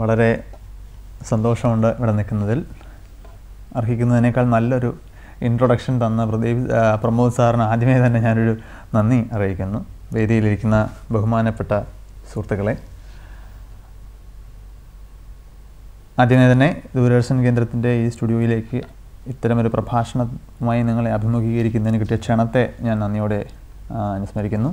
വളരെ സന്തോഷമുണ്ട് ഇവിടെ നിൽക്കുന്നതിൽ അർഹിക്കുന്നതിനേക്കാൾ നല്ലൊരു ഇൻട്രൊഡക്ഷൻ തന്ന പ്രദീപ് പ്രമോദ് സാറിന് ആദ്യമേ തന്നെ ഞാനൊരു നന്ദി അറിയിക്കുന്നു വേദിയിലിരിക്കുന്ന ബഹുമാനപ്പെട്ട സുഹൃത്തുക്കളെ ആദ്യമേ തന്നെ ദൂരദർശൻ കേന്ദ്രത്തിൻ്റെ ഈ സ്റ്റുഡിയോയിലേക്ക് ഇത്തരമൊരു പ്രഭാഷണവുമായി നിങ്ങളെ അഭിമുഖീകരിക്കുന്നതിന് കിട്ടിയ ക്ഷണത്തെ ഞാൻ നന്ദിയോടെ അനുസ്മരിക്കുന്നു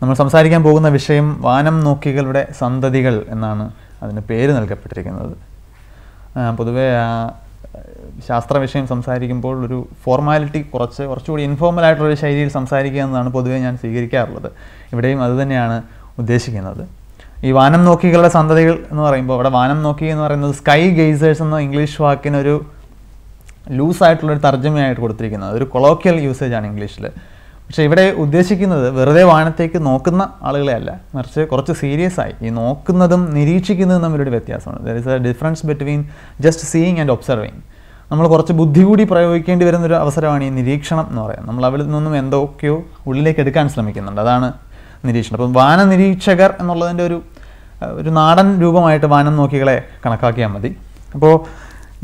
നമ്മൾ സംസാരിക്കാൻ പോകുന്ന വിഷയം വാനം നോക്കികളുടെ സന്തതികൾ എന്നാണ് അതിന് പേര് നൽകപ്പെട്ടിരിക്കുന്നത് പൊതുവേ ശാസ്ത്ര വിഷയം സംസാരിക്കുമ്പോൾ ഒരു ഫോർമാലിറ്റി കുറച്ച് കുറച്ചുകൂടി ഇൻഫോർമൽ ഒരു ശൈലിയിൽ സംസാരിക്കുക എന്നതാണ് പൊതുവേ ഞാൻ സ്വീകരിക്കാറുള്ളത് ഇവിടെയും അതുതന്നെയാണ് ഉദ്ദേശിക്കുന്നത് ഈ വാനം നോക്കികളുടെ സന്തതികൾ എന്ന് പറയുമ്പോൾ അവിടെ വാനം നോക്കി എന്ന് പറയുന്നത് സ്കൈ ഗെയ്സേഴ്സ് എന്ന ഇംഗ്ലീഷ് വാക്കിനൊരു ലൂസായിട്ടുള്ളൊരു തർജ്ജമയായിട്ട് കൊടുത്തിരിക്കുന്നത് ഒരു കൊളോക്കിയൽ യൂസേജ് ആണ് ഇംഗ്ലീഷിൽ പക്ഷെ ഇവിടെ ഉദ്ദേശിക്കുന്നത് വെറുതെ വാനത്തേക്ക് നോക്കുന്ന ആളുകളെ അല്ല മറിച്ച് കുറച്ച് സീരിയസ് ആയി ഈ നോക്കുന്നതും നിരീക്ഷിക്കുന്നതും തമ്മിലൊരു വ്യത്യാസമാണ് there is a difference between just seeing and observing നമ്മൾ കുറച്ച് ബുദ്ധി കൂടി പ്രയോഗിക്കേണ്ടി വരുന്നൊരു അവസരമാണ് ഈ നിരീക്ഷണം എന്ന് പറയുന്നത് നമ്മൾ അവിടെ നിന്നും എന്തൊക്കെയോ ഉള്ളിലേക്ക് എടുക്കാൻ ശ്രമിക്കുന്നുണ്ട് അതാണ് നിരീക്ഷണം അപ്പം വാന നിരീക്ഷകർ എന്നുള്ളതിൻ്റെ ഒരു ഒരു നാടൻ രൂപമായിട്ട് വാനം നോക്കികളെ കണക്കാക്കിയാൽ മതി അപ്പോൾ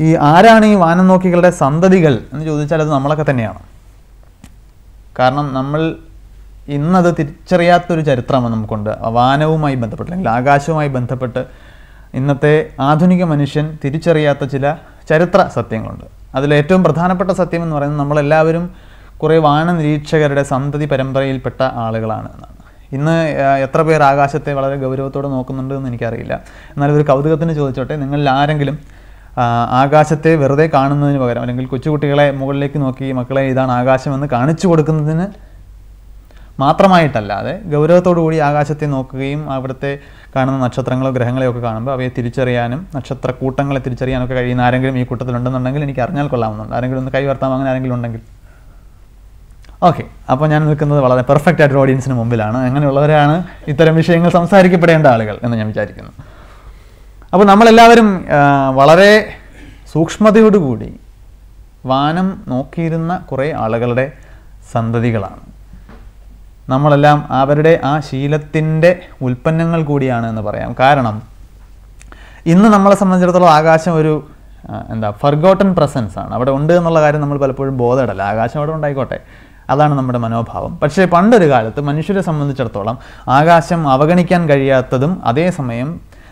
ഈ ആരാണ് ഈ വാനം നോക്കികളുടെ സന്തതികൾ എന്ന് ചോദിച്ചാൽ അത് നമ്മളൊക്കെ തന്നെയാണ് കാരണം നമ്മൾ ഇന്നത് തിരിച്ചറിയാത്തൊരു ചരിത്രമാണ് നമുക്കുണ്ട് വാനവുമായി ബന്ധപ്പെട്ട് അല്ലെങ്കിൽ ആകാശവുമായി ബന്ധപ്പെട്ട് ഇന്നത്തെ ആധുനിക മനുഷ്യൻ തിരിച്ചറിയാത്ത ചില ചരിത്ര സത്യങ്ങളുണ്ട് അതിലേറ്റവും പ്രധാനപ്പെട്ട സത്യം എന്ന് പറയുന്നത് നമ്മളെല്ലാവരും കുറേ വാന നിരീക്ഷകരുടെ സന്തതി പരമ്പരയിൽപ്പെട്ട ആളുകളാണ് എന്നാണ് ഇന്ന് എത്ര പേർ ആകാശത്തെ വളരെ ഗൗരവത്തോടെ നോക്കുന്നുണ്ട് എന്ന് എനിക്കറിയില്ല എന്നാലും ഒരു കൗതുകത്തിന് ചോദിച്ചോട്ടെ നിങ്ങളിൽ ആരെങ്കിലും ആകാശത്തെ വെറുതെ കാണുന്നതിന് പകരം അല്ലെങ്കിൽ കൊച്ചുകുട്ടികളെ മുകളിലേക്ക് നോക്കി മക്കളെ ഇതാണ് ആകാശമെന്ന് കാണിച്ചു കൊടുക്കുന്നതിന് മാത്രമായിട്ടല്ലാതെ കൂടി ആകാശത്തെ നോക്കുകയും അവിടുത്തെ കാണുന്ന നക്ഷത്രങ്ങളോ ഗ്രഹങ്ങളെയോ ഒക്കെ കാണുമ്പോൾ അവയെ തിരിച്ചറിയാനും നക്ഷത്ര കൂട്ടങ്ങളെ തിരിച്ചറിയാനൊക്കെ കഴിയുന്ന ആരെങ്കിലും ഈ കൂട്ടത്തിലുണ്ടെന്നുണ്ടെങ്കിൽ എനിക്ക് അറിഞ്ഞാൽ കൊള്ളാവുന്നുണ്ട് ആരെങ്കിലും ഒന്ന് കൈവർത്താം അങ്ങനെ ആരെങ്കിലും ഉണ്ടെങ്കിൽ ഓക്കെ അപ്പോൾ ഞാൻ നിൽക്കുന്നത് വളരെ പെർഫെക്റ്റ് ആയിട്ടൊരു ഓഡിയൻസിന് മുമ്പിലാണ് അങ്ങനെയുള്ളവരാണ് ഇത്തരം വിഷയങ്ങൾ സംസാരിക്കപ്പെടേണ്ട ആളുകൾ എന്ന് ഞാൻ വിചാരിക്കുന്നു അപ്പോൾ നമ്മളെല്ലാവരും വളരെ സൂക്ഷ്മതയോടുകൂടി വാനം നോക്കിയിരുന്ന കുറേ ആളുകളുടെ സന്തതികളാണ് നമ്മളെല്ലാം അവരുടെ ആ ശീലത്തിൻ്റെ ഉൽപ്പന്നങ്ങൾ കൂടിയാണ് എന്ന് പറയാം കാരണം ഇന്ന് നമ്മളെ സംബന്ധിച്ചിടത്തോളം ആകാശം ഒരു എന്താ ഫർഗോട്ടൺ പ്രസൻസ് ആണ് അവിടെ ഉണ്ട് എന്നുള്ള കാര്യം നമ്മൾ പലപ്പോഴും ബോധമിടല്ല ആകാശം അവിടെ ഉണ്ടായിക്കോട്ടെ അതാണ് നമ്മുടെ മനോഭാവം പക്ഷേ പണ്ടൊരു കാലത്ത് മനുഷ്യരെ സംബന്ധിച്ചിടത്തോളം ആകാശം അവഗണിക്കാൻ കഴിയാത്തതും അതേസമയം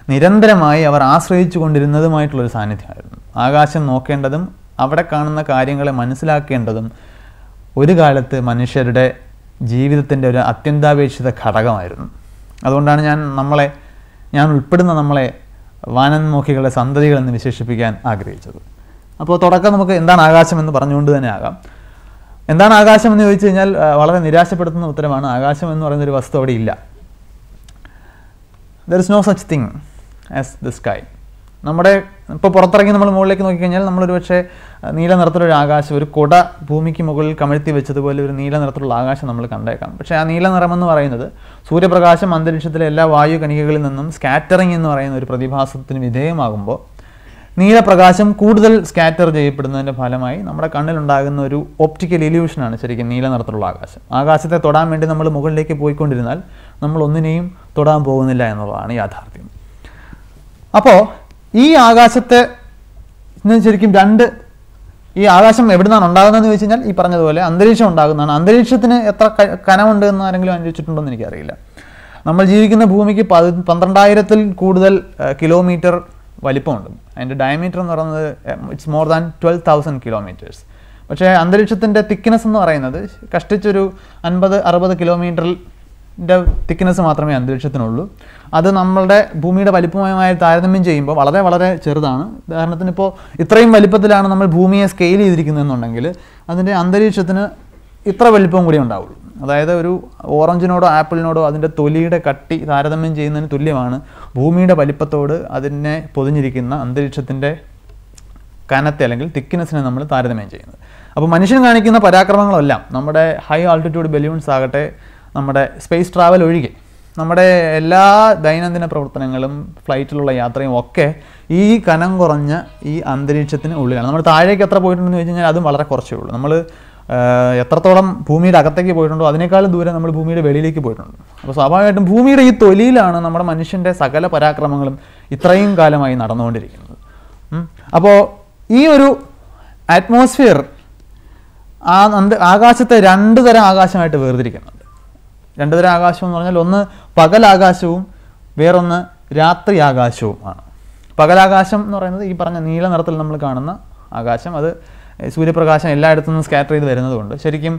നിരന്തരമായി അവർ ആശ്രയിച്ചു കൊണ്ടിരുന്നതുമായിട്ടുള്ളൊരു സാന്നിധ്യമായിരുന്നു ആകാശം നോക്കേണ്ടതും അവിടെ കാണുന്ന കാര്യങ്ങളെ മനസ്സിലാക്കേണ്ടതും ഒരു കാലത്ത് മനുഷ്യരുടെ ജീവിതത്തിൻ്റെ ഒരു അത്യന്താപേക്ഷിത ഘടകമായിരുന്നു അതുകൊണ്ടാണ് ഞാൻ നമ്മളെ ഞാൻ ഉൾപ്പെടുന്ന നമ്മളെ വാനന്മോഹികളുടെ സന്തതികളെന്ന് വിശേഷിപ്പിക്കാൻ ആഗ്രഹിച്ചത് അപ്പോൾ തുടക്കം നമുക്ക് എന്താണ് ആകാശം എന്ന് പറഞ്ഞുകൊണ്ട് തന്നെ ആകാം എന്താണ് ആകാശം എന്ന് ചോദിച്ചു കഴിഞ്ഞാൽ വളരെ നിരാശപ്പെടുത്തുന്ന ഉത്തരമാണ് ആകാശം എന്ന് പറയുന്നൊരു വസ്തു അവിടെ ഇല്ല there is no such thing as the sky നമ്മുടെ ഇപ്പോൾ പുറത്തിറങ്ങി നമ്മൾ മുകളിലേക്ക് നോക്കിക്കഴിഞ്ഞാൽ നമ്മളൊരു പക്ഷേ നീല നിറത്തിലൊരു ആകാശം ഒരു കുട ഭൂമിക്ക് മുകളിൽ കമഴ്ത്തി വെച്ചതുപോലെ ഒരു നീല നിറത്തിലുള്ള ആകാശം നമ്മൾ കണ്ടേക്കാം പക്ഷേ ആ നീല നിറമെന്ന് പറയുന്നത് സൂര്യപ്രകാശം അന്തരീക്ഷത്തിലെ എല്ലാ വായു കണികകളിൽ നിന്നും സ്കാറ്ററിംഗ് എന്ന് പറയുന്ന ഒരു പ്രതിഭാസത്തിന് വിധേയമാകുമ്പോൾ നീലപ്രകാശം കൂടുതൽ സ്കാറ്റർ ചെയ്യപ്പെടുന്നതിൻ്റെ ഫലമായി നമ്മുടെ കണ്ണിലുണ്ടാകുന്ന ഒരു ഓപ്റ്റിക്കൽ ഇല്യൂഷനാണ് ശരിക്കും നീല നിറത്തിലുള്ള ആകാശം ആകാശത്തെ തൊടാൻ വേണ്ടി നമ്മൾ മുകളിലേക്ക് പോയിക്കൊണ്ടിരുന്നാൽ നമ്മൾ ഒന്നിനെയും തൊടാൻ പോകുന്നില്ല എന്നുള്ളതാണ് യാഥാർത്ഥ്യം അപ്പോൾ ഈ ആകാശത്തെ ശരിക്കും രണ്ട് ഈ ആകാശം നിന്നാണ് ഉണ്ടാകുന്നതെന്ന് ചോദിച്ചു കഴിഞ്ഞാൽ ഈ പറഞ്ഞതുപോലെ അന്തരീക്ഷം ഉണ്ടാകുന്നതാണ് അന്തരീക്ഷത്തിന് എത്ര കനമുണ്ട് എന്ന് ആരെങ്കിലും അനുഭവിച്ചിട്ടുണ്ടോ എന്ന് എനിക്കറിയില്ല നമ്മൾ ജീവിക്കുന്ന ഭൂമിക്ക് പതി പന്ത്രണ്ടായിരത്തിൽ കൂടുതൽ കിലോമീറ്റർ വലിപ്പമുണ്ട് അതിൻ്റെ ഡയമീറ്റർ എന്ന് പറയുന്നത് it's more than twelve thousand kilometres പക്ഷേ അന്തരീക്ഷത്തിൻ്റെ തിക്നെസ് എന്ന് പറയുന്നത് കഷ്ടിച്ചൊരു അൻപത് അറുപത് കിലോമീറ്ററിൽ തിക്നെസ് മാത്രമേ അന്തരീക്ഷത്തിനുള്ളൂ അത് നമ്മളുടെ ഭൂമിയുടെ വലിപ്പമായി താരതമ്യം ചെയ്യുമ്പോൾ വളരെ വളരെ ചെറുതാണ് ഉദാഹരണത്തിന് ഇപ്പോൾ ഇത്രയും വലിപ്പത്തിലാണ് നമ്മൾ ഭൂമിയെ സ്കെയിൽ ചെയ്തിരിക്കുന്നതെന്നുണ്ടെങ്കിൽ അതിൻ്റെ അന്തരീക്ഷത്തിന് ഇത്ര വലിപ്പം കൂടി ഉണ്ടാവുള്ളൂ അതായത് ഒരു ഓറഞ്ചിനോടോ ആപ്പിളിനോടോ അതിൻ്റെ തൊലിയുടെ കട്ടി താരതമ്യം ചെയ്യുന്നതിന് തുല്യമാണ് ഭൂമിയുടെ വലിപ്പത്തോട് അതിനെ പൊതിഞ്ഞിരിക്കുന്ന അന്തരീക്ഷത്തിൻ്റെ കനത്തെ അല്ലെങ്കിൽ തിക്നെസ്സിനെ നമ്മൾ താരതമ്യം ചെയ്യുന്നത് അപ്പോൾ മനുഷ്യൻ കാണിക്കുന്ന പരാക്രമങ്ങളെല്ലാം നമ്മുടെ ഹൈ ആൾട്ടിറ്റ്യൂഡ് ബലൂൺസ് ആകട്ടെ നമ്മുടെ സ്പേസ് ട്രാവൽ ഒഴികെ നമ്മുടെ എല്ലാ ദൈനംദിന പ്രവർത്തനങ്ങളും ഫ്ലൈറ്റിലുള്ള യാത്രയും ഒക്കെ ഈ കനം കുറഞ്ഞ ഈ അന്തരീക്ഷത്തിന് ഉള്ളിലാണ് നമ്മൾ താഴേക്ക് എത്ര പോയിട്ടുണ്ടെന്ന് ചോദിച്ചു കഴിഞ്ഞാൽ അതും വളരെ കുറച്ചേ ഉള്ളൂ നമ്മൾ എത്രത്തോളം ഭൂമിയുടെ അകത്തേക്ക് പോയിട്ടുണ്ടോ അതിനേക്കാൾ ദൂരം നമ്മൾ ഭൂമിയുടെ വെളിയിലേക്ക് പോയിട്ടുണ്ട് അപ്പോൾ സ്വാഭാവികമായിട്ടും ഭൂമിയുടെ ഈ തൊലിയിലാണ് നമ്മുടെ മനുഷ്യൻ്റെ സകല പരാക്രമങ്ങളും ഇത്രയും കാലമായി നടന്നുകൊണ്ടിരിക്കുന്നത് അപ്പോൾ ഈ ഒരു അറ്റ്മോസ്ഫിയർ ആ ആകാശത്തെ രണ്ട് തരം ആകാശമായിട്ട് വേർതിരിക്കുന്നത് രണ്ടു ആകാശം എന്ന് പറഞ്ഞാൽ ഒന്ന് പകലാകാശവും വേറൊന്ന് രാത്രി ആകാശവും ആണ് പകലാകാശം എന്ന് പറയുന്നത് ഈ പറഞ്ഞ നീല നിറത്തിൽ നമ്മൾ കാണുന്ന ആകാശം അത് സൂര്യപ്രകാശം എല്ലായിടത്തു നിന്നും സ്കാറ്റർ ചെയ്ത് വരുന്നതുകൊണ്ട് ശരിക്കും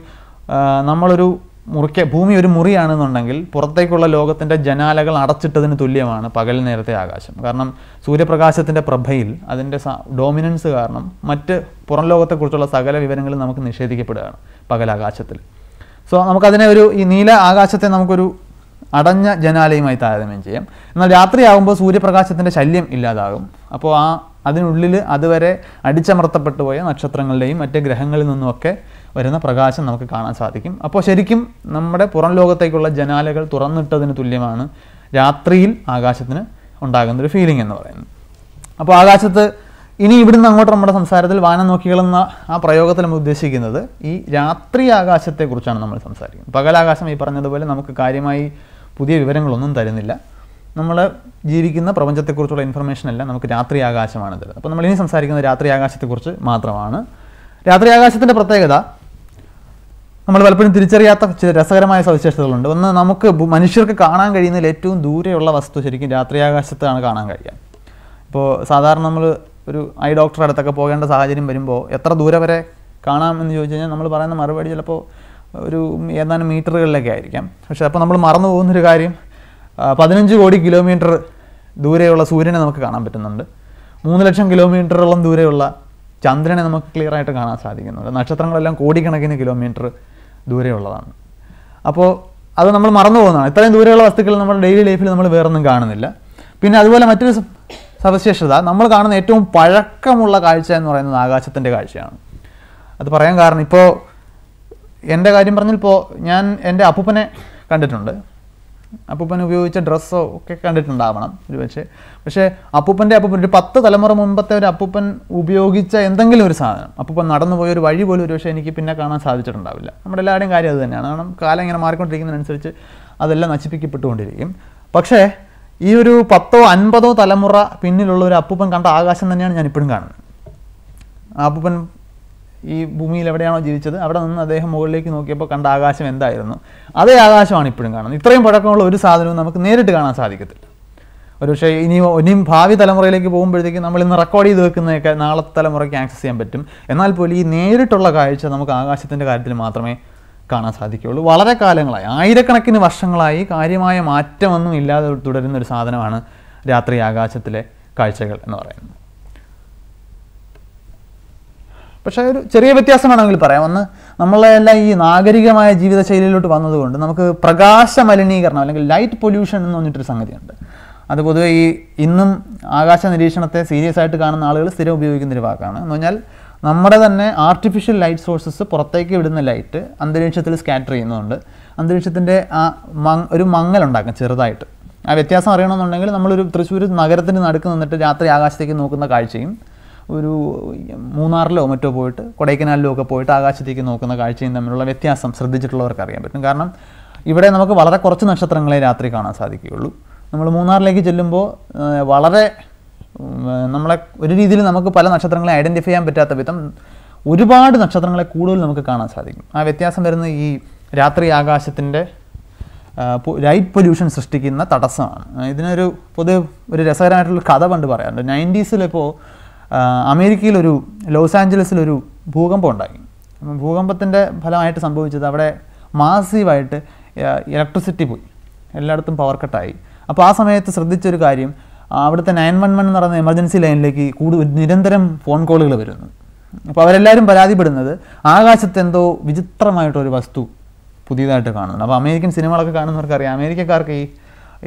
നമ്മളൊരു മുറിക്ക ഭൂമി ഒരു മുറിയാണെന്നുണ്ടെങ്കിൽ പുറത്തേക്കുള്ള ലോകത്തിൻ്റെ ജനാലകൾ അടച്ചിട്ടതിന് തുല്യമാണ് പകൽ നേരത്തെ ആകാശം കാരണം സൂര്യപ്രകാശത്തിൻ്റെ പ്രഭയിൽ അതിൻ്റെ ഡോമിനൻസ് കാരണം മറ്റ് പുറം ലോകത്തെക്കുറിച്ചുള്ള സകല വിവരങ്ങളും നമുക്ക് നിഷേധിക്കപ്പെടുകയാണ് പകലാകാശത്തിൽ സോ നമുക്കതിനെ ഒരു ഈ നീല ആകാശത്തെ നമുക്കൊരു അടഞ്ഞ ജനാലയുമായി താരതമ്യം ചെയ്യാം എന്നാൽ രാത്രിയാകുമ്പോൾ സൂര്യപ്രകാശത്തിൻ്റെ ശല്യം ഇല്ലാതാകും അപ്പോൾ ആ അതിനുള്ളിൽ അതുവരെ അടിച്ചമർത്തപ്പെട്ടു പോയ നക്ഷത്രങ്ങളുടെയും മറ്റ് ഗ്രഹങ്ങളിൽ നിന്നുമൊക്കെ വരുന്ന പ്രകാശം നമുക്ക് കാണാൻ സാധിക്കും അപ്പോൾ ശരിക്കും നമ്മുടെ പുറം ലോകത്തേക്കുള്ള ജനാലകൾ തുറന്നിട്ടതിന് തുല്യമാണ് രാത്രിയിൽ ആകാശത്തിന് ഉണ്ടാകുന്ന ഒരു ഫീലിംഗ് എന്ന് പറയുന്നത് അപ്പോൾ ആകാശത്ത് ഇനി ഇവിടുന്ന് അങ്ങോട്ട് നമ്മുടെ സംസാരത്തിൽ വാനം നോക്കികളെന്ന ആ പ്രയോഗത്തിൽ നമ്മൾ ഉദ്ദേശിക്കുന്നത് ഈ രാത്രി ആകാശത്തെക്കുറിച്ചാണ് നമ്മൾ സംസാരിക്കുന്നത് പകലാകാശം ഈ പറഞ്ഞതുപോലെ നമുക്ക് കാര്യമായി പുതിയ വിവരങ്ങളൊന്നും തരുന്നില്ല നമ്മൾ ജീവിക്കുന്ന പ്രപഞ്ചത്തെക്കുറിച്ചുള്ള ഇൻഫർമേഷൻ അല്ല നമുക്ക് രാത്രി ആകാശമാണ് തരുന്നത് അപ്പോൾ നമ്മൾ ഇനി സംസാരിക്കുന്നത് രാത്രി ആകാശത്തെക്കുറിച്ച് മാത്രമാണ് രാത്രി ആകാശത്തിൻ്റെ പ്രത്യേകത നമ്മൾ പലപ്പോഴും തിരിച്ചറിയാത്ത ചില രസകരമായ സവിശേഷതകളുണ്ട് ഒന്ന് നമുക്ക് മനുഷ്യർക്ക് കാണാൻ കഴിയുന്നതിൽ ഏറ്റവും ദൂരെയുള്ള വസ്തു ശരിക്കും ആകാശത്താണ് കാണാൻ കഴിയുക ഇപ്പോൾ സാധാരണ നമ്മൾ ഒരു ഐ ഡോക്ടറെ അടുത്തൊക്കെ പോകേണ്ട സാഹചര്യം വരുമ്പോൾ എത്ര ദൂരെ വരെ കാണാമെന്ന് ചോദിച്ചു കഴിഞ്ഞാൽ നമ്മൾ പറയുന്ന മറുപടി ചിലപ്പോൾ ഒരു ഏതാനും മീറ്ററുകളിലൊക്കെ ആയിരിക്കാം പക്ഷേ അപ്പോൾ നമ്മൾ മറന്നു പോകുന്നൊരു കാര്യം പതിനഞ്ച് കോടി കിലോമീറ്റർ ദൂരെയുള്ള സൂര്യനെ നമുക്ക് കാണാൻ പറ്റുന്നുണ്ട് മൂന്ന് ലക്ഷം കിലോമീറ്ററോളം ദൂരെയുള്ള ചന്ദ്രനെ നമുക്ക് ക്ലിയർ ആയിട്ട് കാണാൻ സാധിക്കുന്നുണ്ട് നക്ഷത്രങ്ങളെല്ലാം കോടിക്കണക്കിന് കിലോമീറ്റർ ദൂരെയുള്ളതാണ് അപ്പോൾ അത് നമ്മൾ മറന്നു പോകുന്നതാണ് ഇത്രയും ദൂരെയുള്ള വസ്തുക്കൾ നമ്മുടെ ഡെയിലി ലൈഫിൽ നമ്മൾ വേറൊന്നും കാണുന്നില്ല പിന്നെ അതുപോലെ മറ്റൊരു സവിശേഷത നമ്മൾ കാണുന്ന ഏറ്റവും പഴക്കമുള്ള കാഴ്ച എന്ന് പറയുന്നത് ആകാശത്തിൻ്റെ കാഴ്ചയാണ് അത് പറയാൻ കാരണം ഇപ്പോൾ എൻ്റെ കാര്യം പറഞ്ഞാൽ ഇപ്പോൾ ഞാൻ എൻ്റെ അപ്പൂപ്പനെ കണ്ടിട്ടുണ്ട് അപ്പൂപ്പൻ ഉപയോഗിച്ച ഡ്രസ്സോ ഒക്കെ കണ്ടിട്ടുണ്ടാവണം ഒരു പക്ഷേ പക്ഷേ അപ്പൂപ്പൻ്റെ അപ്പൂപ്പൻ ഒരു പത്ത് തലമുറ മുമ്പത്തെ ഒരു അപ്പൂപ്പൻ ഉപയോഗിച്ച എന്തെങ്കിലും ഒരു സാധനം അപ്പൂപ്പൻ നടന്നു പോയ ഒരു വഴി പോലും ഒരു പക്ഷേ എനിക്ക് പിന്നെ കാണാൻ സാധിച്ചിട്ടുണ്ടാവില്ല നമ്മുടെ എല്ലാവരുടെയും കാര്യം അത് തന്നെയാണ് കാരണം കാലം ഇങ്ങനെ മാറിക്കൊണ്ടിരിക്കുന്നതിനനുസരിച്ച് അതെല്ലാം നശിപ്പിക്കപ്പെട്ടുകൊണ്ടിരിക്കും പക്ഷേ ഈ ഒരു പത്തോ അൻപതോ തലമുറ പിന്നിലുള്ള ഒരു അപ്പൂപ്പൻ കണ്ട ആകാശം തന്നെയാണ് ഞാൻ ഇപ്പോഴും കാണുന്നത് അപ്പൂപ്പൻ ഈ ഭൂമിയിൽ എവിടെയാണോ ജീവിച്ചത് അവിടെ നിന്ന് അദ്ദേഹം മുകളിലേക്ക് നോക്കിയപ്പോൾ കണ്ട ആകാശം എന്തായിരുന്നു അതേ ആകാശമാണ് ഇപ്പോഴും കാണുന്നത് ഇത്രയും പഴക്കമുള്ള ഒരു സാധനവും നമുക്ക് നേരിട്ട് കാണാൻ സാധിക്കത്തില്ല ഒരുപക്ഷെ ഇനി ഇനിയും ഭാവി തലമുറയിലേക്ക് പോകുമ്പോഴത്തേക്ക് നമ്മൾ ഇന്ന് റെക്കോർഡ് ചെയ്ത് വെക്കുന്നതൊക്കെ നാളത്തെ തലമുറയ്ക്ക് ആക്സസ് ചെയ്യാൻ പറ്റും എന്നാൽ പോലും ഈ നേരിട്ടുള്ള കാഴ്ച നമുക്ക് ആകാശത്തിൻ്റെ കാര്യത്തിൽ മാത്രമേ കാണാൻ സാധിക്കുകയുള്ളൂ വളരെ കാലങ്ങളായി ആയിരക്കണക്കിന് വർഷങ്ങളായി കാര്യമായ മാറ്റമൊന്നും ഇല്ലാതെ തുടരുന്ന ഒരു സാധനമാണ് രാത്രി ആകാശത്തിലെ കാഴ്ചകൾ എന്ന് പറയുന്നത് പക്ഷേ ഒരു ചെറിയ വ്യത്യാസം വേണമെങ്കിൽ പറയാം ഒന്ന് നമ്മളെല്ലാം ഈ നാഗരികമായ ജീവിതശൈലിയിലോട്ട് വന്നതുകൊണ്ട് നമുക്ക് പ്രകാശ മലിനീകരണം അല്ലെങ്കിൽ ലൈറ്റ് പൊല്യൂഷൻ എന്ന് പറഞ്ഞിട്ടൊരു സംഗതിയുണ്ട് അത് പൊതുവെ ഈ ഇന്നും ആകാശ നിരീക്ഷണത്തെ സീരിയസ് ആയിട്ട് കാണുന്ന ആളുകൾ സ്ഥിരം ഉപയോഗിക്കുന്ന ഒരു വാക്കാണ് എന്ന് പറഞ്ഞാൽ നമ്മുടെ തന്നെ ആർട്ടിഫിഷ്യൽ ലൈറ്റ് സോഴ്സസ് പുറത്തേക്ക് വിടുന്ന ലൈറ്റ് അന്തരീക്ഷത്തിൽ സ്കാറ്റർ ചെയ്യുന്നുണ്ട് അന്തരീക്ഷത്തിൻ്റെ ആ മങ് ഒരു ഉണ്ടാക്കും ചെറുതായിട്ട് ആ വ്യത്യാസം അറിയണമെന്നുണ്ടെങ്കിൽ നമ്മളൊരു തൃശ്ശൂർ നഗരത്തിന് നടുക്ക് നിന്നിട്ട് രാത്രി ആകാശത്തേക്ക് നോക്കുന്ന കാഴ്ചയും ഒരു മൂന്നാറിലോ മറ്റോ പോയിട്ട് കൊടൈക്കനാലിലോ ഒക്കെ പോയിട്ട് ആകാശത്തേക്ക് നോക്കുന്ന കാഴ്ചയും തമ്മിലുള്ള വ്യത്യാസം ശ്രദ്ധിച്ചിട്ടുള്ളവർക്ക് അറിയാൻ പറ്റും കാരണം ഇവിടെ നമുക്ക് വളരെ കുറച്ച് നക്ഷത്രങ്ങളെ രാത്രി കാണാൻ സാധിക്കുകയുള്ളൂ നമ്മൾ മൂന്നാറിലേക്ക് ചെല്ലുമ്പോൾ വളരെ നമ്മളെ ഒരു രീതിയിൽ നമുക്ക് പല നക്ഷത്രങ്ങളെ ഐഡൻറ്റിഫൈ ചെയ്യാൻ പറ്റാത്ത വിധം ഒരുപാട് നക്ഷത്രങ്ങളെ കൂടുതൽ നമുക്ക് കാണാൻ സാധിക്കും ആ വ്യത്യാസം വരുന്ന ഈ രാത്രി ആകാശത്തിൻ്റെ ലൈറ്റ് പൊല്യൂഷൻ സൃഷ്ടിക്കുന്ന തടസ്സമാണ് ഇതിനൊരു പൊതു ഒരു രസകരമായിട്ടുള്ള കഥ കണ്ട് പറയാറുണ്ട് നയൻറ്റീസിലിപ്പോൾ അമേരിക്കയിലൊരു ലോസ് ആഞ്ചലസിലൊരു ഭൂകമ്പം ഉണ്ടായി ഭൂകമ്പത്തിൻ്റെ ഫലമായിട്ട് സംഭവിച്ചത് അവിടെ മാസീവായിട്ട് ഇലക്ട്രിസിറ്റി പോയി എല്ലായിടത്തും പവർ കട്ടായി അപ്പോൾ ആ സമയത്ത് ശ്രദ്ധിച്ചൊരു കാര്യം അവിടുത്തെ നയൻ വൺ വൺ എന്ന് പറയുന്ന എമർജൻസി ലൈനിലേക്ക് കൂടുതൽ നിരന്തരം ഫോൺ കോളുകൾ വരുന്നു അപ്പോൾ അവരെല്ലാവരും പരാതിപ്പെടുന്നത് ആകാശത്ത് എന്തോ വിചിത്രമായിട്ടൊരു വസ്തു പുതിയതായിട്ട് കാണുന്നുണ്ട് അപ്പോൾ അമേരിക്കൻ സിനിമകളൊക്കെ കാണുന്നവർക്കറിയാം അമേരിക്കക്കാർക്ക്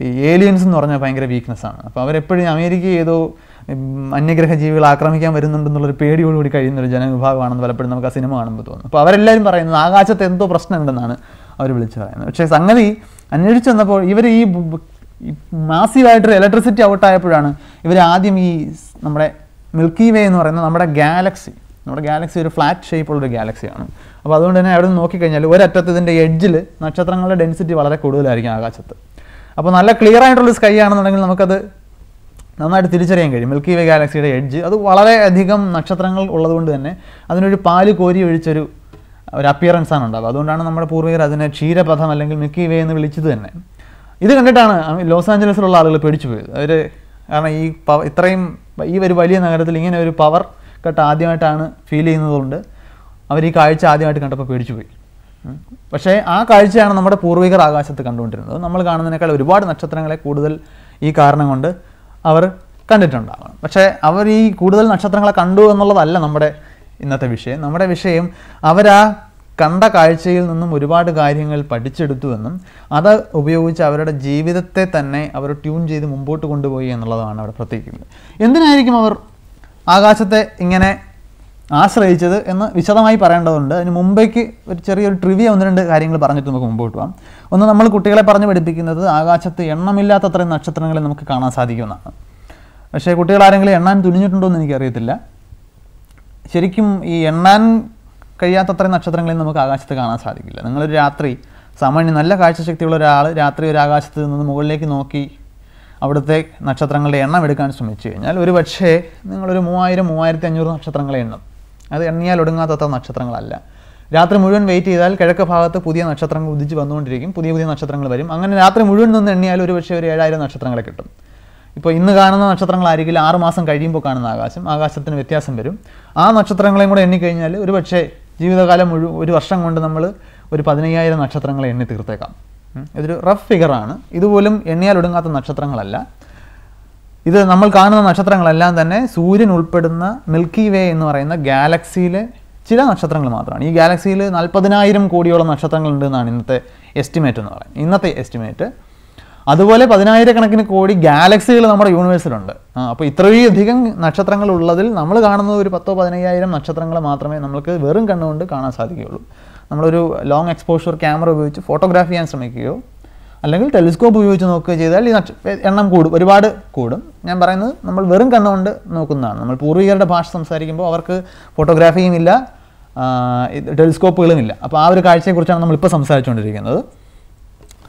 ഈ ഏലിയൻസ് എന്ന് പറഞ്ഞാൽ ഭയങ്കര വീക്ക്നെസ്സാണ് അപ്പോൾ അവരെപ്പോഴും അമേരിക്ക ഏതോ അന്യഗ്രഹ ജീവികൾ ആക്രമിക്കാൻ വരുന്നുണ്ടെന്നുള്ളൊരു പേടിയോടുകൂടി കഴിയുന്ന ഒരു ജനവിഭാഗമാണെന്ന് പലപ്പോഴും നമുക്ക് ആ സിനിമ കാണുമ്പോൾ തോന്നും അപ്പോൾ അവരെല്ലാവരും പറയുന്നത് ആകാശത്ത് എന്തോ പ്രശ്നമുണ്ടെന്നാണ് അവർ വിളിച്ചു പറയുന്നത് പക്ഷേ സംഗതി അന്വേഷിച്ചു വന്നപ്പോൾ ഇവർ ഈ ഈ മാസീവായിട്ടൊരു ഇലക്ട്രിസിറ്റി ഔട്ടായപ്പോഴാണ് ഇവർ ആദ്യം ഈ നമ്മുടെ മിൽക്കി വേ എന്ന് പറയുന്ന നമ്മുടെ ഗാലക്സി നമ്മുടെ ഗാലക്സി ഒരു ഫ്ലാറ്റ് ഷേപ്പുള്ളൊരു ഗാലക്സിയാണ് അപ്പോൾ അതുകൊണ്ട് തന്നെ അവിടെ നിന്ന് നോക്കിക്കഴിഞ്ഞാൽ ഒരറ്റത്ത് ഇതിൻ്റെ എഡ്ജിൽ നക്ഷത്രങ്ങളുടെ ഡെൻസിറ്റി വളരെ കൂടുതലായിരിക്കും ആകാശത്ത് അപ്പോൾ നല്ല ക്ലിയർ ആയിട്ടുള്ള സ്കൈ ആണെന്നുണ്ടെങ്കിൽ നമുക്കത് നന്നായിട്ട് തിരിച്ചറിയാൻ കഴിയും മിൽക്കി വേ ഗാലക്സിയുടെ എഡ്ജ് അത് വളരെ അധികം നക്ഷത്രങ്ങൾ ഉള്ളതുകൊണ്ട് തന്നെ അതിനൊരു പാല് കോരി ഒഴിച്ചൊരു ഒരു അപ്പിയറൻസ് ആണ് ഉണ്ടാവുക അതുകൊണ്ടാണ് നമ്മുടെ പൂർവികർ അതിനെ ക്ഷീരപഥം അല്ലെങ്കിൽ മിൽക്കി വേ എന്ന് വിളിച്ചത് തന്നെ ഇത് കണ്ടിട്ടാണ് ലോസ് ആഞ്ചലസിലുള്ള ആളുകൾ പേടിച്ചു പോയത് അവർ കാരണം ഈ പവ ഇത്രയും ഈ ഒരു വലിയ നഗരത്തിൽ ഇങ്ങനെ ഒരു പവർ കട്ട് ആദ്യമായിട്ടാണ് ഫീൽ ചെയ്യുന്നതുകൊണ്ട് അവർ ഈ കാഴ്ച ആദ്യമായിട്ട് കണ്ടപ്പോൾ പേടിച്ചു പോയി പക്ഷേ ആ കാഴ്ചയാണ് നമ്മുടെ പൂർവികർ ആകാശത്ത് കണ്ടുകൊണ്ടിരുന്നത് നമ്മൾ കാണുന്നതിനേക്കാൾ ഒരുപാട് നക്ഷത്രങ്ങളെ കൂടുതൽ ഈ കാരണം കൊണ്ട് അവർ കണ്ടിട്ടുണ്ടാവണം പക്ഷേ അവർ ഈ കൂടുതൽ നക്ഷത്രങ്ങളെ കണ്ടു എന്നുള്ളതല്ല നമ്മുടെ ഇന്നത്തെ വിഷയം നമ്മുടെ വിഷയം അവരാ കണ്ട കാഴ്ചയിൽ നിന്നും ഒരുപാട് കാര്യങ്ങൾ പഠിച്ചെടുത്തുവെന്നും അത് ഉപയോഗിച്ച് അവരുടെ ജീവിതത്തെ തന്നെ അവർ ട്യൂൺ ചെയ്ത് മുമ്പോട്ട് കൊണ്ടുപോയി എന്നുള്ളതാണ് അവിടെ പ്രത്യേകിക്കുന്നത് എന്തിനായിരിക്കും അവർ ആകാശത്തെ ഇങ്ങനെ ആശ്രയിച്ചത് എന്ന് വിശദമായി പറയേണ്ടതുണ്ട് അതിന് മുമ്പേക്ക് ഒരു ചെറിയൊരു ട്രിവിയ ഒന്ന് രണ്ട് കാര്യങ്ങൾ പറഞ്ഞിട്ട് നമുക്ക് മുമ്പോട്ട് പോകാം ഒന്ന് നമ്മൾ കുട്ടികളെ പറഞ്ഞു പഠിപ്പിക്കുന്നത് ആകാശത്ത് എണ്ണമില്ലാത്തത്രയും നക്ഷത്രങ്ങളെ നമുക്ക് കാണാൻ സാധിക്കുമെന്നാണ് പക്ഷേ കുട്ടികൾ ആരെങ്കിലും എണ്ണാൻ തുനിഞ്ഞിട്ടുണ്ടോ എന്ന് എനിക്കറിയത്തില്ല ശരിക്കും ഈ എണ്ണാൻ കഴിയാത്തത്രയും നക്ഷത്രങ്ങളിൽ നമുക്ക് ആകാശത്ത് കാണാൻ സാധിക്കില്ല നിങ്ങളൊരു രാത്രി സാമാന്യം നല്ല കാഴ്ചശക്തിയുള്ള ഒരാൾ രാത്രി ഒരു ആകാശത്ത് നിന്ന് മുകളിലേക്ക് നോക്കി അവിടുത്തെ നക്ഷത്രങ്ങളുടെ എണ്ണം എടുക്കാൻ ശ്രമിച്ചു കഴിഞ്ഞാൽ ഒരു പക്ഷേ നിങ്ങളൊരു മൂവായിരം മൂവായിരത്തി അഞ്ഞൂറ് നക്ഷത്രങ്ങളെ എണ്ണം അത് എണ്ണിയാൽ ഒടുങ്ങാത്തത്ര നക്ഷത്രങ്ങളല്ല രാത്രി മുഴുവൻ വെയിറ്റ് ചെയ്താൽ കിഴക്ക് ഭാഗത്ത് പുതിയ നക്ഷത്രങ്ങൾ ഉദിച്ച് വന്നുകൊണ്ടിരിക്കും പുതിയ പുതിയ നക്ഷത്രങ്ങൾ വരും അങ്ങനെ രാത്രി മുഴുവൻ നിന്ന് എണ്ണിയാൽ ഒരു പക്ഷേ ഒരു ഏഴായിരം നക്ഷത്രങ്ങളെ കിട്ടും ഇപ്പോൾ ഇന്ന് കാണുന്ന നക്ഷത്രങ്ങളായിരിക്കില്ല ആറ് മാസം കഴിയുമ്പോൾ കാണുന്ന ആകാശം ആകാശത്തിന് വ്യത്യാസം വരും ആ നക്ഷത്രങ്ങളെയും കൂടെ എണ്ണിക്കഴിഞ്ഞാൽ ഒരു പക്ഷേ ജീവിതകാലം മുഴുവൻ ഒരു വർഷം കൊണ്ട് നമ്മൾ ഒരു പതിനയ്യായിരം നക്ഷത്രങ്ങളെ എണ്ണി തീർത്തേക്കാം ഇതൊരു റഫ് ഫിഗറാണ് ഇതുപോലും എണ്ണിയാൽ ഒടുങ്ങാത്ത നക്ഷത്രങ്ങളല്ല ഇത് നമ്മൾ കാണുന്ന നക്ഷത്രങ്ങളെല്ലാം തന്നെ സൂര്യൻ ഉൾപ്പെടുന്ന മിൽക്കി വേ എന്ന് പറയുന്ന ഗാലക്സിയിലെ ചില നക്ഷത്രങ്ങൾ മാത്രമാണ് ഈ ഗാലക്സിയിൽ നാൽപ്പതിനായിരം കോടിയോളം എന്നാണ് ഇന്നത്തെ എസ്റ്റിമേറ്റ് എന്ന് പറയുന്നത് ഇന്നത്തെ എസ്റ്റിമേറ്റ് അതുപോലെ പതിനായിരക്കണക്കിന് കോടി ഗാലക്സികൾ നമ്മുടെ യൂണിവേഴ്സിലുണ്ട് ആ അപ്പോൾ ഇത്രയധികം ഉള്ളതിൽ നമ്മൾ കാണുന്നത് ഒരു പത്തോ പതിനയ്യായിരം നക്ഷത്രങ്ങൾ മാത്രമേ നമ്മൾക്ക് വെറും കണ്ണുകൊണ്ട് കാണാൻ സാധിക്കുകയുള്ളൂ നമ്മളൊരു ലോങ് എക്സ്പോഷർ ക്യാമറ ഉപയോഗിച്ച് ഫോട്ടോഗ്രാഫി ചെയ്യാൻ ശ്രമിക്കുകയോ അല്ലെങ്കിൽ ടെലിസ്കോപ്പ് ഉപയോഗിച്ച് നോക്കുകയോ ചെയ്താൽ ഈ നക്ഷ എണ്ണം കൂടും ഒരുപാട് കൂടും ഞാൻ പറയുന്നത് നമ്മൾ വെറും കണ്ണുകൊണ്ട് നോക്കുന്നതാണ് നമ്മൾ പൂർവികരുടെ ഭാഷ സംസാരിക്കുമ്പോൾ അവർക്ക് ഫോട്ടോഗ്രാഫിയും ഇല്ല ടെലിസ്കോപ്പുകളും ഇല്ല അപ്പോൾ ആ ഒരു കാഴ്ചയെക്കുറിച്ചാണ് നമ്മളിപ്പോൾ സംസാരിച്ചുകൊണ്ടിരിക്കുന്നത്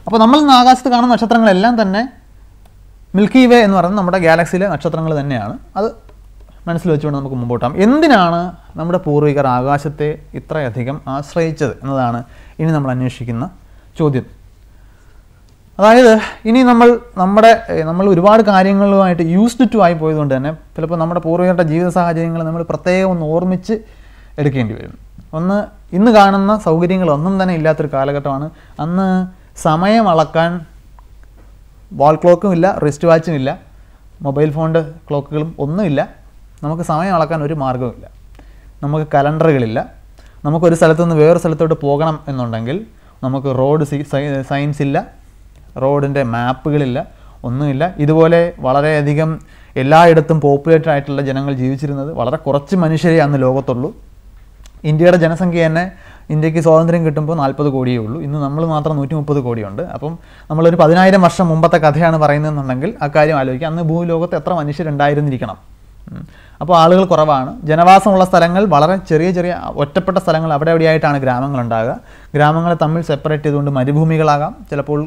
അപ്പോൾ നമ്മൾ ഇന്ന് ആകാശത്ത് കാണുന്ന നക്ഷത്രങ്ങളെല്ലാം തന്നെ മിൽക്കി വേ എന്ന് പറയുന്നത് നമ്മുടെ ഗാലക്സിയിലെ നക്ഷത്രങ്ങൾ തന്നെയാണ് അത് മനസ്സിൽ വെച്ചുകൊണ്ട് നമുക്ക് മുമ്പോട്ടാം എന്തിനാണ് നമ്മുടെ പൂർവികർ ആകാശത്തെ ഇത്രയധികം ആശ്രയിച്ചത് എന്നതാണ് ഇനി നമ്മൾ അന്വേഷിക്കുന്ന ചോദ്യം അതായത് ഇനി നമ്മൾ നമ്മുടെ നമ്മൾ ഒരുപാട് കാര്യങ്ങളുമായിട്ട് യൂസ്ഡ് ടു ആയി പോയതുകൊണ്ട് തന്നെ ചിലപ്പോൾ നമ്മുടെ പൂർവികരുടെ ജീവിത സാഹചര്യങ്ങൾ നമ്മൾ പ്രത്യേകം ഒന്ന് ഓർമ്മിച്ച് എടുക്കേണ്ടി വരും ഒന്ന് ഇന്ന് കാണുന്ന സൗകര്യങ്ങളൊന്നും തന്നെ ഇല്ലാത്തൊരു കാലഘട്ടമാണ് അന്ന് സമയം അളക്കാൻ വാൾ ക്ലോക്കും ഇല്ല റിസ്റ്റ് വാച്ചും ഇല്ല മൊബൈൽ ഫോണിൻ്റെ ക്ലോക്കുകളും ഒന്നുമില്ല നമുക്ക് സമയം അളക്കാൻ ഒരു മാർഗ്ഗവുമില്ല നമുക്ക് കലണ്ടറുകളില്ല നമുക്കൊരു സ്ഥലത്തു നിന്ന് വേറൊരു സ്ഥലത്തോട്ട് പോകണം എന്നുണ്ടെങ്കിൽ നമുക്ക് റോഡ് സൈൻസ് ഇല്ല റോഡിൻ്റെ മാപ്പുകളില്ല ഒന്നുമില്ല ഇതുപോലെ വളരെയധികം എല്ലായിടത്തും പോപ്പുലേറ്റഡ് ആയിട്ടുള്ള ജനങ്ങൾ ജീവിച്ചിരുന്നത് വളരെ കുറച്ച് മനുഷ്യരെ അന്ന് ലോകത്തുള്ളൂ ഇന്ത്യയുടെ ജനസംഖ്യ തന്നെ ഇന്ത്യക്ക് സ്വാതന്ത്ര്യം കിട്ടുമ്പോൾ നാൽപ്പത് കോടിയേ ഉള്ളൂ ഇന്ന് നമ്മൾ മാത്രം നൂറ്റി മുപ്പത് കോടിയുണ്ട് അപ്പം നമ്മളൊരു പതിനായിരം വർഷം മുമ്പത്തെ കഥയാണ് പറയുന്നതെന്നുണ്ടെങ്കിൽ അക്കാര്യം ആലോചിക്കുക അന്ന് ഭൂലോകത്ത് എത്ര മനുഷ്യരുണ്ടായിരുന്നിരിക്കണം അപ്പോൾ ആളുകൾ കുറവാണ് ജനവാസമുള്ള സ്ഥലങ്ങൾ വളരെ ചെറിയ ചെറിയ ഒറ്റപ്പെട്ട സ്ഥലങ്ങൾ അവിടെ എവിടെയായിട്ടാണ് ഗ്രാമങ്ങളുണ്ടാകുക ഗ്രാമങ്ങളെ തമ്മിൽ സെപ്പറേറ്റ് ചെയ്തുകൊണ്ട് മരുഭൂമികളാകാം ചിലപ്പോൾ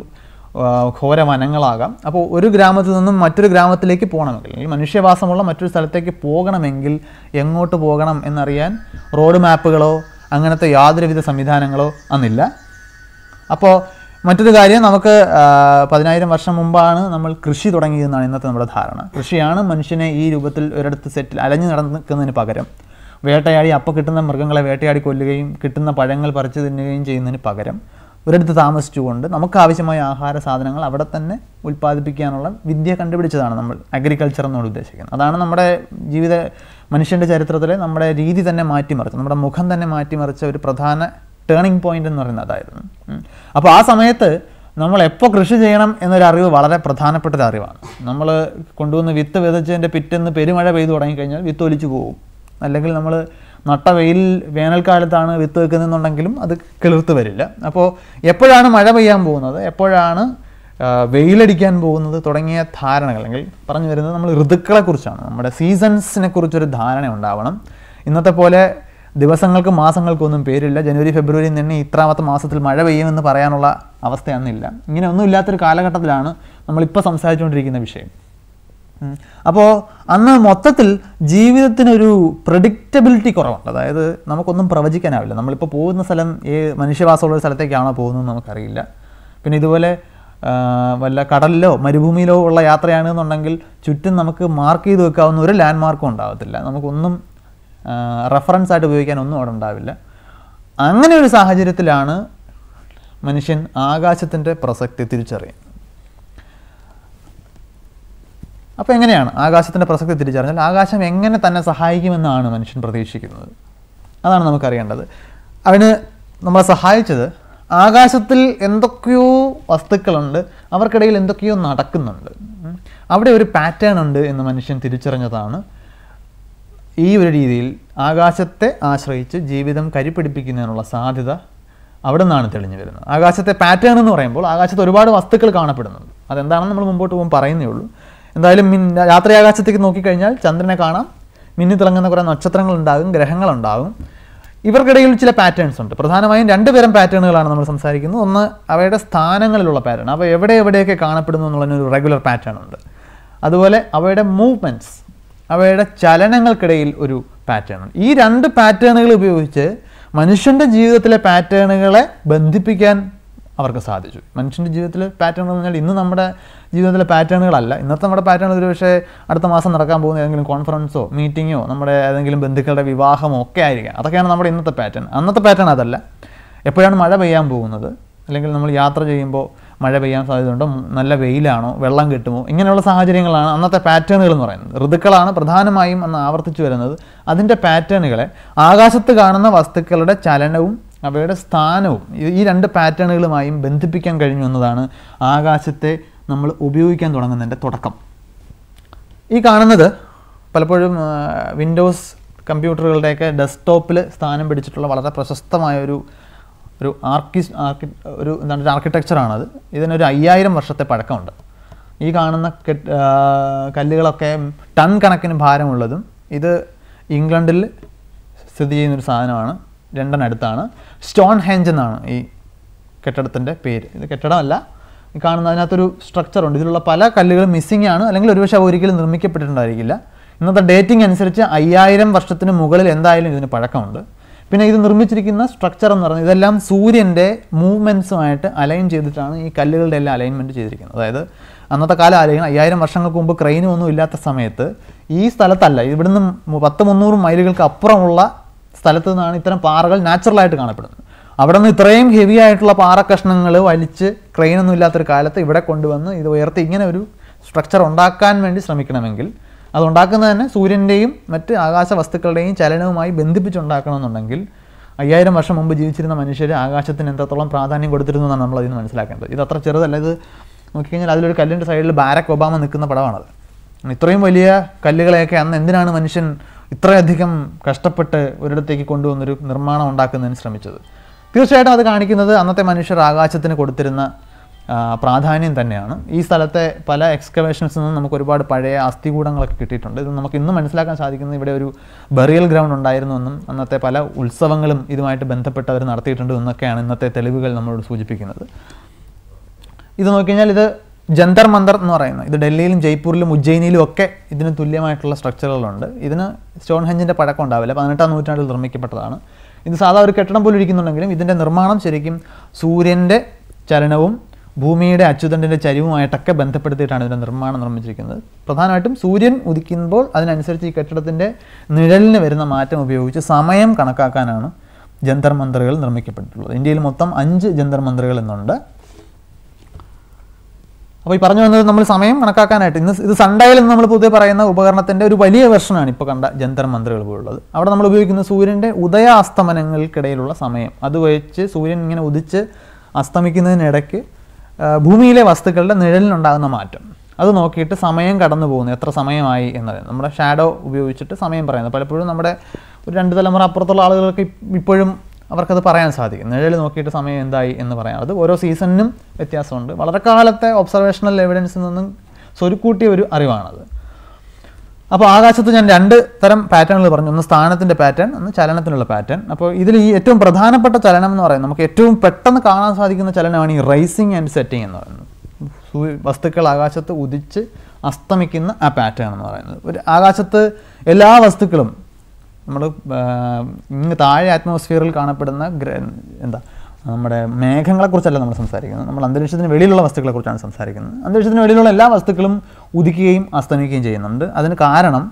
ഘോര വനങ്ങളാകാം അപ്പോൾ ഒരു ഗ്രാമത്തിൽ നിന്നും മറ്റൊരു ഗ്രാമത്തിലേക്ക് പോകണമെങ്കിൽ അല്ലെങ്കിൽ മനുഷ്യവാസമുള്ള മറ്റൊരു സ്ഥലത്തേക്ക് പോകണമെങ്കിൽ എങ്ങോട്ട് പോകണം എന്നറിയാൻ റോഡ് മാപ്പുകളോ അങ്ങനത്തെ യാതൊരുവിധ സംവിധാനങ്ങളോ അന്നില്ല അപ്പോൾ മറ്റൊരു കാര്യം നമുക്ക് പതിനായിരം വർഷം മുമ്പാണ് നമ്മൾ കൃഷി തുടങ്ങിയതെന്നാണ് ഇന്നത്തെ നമ്മുടെ ധാരണ കൃഷിയാണ് മനുഷ്യനെ ഈ രൂപത്തിൽ ഒരിടത്ത് സെറ്റിൽ അലഞ്ഞു നടക്കുന്നതിന് പകരം വേട്ടയാടി അപ്പോൾ കിട്ടുന്ന മൃഗങ്ങളെ വേട്ടയാടി കൊല്ലുകയും കിട്ടുന്ന പഴങ്ങൾ പറിച്ചു തിന്നുകയും ചെയ്യുന്നതിന് പകരം ഒരിടത്ത് താമസിച്ചുകൊണ്ട് നമുക്ക് ആവശ്യമായ ആഹാര സാധനങ്ങൾ അവിടെ തന്നെ ഉൽപ്പാദിപ്പിക്കാനുള്ള വിദ്യ കണ്ടുപിടിച്ചതാണ് നമ്മൾ അഗ്രികൾച്ചർ എന്നോട് ഉദ്ദേശിക്കുന്നത് അതാണ് നമ്മുടെ ജീവിത മനുഷ്യൻ്റെ ചരിത്രത്തിലെ നമ്മുടെ രീതി തന്നെ മാറ്റിമറിച്ചു നമ്മുടെ മുഖം തന്നെ മാറ്റിമറിച്ച ഒരു പ്രധാന ടേണിംഗ് പോയിന്റ് എന്ന് പറയുന്നത് അതായിരുന്നു അപ്പോൾ ആ സമയത്ത് നമ്മൾ എപ്പോൾ കൃഷി ചെയ്യണം എന്നൊരു അറിവ് വളരെ പ്രധാനപ്പെട്ട ഒരു അറിവാണ് നമ്മൾ കൊണ്ടുവന്ന് വിത്ത് വിതച്ചതിൻ്റെ പിറ്റെന്ന് പെരുമഴ പെയ്തു തുടങ്ങിക്കഴിഞ്ഞാൽ വിത്ത് ഒലിച്ചു പോകും അല്ലെങ്കിൽ നമ്മൾ നട്ട വെയിൽ വേനൽക്കാലത്താണ് വിത്ത് വെക്കുന്നുണ്ടെങ്കിലും അത് കിളിർത്ത് വരില്ല അപ്പോൾ എപ്പോഴാണ് മഴ പെയ്യാൻ പോകുന്നത് എപ്പോഴാണ് വെയിലടിക്കാൻ പോകുന്നത് തുടങ്ങിയ ധാരണകൾ അല്ലെങ്കിൽ പറഞ്ഞു വരുന്നത് നമ്മൾ ഋതുക്കളെക്കുറിച്ചാണ് നമ്മുടെ സീസൺസിനെ കുറിച്ചൊരു ധാരണ ഉണ്ടാവണം ഇന്നത്തെ പോലെ മാസങ്ങൾക്കും മാസങ്ങൾക്കൊന്നും പേരില്ല ജനുവരി ഫെബ്രുവരി തന്നെ ഇത്രാമത്തെ മാസത്തിൽ മഴ പെയ്യുമെന്ന് പറയാനുള്ള അവസ്ഥയൊന്നുമില്ല ഇങ്ങനെ ഒന്നും ഇല്ലാത്തൊരു കാലഘട്ടത്തിലാണ് നമ്മളിപ്പോൾ സംസാരിച്ചുകൊണ്ടിരിക്കുന്ന വിഷയം അപ്പോൾ അന്ന് മൊത്തത്തിൽ ജീവിതത്തിനൊരു പ്രഡിക്റ്റബിലിറ്റി കുറവുണ്ട് അതായത് നമുക്കൊന്നും പ്രവചിക്കാനാവില്ല നമ്മളിപ്പോൾ പോകുന്ന സ്ഥലം ഏ മനുഷ്യവാസമുള്ള സ്ഥലത്തേക്കാണോ പോകുന്നതെന്ന് നമുക്കറിയില്ല പിന്നെ ഇതുപോലെ വല്ല കടലിലോ മരുഭൂമിയിലോ ഉള്ള യാത്രയാണെന്നുണ്ടെങ്കിൽ ചുറ്റും നമുക്ക് മാർക്ക് ചെയ്ത് വെക്കാവുന്ന ഒരു ലാൻഡ് മാർക്കും ഉണ്ടാകത്തില്ല നമുക്കൊന്നും റെഫറൻസ് ആയിട്ട് ഉപയോഗിക്കാൻ ഒന്നും അവിടെ ഉണ്ടാവില്ല അങ്ങനെ ഒരു സാഹചര്യത്തിലാണ് മനുഷ്യൻ ആകാശത്തിൻ്റെ പ്രസക്തി തിരിച്ചറിയുന്നത് അപ്പോൾ എങ്ങനെയാണ് ആകാശത്തിൻ്റെ പ്രസക്തി തിരിച്ചറിഞ്ഞാൽ ആകാശം എങ്ങനെ തന്നെ സഹായിക്കുമെന്നാണ് മനുഷ്യൻ പ്രതീക്ഷിക്കുന്നത് അതാണ് നമുക്കറിയേണ്ടത് അവന് നമ്മളെ സഹായിച്ചത് ആകാശത്തിൽ എന്തൊക്കെയോ വസ്തുക്കളുണ്ട് അവർക്കിടയിൽ എന്തൊക്കെയോ നടക്കുന്നുണ്ട് അവിടെ ഒരു പാറ്റേൺ ഉണ്ട് എന്ന് മനുഷ്യൻ തിരിച്ചറിഞ്ഞതാണ് ഈ ഒരു രീതിയിൽ ആകാശത്തെ ആശ്രയിച്ച് ജീവിതം കരിപ്പിടിപ്പിക്കുന്നതിനുള്ള സാധ്യത അവിടെ നിന്നാണ് തെളിഞ്ഞു വരുന്നത് ആകാശത്തെ പാറ്റേൺ എന്ന് പറയുമ്പോൾ ആകാശത്ത് ഒരുപാട് വസ്തുക്കൾ കാണപ്പെടുന്നുണ്ട് അതെന്താണെന്ന് നമ്മൾ മുമ്പോട്ട് പോകുമ്പോൾ പറയുന്നേ ഉള്ളൂ എന്തായാലും രാത്രി ആകാശത്തേക്ക് നോക്കിക്കഴിഞ്ഞാൽ ചന്ദ്രനെ കാണാം മിന്നി തിളങ്ങുന്ന കുറേ നക്ഷത്രങ്ങളുണ്ടാകും ഗ്രഹങ്ങളുണ്ടാകും ഇവർക്കിടയിൽ ചില പാറ്റേൺസ് ഉണ്ട് പ്രധാനമായും രണ്ട് തരം പാറ്റേണുകളാണ് നമ്മൾ സംസാരിക്കുന്നത് ഒന്ന് അവയുടെ സ്ഥാനങ്ങളിലുള്ള പാറ്റേൺ അവ എവിടെ എവിടെയൊക്കെ കാണപ്പെടുന്നു എന്നുള്ളതിനൊരു റെഗുലർ പാറ്റേൺ ഉണ്ട് അതുപോലെ അവയുടെ മൂവ്മെൻറ്റ്സ് അവയുടെ ചലനങ്ങൾക്കിടയിൽ ഒരു പാറ്റേൺ ഉണ്ട് ഈ രണ്ട് പാറ്റേണുകൾ ഉപയോഗിച്ച് മനുഷ്യൻ്റെ ജീവിതത്തിലെ പാറ്റേണുകളെ ബന്ധിപ്പിക്കാൻ അവർക്ക് സാധിച്ചു മനുഷ്യൻ്റെ ജീവിതത്തിൽ പാറ്റേൺ എന്ന് പറഞ്ഞാൽ ഇന്ന് നമ്മുടെ ജീവിതത്തിലെ പാറ്റേണുകളല്ല ഇന്നത്തെ നമ്മുടെ പാറ്റേൺ ഒരു പക്ഷേ അടുത്ത മാസം നടക്കാൻ പോകുന്ന ഏതെങ്കിലും കോൺഫറൻസോ മീറ്റിങ്ങോ നമ്മുടെ ഏതെങ്കിലും ബന്ധുക്കളുടെ വിവാഹമോ ഒക്കെ ആയിരിക്കാം അതൊക്കെയാണ് നമ്മുടെ ഇന്നത്തെ പാറ്റേൺ അന്നത്തെ പാറ്റേൺ അതല്ല എപ്പോഴാണ് മഴ പെയ്യാൻ പോകുന്നത് അല്ലെങ്കിൽ നമ്മൾ യാത്ര ചെയ്യുമ്പോൾ മഴ പെയ്യാൻ സാധ്യതയുണ്ടോ നല്ല വെയിലാണോ വെള്ളം കിട്ടുമോ ഇങ്ങനെയുള്ള സാഹചര്യങ്ങളാണ് അന്നത്തെ പാറ്റേണുകൾ എന്ന് പറയുന്നത് ഋതുക്കളാണ് പ്രധാനമായും അന്ന് ആവർത്തിച്ചു വരുന്നത് അതിൻ്റെ പാറ്റേണുകളെ ആകാശത്ത് കാണുന്ന വസ്തുക്കളുടെ ചലനവും അവയുടെ സ്ഥാനവും ഈ രണ്ട് പാറ്റേണുകളുമായും ബന്ധിപ്പിക്കാൻ കഴിഞ്ഞു എന്നതാണ് ആകാശത്തെ നമ്മൾ ഉപയോഗിക്കാൻ തുടങ്ങുന്നതിൻ്റെ തുടക്കം ഈ കാണുന്നത് പലപ്പോഴും വിൻഡോസ് കമ്പ്യൂട്ടറുകളുടെയൊക്കെ ഡെസ്ക്ടോപ്പിൽ സ്ഥാനം പിടിച്ചിട്ടുള്ള വളരെ പ്രശസ്തമായ ഒരു ഒരു ആർക്കി ആർക്കി ഒരു എന്താണ് ഒരു ആർക്കിടെക്ചറാണത് ഇതിനൊരു അയ്യായിരം വർഷത്തെ പഴക്കമുണ്ട് ഈ കാണുന്ന കല്ലുകളൊക്കെ ടൺ കണക്കിന് ഭാരമുള്ളതും ഇത് ഇംഗ്ലണ്ടിൽ സ്ഥിതി ചെയ്യുന്നൊരു സാധനമാണ് ലണ്ടൻ അടുത്താണ് സ്റ്റോൺ ഹെഞ്ച് എന്നാണ് ഈ കെട്ടിടത്തിൻ്റെ പേര് ഇത് കെട്ടിടമല്ല കാണുന്ന അതിനകത്തൊരു സ്ട്രക്ചറുണ്ട് ഇതിലുള്ള പല കല്ലുകളും മിസ്സിംഗ് ആണ് അല്ലെങ്കിൽ ഒരുപക്ഷെ അവ ഒരിക്കലും നിർമ്മിക്കപ്പെട്ടിട്ടുണ്ടായിരിക്കില്ല ഇന്നത്തെ ഡേറ്റിംഗ് അനുസരിച്ച് അയ്യായിരം വർഷത്തിന് മുകളിൽ എന്തായാലും ഇതിന് പഴക്കമുണ്ട് പിന്നെ ഇത് നിർമ്മിച്ചിരിക്കുന്ന സ്ട്രക്ചർ എന്ന് പറഞ്ഞാൽ ഇതെല്ലാം സൂര്യൻ്റെ മൂവ്മെൻറ്റ്സുമായിട്ട് അലൈൻ ചെയ്തിട്ടാണ് ഈ കല്ലുകളുടെ എല്ലാം അലൈൻമെൻറ്റ് ചെയ്തിരിക്കുന്നത് അതായത് അന്നത്തെ കാലം ആലോചിക്കണം അയ്യായിരം വർഷങ്ങൾക്ക് മുമ്പ് ക്രെയിനും ഒന്നും ഇല്ലാത്ത സമയത്ത് ഈ സ്ഥലത്തല്ല ഇവിടുന്ന് പത്ത് മുന്നൂറ് മൈലുകൾക്ക് അപ്പുറമുള്ള സ്ഥലത്ത് നിന്നാണ് ഇത്തരം പാറകൾ നാച്ചുറലായിട്ട് കാണപ്പെടുന്നത് അവിടെ നിന്ന് ഇത്രയും ഹെവി ആയിട്ടുള്ള പാറ കഷ്ണങ്ങൾ വലിച്ച് ക്രെയിനൊന്നും ഇല്ലാത്തൊരു കാലത്ത് ഇവിടെ കൊണ്ടുവന്ന് ഇത് ഉയർത്തി ഇങ്ങനെ ഒരു സ്ട്രക്ചർ ഉണ്ടാക്കാൻ വേണ്ടി ശ്രമിക്കണമെങ്കിൽ അതുണ്ടാക്കുന്നത് തന്നെ സൂര്യൻ്റെയും മറ്റ് ആകാശ വസ്തുക്കളുടെയും ചലനവുമായി ബന്ധിപ്പിച്ചുണ്ടാക്കണമെന്നുണ്ടെങ്കിൽ അയ്യായിരം വർഷം മുമ്പ് ജീവിച്ചിരുന്ന മനുഷ്യർ ആകാശത്തിന് എത്രത്തോളം പ്രാധാന്യം കൊടുത്തിരുന്നു എന്നാണ് നമ്മൾ അതിന് മനസ്സിലാക്കേണ്ടത് ഇത് അത്ര ചെറുതല്ല ഇത് നോക്കിക്കഴിഞ്ഞാൽ അതിലൊരു കല്ലിൻ്റെ സൈഡിൽ ബാരക് ഒബാമ നിൽക്കുന്ന പടമാണത് ഇത്രയും വലിയ കല്ലുകളെയൊക്കെ അന്ന് എന്തിനാണ് മനുഷ്യൻ ഇത്രയധികം കഷ്ടപ്പെട്ട് ഒരിടത്തേക്ക് കൊണ്ടുവന്നൊരു നിർമ്മാണം ഉണ്ടാക്കുന്നതിന് ശ്രമിച്ചത് തീർച്ചയായിട്ടും അത് കാണിക്കുന്നത് അന്നത്തെ മനുഷ്യർ ആകാശത്തിന് കൊടുത്തിരുന്ന പ്രാധാന്യം തന്നെയാണ് ഈ സ്ഥലത്തെ പല എക്സ്കവേഷൻസിൽ നിന്ന് നമുക്ക് ഒരുപാട് പഴയ അസ്ഥികൂടങ്ങളൊക്കെ കിട്ടിയിട്ടുണ്ട് ഇത് നമുക്ക് ഇന്നും മനസ്സിലാക്കാൻ സാധിക്കുന്നത് ഇവിടെ ഒരു ബറിയൽ ഗ്രൗണ്ട് ഉണ്ടായിരുന്നുവെന്നും അന്നത്തെ പല ഉത്സവങ്ങളും ഇതുമായിട്ട് ബന്ധപ്പെട്ട് അവർ നടത്തിയിട്ടുണ്ട് എന്നൊക്കെയാണ് ഇന്നത്തെ തെളിവുകൾ നമ്മളോട് സൂചിപ്പിക്കുന്നത് ഇത് നോക്കിക്കഴിഞ്ഞാൽ ഇത് ജന്തർ മന്തർ എന്ന് പറയുന്നത് ഇത് ഡൽഹിയിലും ജയ്പൂരിലും ഉജ്ജയിനിയിലും ഒക്കെ ഇതിന് തുല്യമായിട്ടുള്ള സ്ട്രക്ചറുകളുണ്ട് ഇതിന് സ്റ്റോൺ ഹെഞ്ചിൻ്റെ പഴക്കം ഉണ്ടാവില്ല പതിനെട്ടാം നൂറ്റാണ്ടിൽ നിർമ്മിക്കപ്പെട്ടതാണ് ഇത് സാധാ ഒരു കെട്ടിടം പോലും ഇരിക്കുന്നുണ്ടെങ്കിലും ഇതിൻ്റെ നിർമ്മാണം ശരിക്കും സൂര്യൻ്റെ ചലനവും ഭൂമിയുടെ അച്യുതണ്ടിൻ്റെ ചരിവുമായിട്ടൊക്കെ ബന്ധപ്പെടുത്തിയിട്ടാണ് ഇതിൻ്റെ നിർമ്മാണം നിർമ്മിച്ചിരിക്കുന്നത് പ്രധാനമായിട്ടും സൂര്യൻ ഉദിക്കുമ്പോൾ അതിനനുസരിച്ച് ഈ കെട്ടിടത്തിൻ്റെ നിഴലിന് വരുന്ന മാറ്റം ഉപയോഗിച്ച് സമയം കണക്കാക്കാനാണ് ജന്തർ മന്ത്രകൾ നിർമ്മിക്കപ്പെട്ടിട്ടുള്ളത് ഇന്ത്യയിൽ മൊത്തം അഞ്ച് ജന്തർ മന്ത്രകൾ എന്നുണ്ട് അപ്പോൾ ഈ പറഞ്ഞു വന്നത് നമ്മൾ സമയം കണക്കാക്കാനായിട്ട് ഇന്ന് ഇത് സൺഡയൽ എന്ന് നമ്മൾ പൊതുവെ പറയുന്ന ഉപകരണത്തിൻ്റെ ഒരു വലിയ വെർഷനാണ് ഇപ്പോൾ കണ്ട ജന്തർ മന്ത്രികൾ പോലുള്ളത് അവിടെ നമ്മൾ ഉപയോഗിക്കുന്ന സൂര്യൻ്റെ ഉദയാസ്തമനങ്ങൾക്കിടയിലുള്ള സമയം അത് വെച്ച് സൂര്യൻ ഇങ്ങനെ ഉദിച്ച് അസ്തമിക്കുന്നതിനിടയ്ക്ക് ഭൂമിയിലെ വസ്തുക്കളുടെ നിഴലിനുണ്ടാകുന്ന മാറ്റം അത് നോക്കിയിട്ട് സമയം കടന്നു പോകുന്നു എത്ര സമയമായി എന്നത് നമ്മുടെ ഷാഡോ ഉപയോഗിച്ചിട്ട് സമയം പറയുന്നത് പലപ്പോഴും നമ്മുടെ ഒരു രണ്ട് തലമുറ അപ്പുറത്തുള്ള ആളുകളൊക്കെ ഇപ്പോഴും അവർക്കത് പറയാൻ സാധിക്കും നിഴൽ നോക്കിയിട്ട് സമയം എന്തായി എന്ന് പറയാം അത് ഓരോ സീസണിനും വ്യത്യാസമുണ്ട് വളരെ കാലത്തെ ഒബ്സർവേഷണൽ എവിഡൻസിൽ നിന്നും സ്വരുക്കൂട്ടിയ ഒരു അറിവാണത് അപ്പോൾ ആകാശത്ത് ഞാൻ രണ്ട് തരം പാറ്റേണുകൾ പറഞ്ഞു ഒന്ന് സ്ഥാനത്തിൻ്റെ പാറ്റേൺ ഒന്ന് ചലനത്തിനുള്ള പാറ്റേൺ അപ്പോൾ ഇതിൽ ഈ ഏറ്റവും പ്രധാനപ്പെട്ട ചലനം എന്ന് പറയുന്നത് നമുക്ക് ഏറ്റവും പെട്ടെന്ന് കാണാൻ സാധിക്കുന്ന ചലനമാണ് ഈ റൈസിങ് ആൻഡ് സെറ്റിംഗ് എന്ന് പറയുന്നത് വസ്തുക്കൾ ആകാശത്ത് ഉദിച്ച് അസ്തമിക്കുന്ന ആ പാറ്റേൺ എന്ന് പറയുന്നത് ഒരു ആകാശത്ത് എല്ലാ വസ്തുക്കളും നമ്മൾ ഇങ്ങ് താഴെ ആറ്റ്മോസ്ഫിയറിൽ കാണപ്പെടുന്ന എന്താ നമ്മുടെ മേഘങ്ങളെക്കുറിച്ചല്ല നമ്മൾ സംസാരിക്കുന്നത് നമ്മൾ അന്തരീക്ഷത്തിന് വെളിയിലുള്ള വസ്തുക്കളെക്കുറിച്ചാണ് സംസാരിക്കുന്നത് അന്തരീക്ഷത്തിന് വെളിയിലുള്ള എല്ലാ വസ്തുക്കളും ഉദിക്കുകയും അസ്തമിക്കുകയും ചെയ്യുന്നുണ്ട് അതിന് കാരണം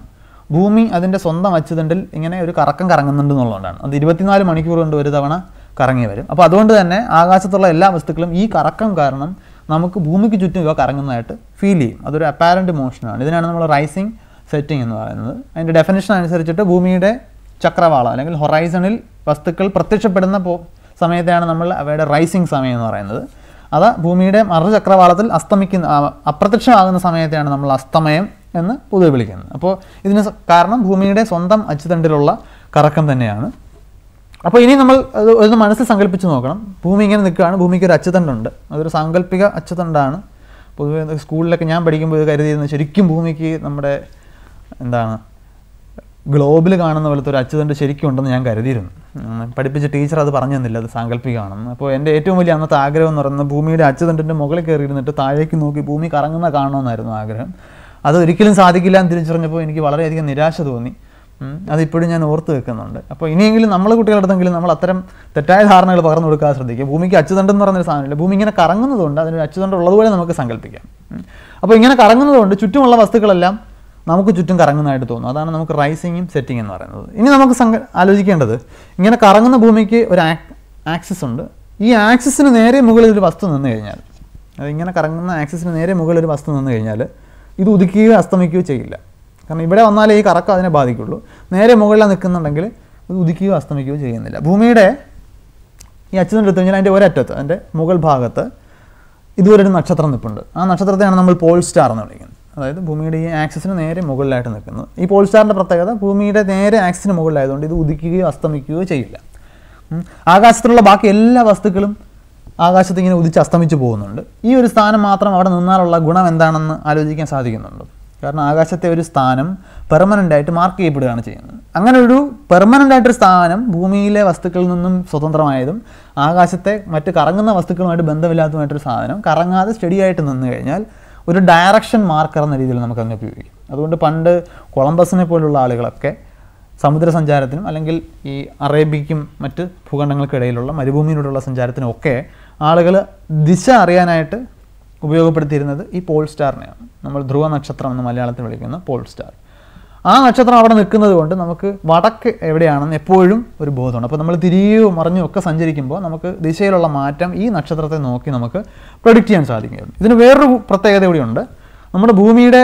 ഭൂമി അതിൻ്റെ സ്വന്തം അച്ചുതണ്ടിൽ ഇങ്ങനെ ഒരു കറക്കം കറങ്ങുന്നുണ്ട് എന്നുള്ളതുകൊണ്ടാണ് അത് ഇരുപത്തിനാല് മണിക്കൂർ കൊണ്ട് ഒരു തവണ കറങ്ങി വരും അപ്പോൾ അതുകൊണ്ട് തന്നെ ആകാശത്തുള്ള എല്ലാ വസ്തുക്കളും ഈ കറക്കം കാരണം നമുക്ക് ഭൂമിക്ക് ചുറ്റും ഇവ കറങ്ങുന്നതായിട്ട് ഫീൽ ചെയ്യും അതൊരു അപ്പാരൻ്റ് മോഷനാണ് ഇതിനാണ് നമ്മൾ റൈസിങ് സെറ്റിംഗ് എന്ന് പറയുന്നത് അതിൻ്റെ ഡെഫിനേഷൻ അനുസരിച്ചിട്ട് ഭൂമിയുടെ ചക്രവാളം അല്ലെങ്കിൽ ഹൊറൈസണിൽ വസ്തുക്കൾ പ്രത്യക്ഷപ്പെടുന്ന സമയത്തെയാണ് നമ്മൾ അവയുടെ റൈസിങ് സമയം എന്ന് പറയുന്നത് അത് ഭൂമിയുടെ മറുചക്രവാളത്തിൽ അസ്തമിക്കുന്ന അപ്രത്യക്ഷമാകുന്ന സമയത്തെയാണ് നമ്മൾ അസ്തമയം എന്ന് പൊതുവെ വിളിക്കുന്നത് അപ്പോൾ ഇതിന് കാരണം ഭൂമിയുടെ സ്വന്തം അച്ചുതണ്ടിലുള്ള കറക്കം തന്നെയാണ് അപ്പോൾ ഇനി നമ്മൾ അത് ഒന്ന് മനസ്സിൽ സങ്കല്പിച്ച് നോക്കണം ഭൂമി ഇങ്ങനെ നിൽക്കുകയാണ് ഭൂമിക്ക് ഒരു അച്ചുതണ്ടുണ്ട് അതൊരു സാങ്കല്പിക അച്ചുതണ്ടാണ് പൊതുവെ സ്കൂളിലൊക്കെ ഞാൻ പഠിക്കുമ്പോൾ ഇത് കരുതിയിരുന്നു ശരിക്കും ഭൂമിക്ക് നമ്മുടെ എന്താണ് ഗ്ലോബിൽ കാണുന്ന പോലത്തെ ഒരു അച്യുതൻ്റെ ശരിക്കും ഉണ്ടെന്ന് ഞാൻ കരുതിയിരുന്നു പഠിപ്പിച്ച ടീച്ചർ അത് പറഞ്ഞു തന്നില്ല അത് സാങ്കല്പികമാണെന്ന് അപ്പോൾ എൻ്റെ ഏറ്റവും വലിയ അന്നത്തെ ആഗ്രഹം എന്ന് പറയുന്നത് ഭൂമിയുടെ അച്യുതൻ്റെ മുകളിൽ കയറി ഇരുന്നിട്ട് താഴേക്ക് നോക്കി ഭൂമി കറങ്ങുന്ന കാണണമെന്നായിരുന്നു ആഗ്രഹം അത് ഒരിക്കലും സാധിക്കില്ല എന്ന് തിരിച്ചറിഞ്ഞപ്പോൾ എനിക്ക് വളരെയധികം നിരാശ തോന്നി അതിപ്പോഴും ഞാൻ ഓർത്ത് വെക്കുന്നുണ്ട് അപ്പോൾ ഇനിയെങ്കിലും നമ്മൾ കുട്ടികളടുത്തെങ്കിലും നമ്മൾ അത്തരം തെറ്റായ ധാരണകൾ പകർന്നു കൊടുക്കാൻ ശ്രദ്ധിക്കുക ഭൂമിക്ക് അച്യുതണ്ടെന്ന് പറയുന്നൊരു സാധനമില്ല ഭൂമി ഇങ്ങനെ കറങ്ങുന്നതുകൊണ്ട് അതിനൊരു അച്ചുതണ്ട് ഉള്ളതുപോലെ നമുക്ക് സങ്കല്പിക്കാം അപ്പോൾ ഇങ്ങനെ കറങ്ങുന്നതുകൊണ്ട് ചുറ്റുമുള്ള വസ്തുക്കളെല്ലാം നമുക്ക് ചുറ്റും കറങ്ങുന്നതായിട്ട് തോന്നും അതാണ് നമുക്ക് റൈസിങ്ങും സെറ്റിംഗ് എന്ന് പറയുന്നത് ഇനി നമുക്ക് സംഘ ആലോചിക്കേണ്ടത് ഇങ്ങനെ കറങ്ങുന്ന ഭൂമിക്ക് ഒരു ആക്സിസ് ഉണ്ട് ഈ ആക്സിസിന് നേരെ മുകളിൽ ഒരു വസ്തു നിന്ന് കഴിഞ്ഞാൽ അത് ഇങ്ങനെ കറങ്ങുന്ന ആക്സിസിന് നേരെ മുകളിൽ ഒരു വസ്തു നിന്ന് കഴിഞ്ഞാൽ ഇത് ഉദിക്കുകയോ അസ്തമിക്കുകയോ ചെയ്യില്ല കാരണം ഇവിടെ വന്നാലേ ഈ കറക്കം അതിനെ ബാധിക്കുള്ളൂ നേരെ മുകളിൽ നിൽക്കുന്നുണ്ടെങ്കിൽ ഇത് ഉദിക്കുകയോ അസ്തമിക്കുകയോ ചെയ്യുന്നില്ല ഭൂമിയുടെ ഈ അച്ഛൻ എടുത്തു കഴിഞ്ഞാൽ അതിൻ്റെ ഒരറ്റത്ത് അതിൻ്റെ മുകൾ ഭാഗത്ത് ഇതുവരെ ഒരു നക്ഷത്രം നിൽപ്പുണ്ട് ആ നക്ഷത്രത്തെയാണ് നമ്മൾ പോൾ സ്റ്റാർ എന്ന് വിളിക്കുന്നത് അതായത് ഭൂമിയുടെ ഈ ആക്സിന് നേരെ മുകളിലായിട്ട് നിൽക്കുന്നത് ഈ പോൾസ്റ്റാറിൻ്റെ പ്രത്യേകത ഭൂമിയുടെ നേരെ ആക്സിന് മുകളിലായതുകൊണ്ട് ഇത് ഉദിക്കുകയോ അസ്തമിക്കുകയോ ചെയ്യില്ല ആകാശത്തിലുള്ള ബാക്കി എല്ലാ വസ്തുക്കളും ആകാശത്ത് ഇങ്ങനെ ഉദിച്ച് അസ്തമിച്ച് പോകുന്നുണ്ട് ഈ ഒരു സ്ഥാനം മാത്രം അവിടെ നിന്നാലുള്ള ഗുണം എന്താണെന്ന് ആലോചിക്കാൻ സാധിക്കുന്നുണ്ട് കാരണം ആകാശത്തെ ഒരു സ്ഥാനം പെർമനൻ്റ് ആയിട്ട് മാർക്ക് ചെയ്യപ്പെടുകയാണ് ചെയ്യുന്നത് അങ്ങനെ ഒരു പെർമനൻ്റ് ആയിട്ടൊരു സ്ഥാനം ഭൂമിയിലെ വസ്തുക്കളിൽ നിന്നും സ്വതന്ത്രമായതും ആകാശത്തെ മറ്റ് കറങ്ങുന്ന വസ്തുക്കളുമായിട്ട് ബന്ധമില്ലാത്തതുമായിട്ടൊരു സാധനം കറങ്ങാതെ സ്റ്റഡി ആയിട്ട് നിന്ന് കഴിഞ്ഞാൽ ഒരു ഡയറക്ഷൻ മാർക്കർ എന്ന രീതിയിൽ നമുക്ക് അങ്ങ് ഉപയോഗിക്കാം അതുകൊണ്ട് പണ്ട് കൊളംബസിനെ പോലുള്ള ആളുകളൊക്കെ സമുദ്ര അല്ലെങ്കിൽ ഈ അറേബ്യയ്ക്കും മറ്റ് ഭൂഖണ്ഡങ്ങൾക്കിടയിലുള്ള മരുഭൂമിയിലൂടെയുള്ള സഞ്ചാരത്തിനും ഒക്കെ ആളുകൾ ദിശ അറിയാനായിട്ട് ഉപയോഗപ്പെടുത്തിയിരുന്നത് ഈ പോൾ സ്റ്റാറിനെയാണ് നമ്മൾ ധ്രുവ നക്ഷത്രം എന്ന് മലയാളത്തിൽ വിളിക്കുന്ന പോൾ സ്റ്റാർ ആ നക്ഷത്രം അവിടെ നിൽക്കുന്നത് കൊണ്ട് നമുക്ക് വടക്ക് എവിടെയാണെന്ന് എപ്പോഴും ഒരു ബോധമുണ്ട് അപ്പോൾ നമ്മൾ തിരിയോ മറിഞ്ഞോ ഒക്കെ സഞ്ചരിക്കുമ്പോൾ നമുക്ക് ദിശയിലുള്ള മാറ്റം ഈ നക്ഷത്രത്തെ നോക്കി നമുക്ക് പ്രൊഡിക്റ്റ് ചെയ്യാൻ സാധിക്കും ഇതിന് വേറൊരു പ്രത്യേകത കൂടിയുണ്ട് നമ്മുടെ ഭൂമിയുടെ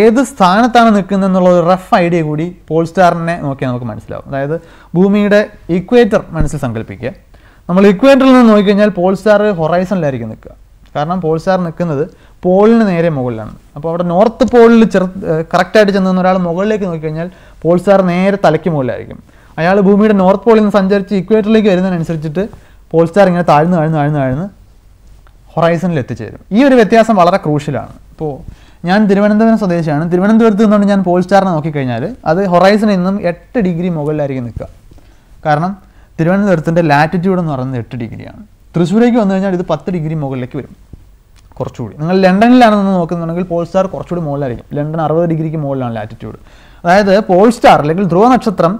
ഏത് സ്ഥാനത്താണ് നിൽക്കുന്നത് എന്നുള്ള ഒരു റഫ് ഐഡിയ കൂടി പോൾ സ്റ്റാറിനെ നോക്കിയാൽ നമുക്ക് മനസ്സിലാവും അതായത് ഭൂമിയുടെ ഇക്വേറ്റർ മനസ്സിൽ സങ്കല്പിക്കുക നമ്മൾ ഇക്വേറ്ററിൽ നിന്ന് നോക്കിക്കഴിഞ്ഞാൽ പോൾ സ്റ്റാർ ഹൊറൈസണിലായിരിക്കും നിൽക്കുക കാരണം പോൾ സ്റ്റാർ നിൽക്കുന്നത് പോളിന് നേരെ മുകളിലാണ് അപ്പോൾ അവിടെ നോർത്ത് പോളിൽ ചെറു കറക്റ്റായിട്ട് ചെന്ന് ഒരാൾ മുകളിലേക്ക് നോക്കിക്കഴിഞ്ഞാൽ പോൾസാർ നേരെ തലയ്ക്ക് മുകളിലായിരിക്കും അയാൾ ഭൂമിയുടെ നോർത്ത് പോളിൽ നിന്ന് സഞ്ചരിച്ച് ഇക്വേറ്ററിലേക്ക് വരുന്നതിനനുസരിച്ചിട്ട് പോൾസ്റ്റാർ ഇങ്ങനെ താഴ്ന്ന് താഴ്ന്ന് താഴ്ന്ന് താഴ്ന്ന് ഹൊറൈസണിൽ എത്തിച്ചേരും ഈ ഒരു വ്യത്യാസം വളരെ ക്രൂഷ്യലാണ് ഇപ്പോൾ ഞാൻ തിരുവനന്തപുരം സ്വദേശിയാണ് തിരുവനന്തപുരത്ത് നിന്നുകൊണ്ട് ഞാൻ പോൾസ്റ്റാറിനെ നോക്കിക്കഴിഞ്ഞാൽ അത് ഹൊറൈസണിൽ നിന്നും എട്ട് ഡിഗ്രി മുകളിലായിരിക്കും നിൽക്കുക കാരണം തിരുവനന്തപുരത്തിൻ്റെ ലാറ്റിറ്റ്യൂഡ് എന്ന് പറയുന്നത് എട്ട് ഡിഗ്രിയാണ് തൃശ്ശൂരേക്ക് വന്നു കഴിഞ്ഞാൽ ഇത് പത്ത് ഡിഗ്രി മുകളിലേക്ക് വരും കുറച്ചുകൂടി നിങ്ങൾ ലണ്ടനിലാണെന്ന് നോക്കുന്നുണ്ടെങ്കിൽ പോൾ സ്റ്റാർ കുറച്ചുകൂടി മുകളിലായിരിക്കും ലണ്ടൻ അറുപത് ഡിഗ്രിക്ക് മുകളിലാണ് ലാറ്റിറ്റ്യൂഡ് അതായത് പോൾ സ്റ്റാർ അല്ലെങ്കിൽ ധ്രുവ നക്ഷത്രം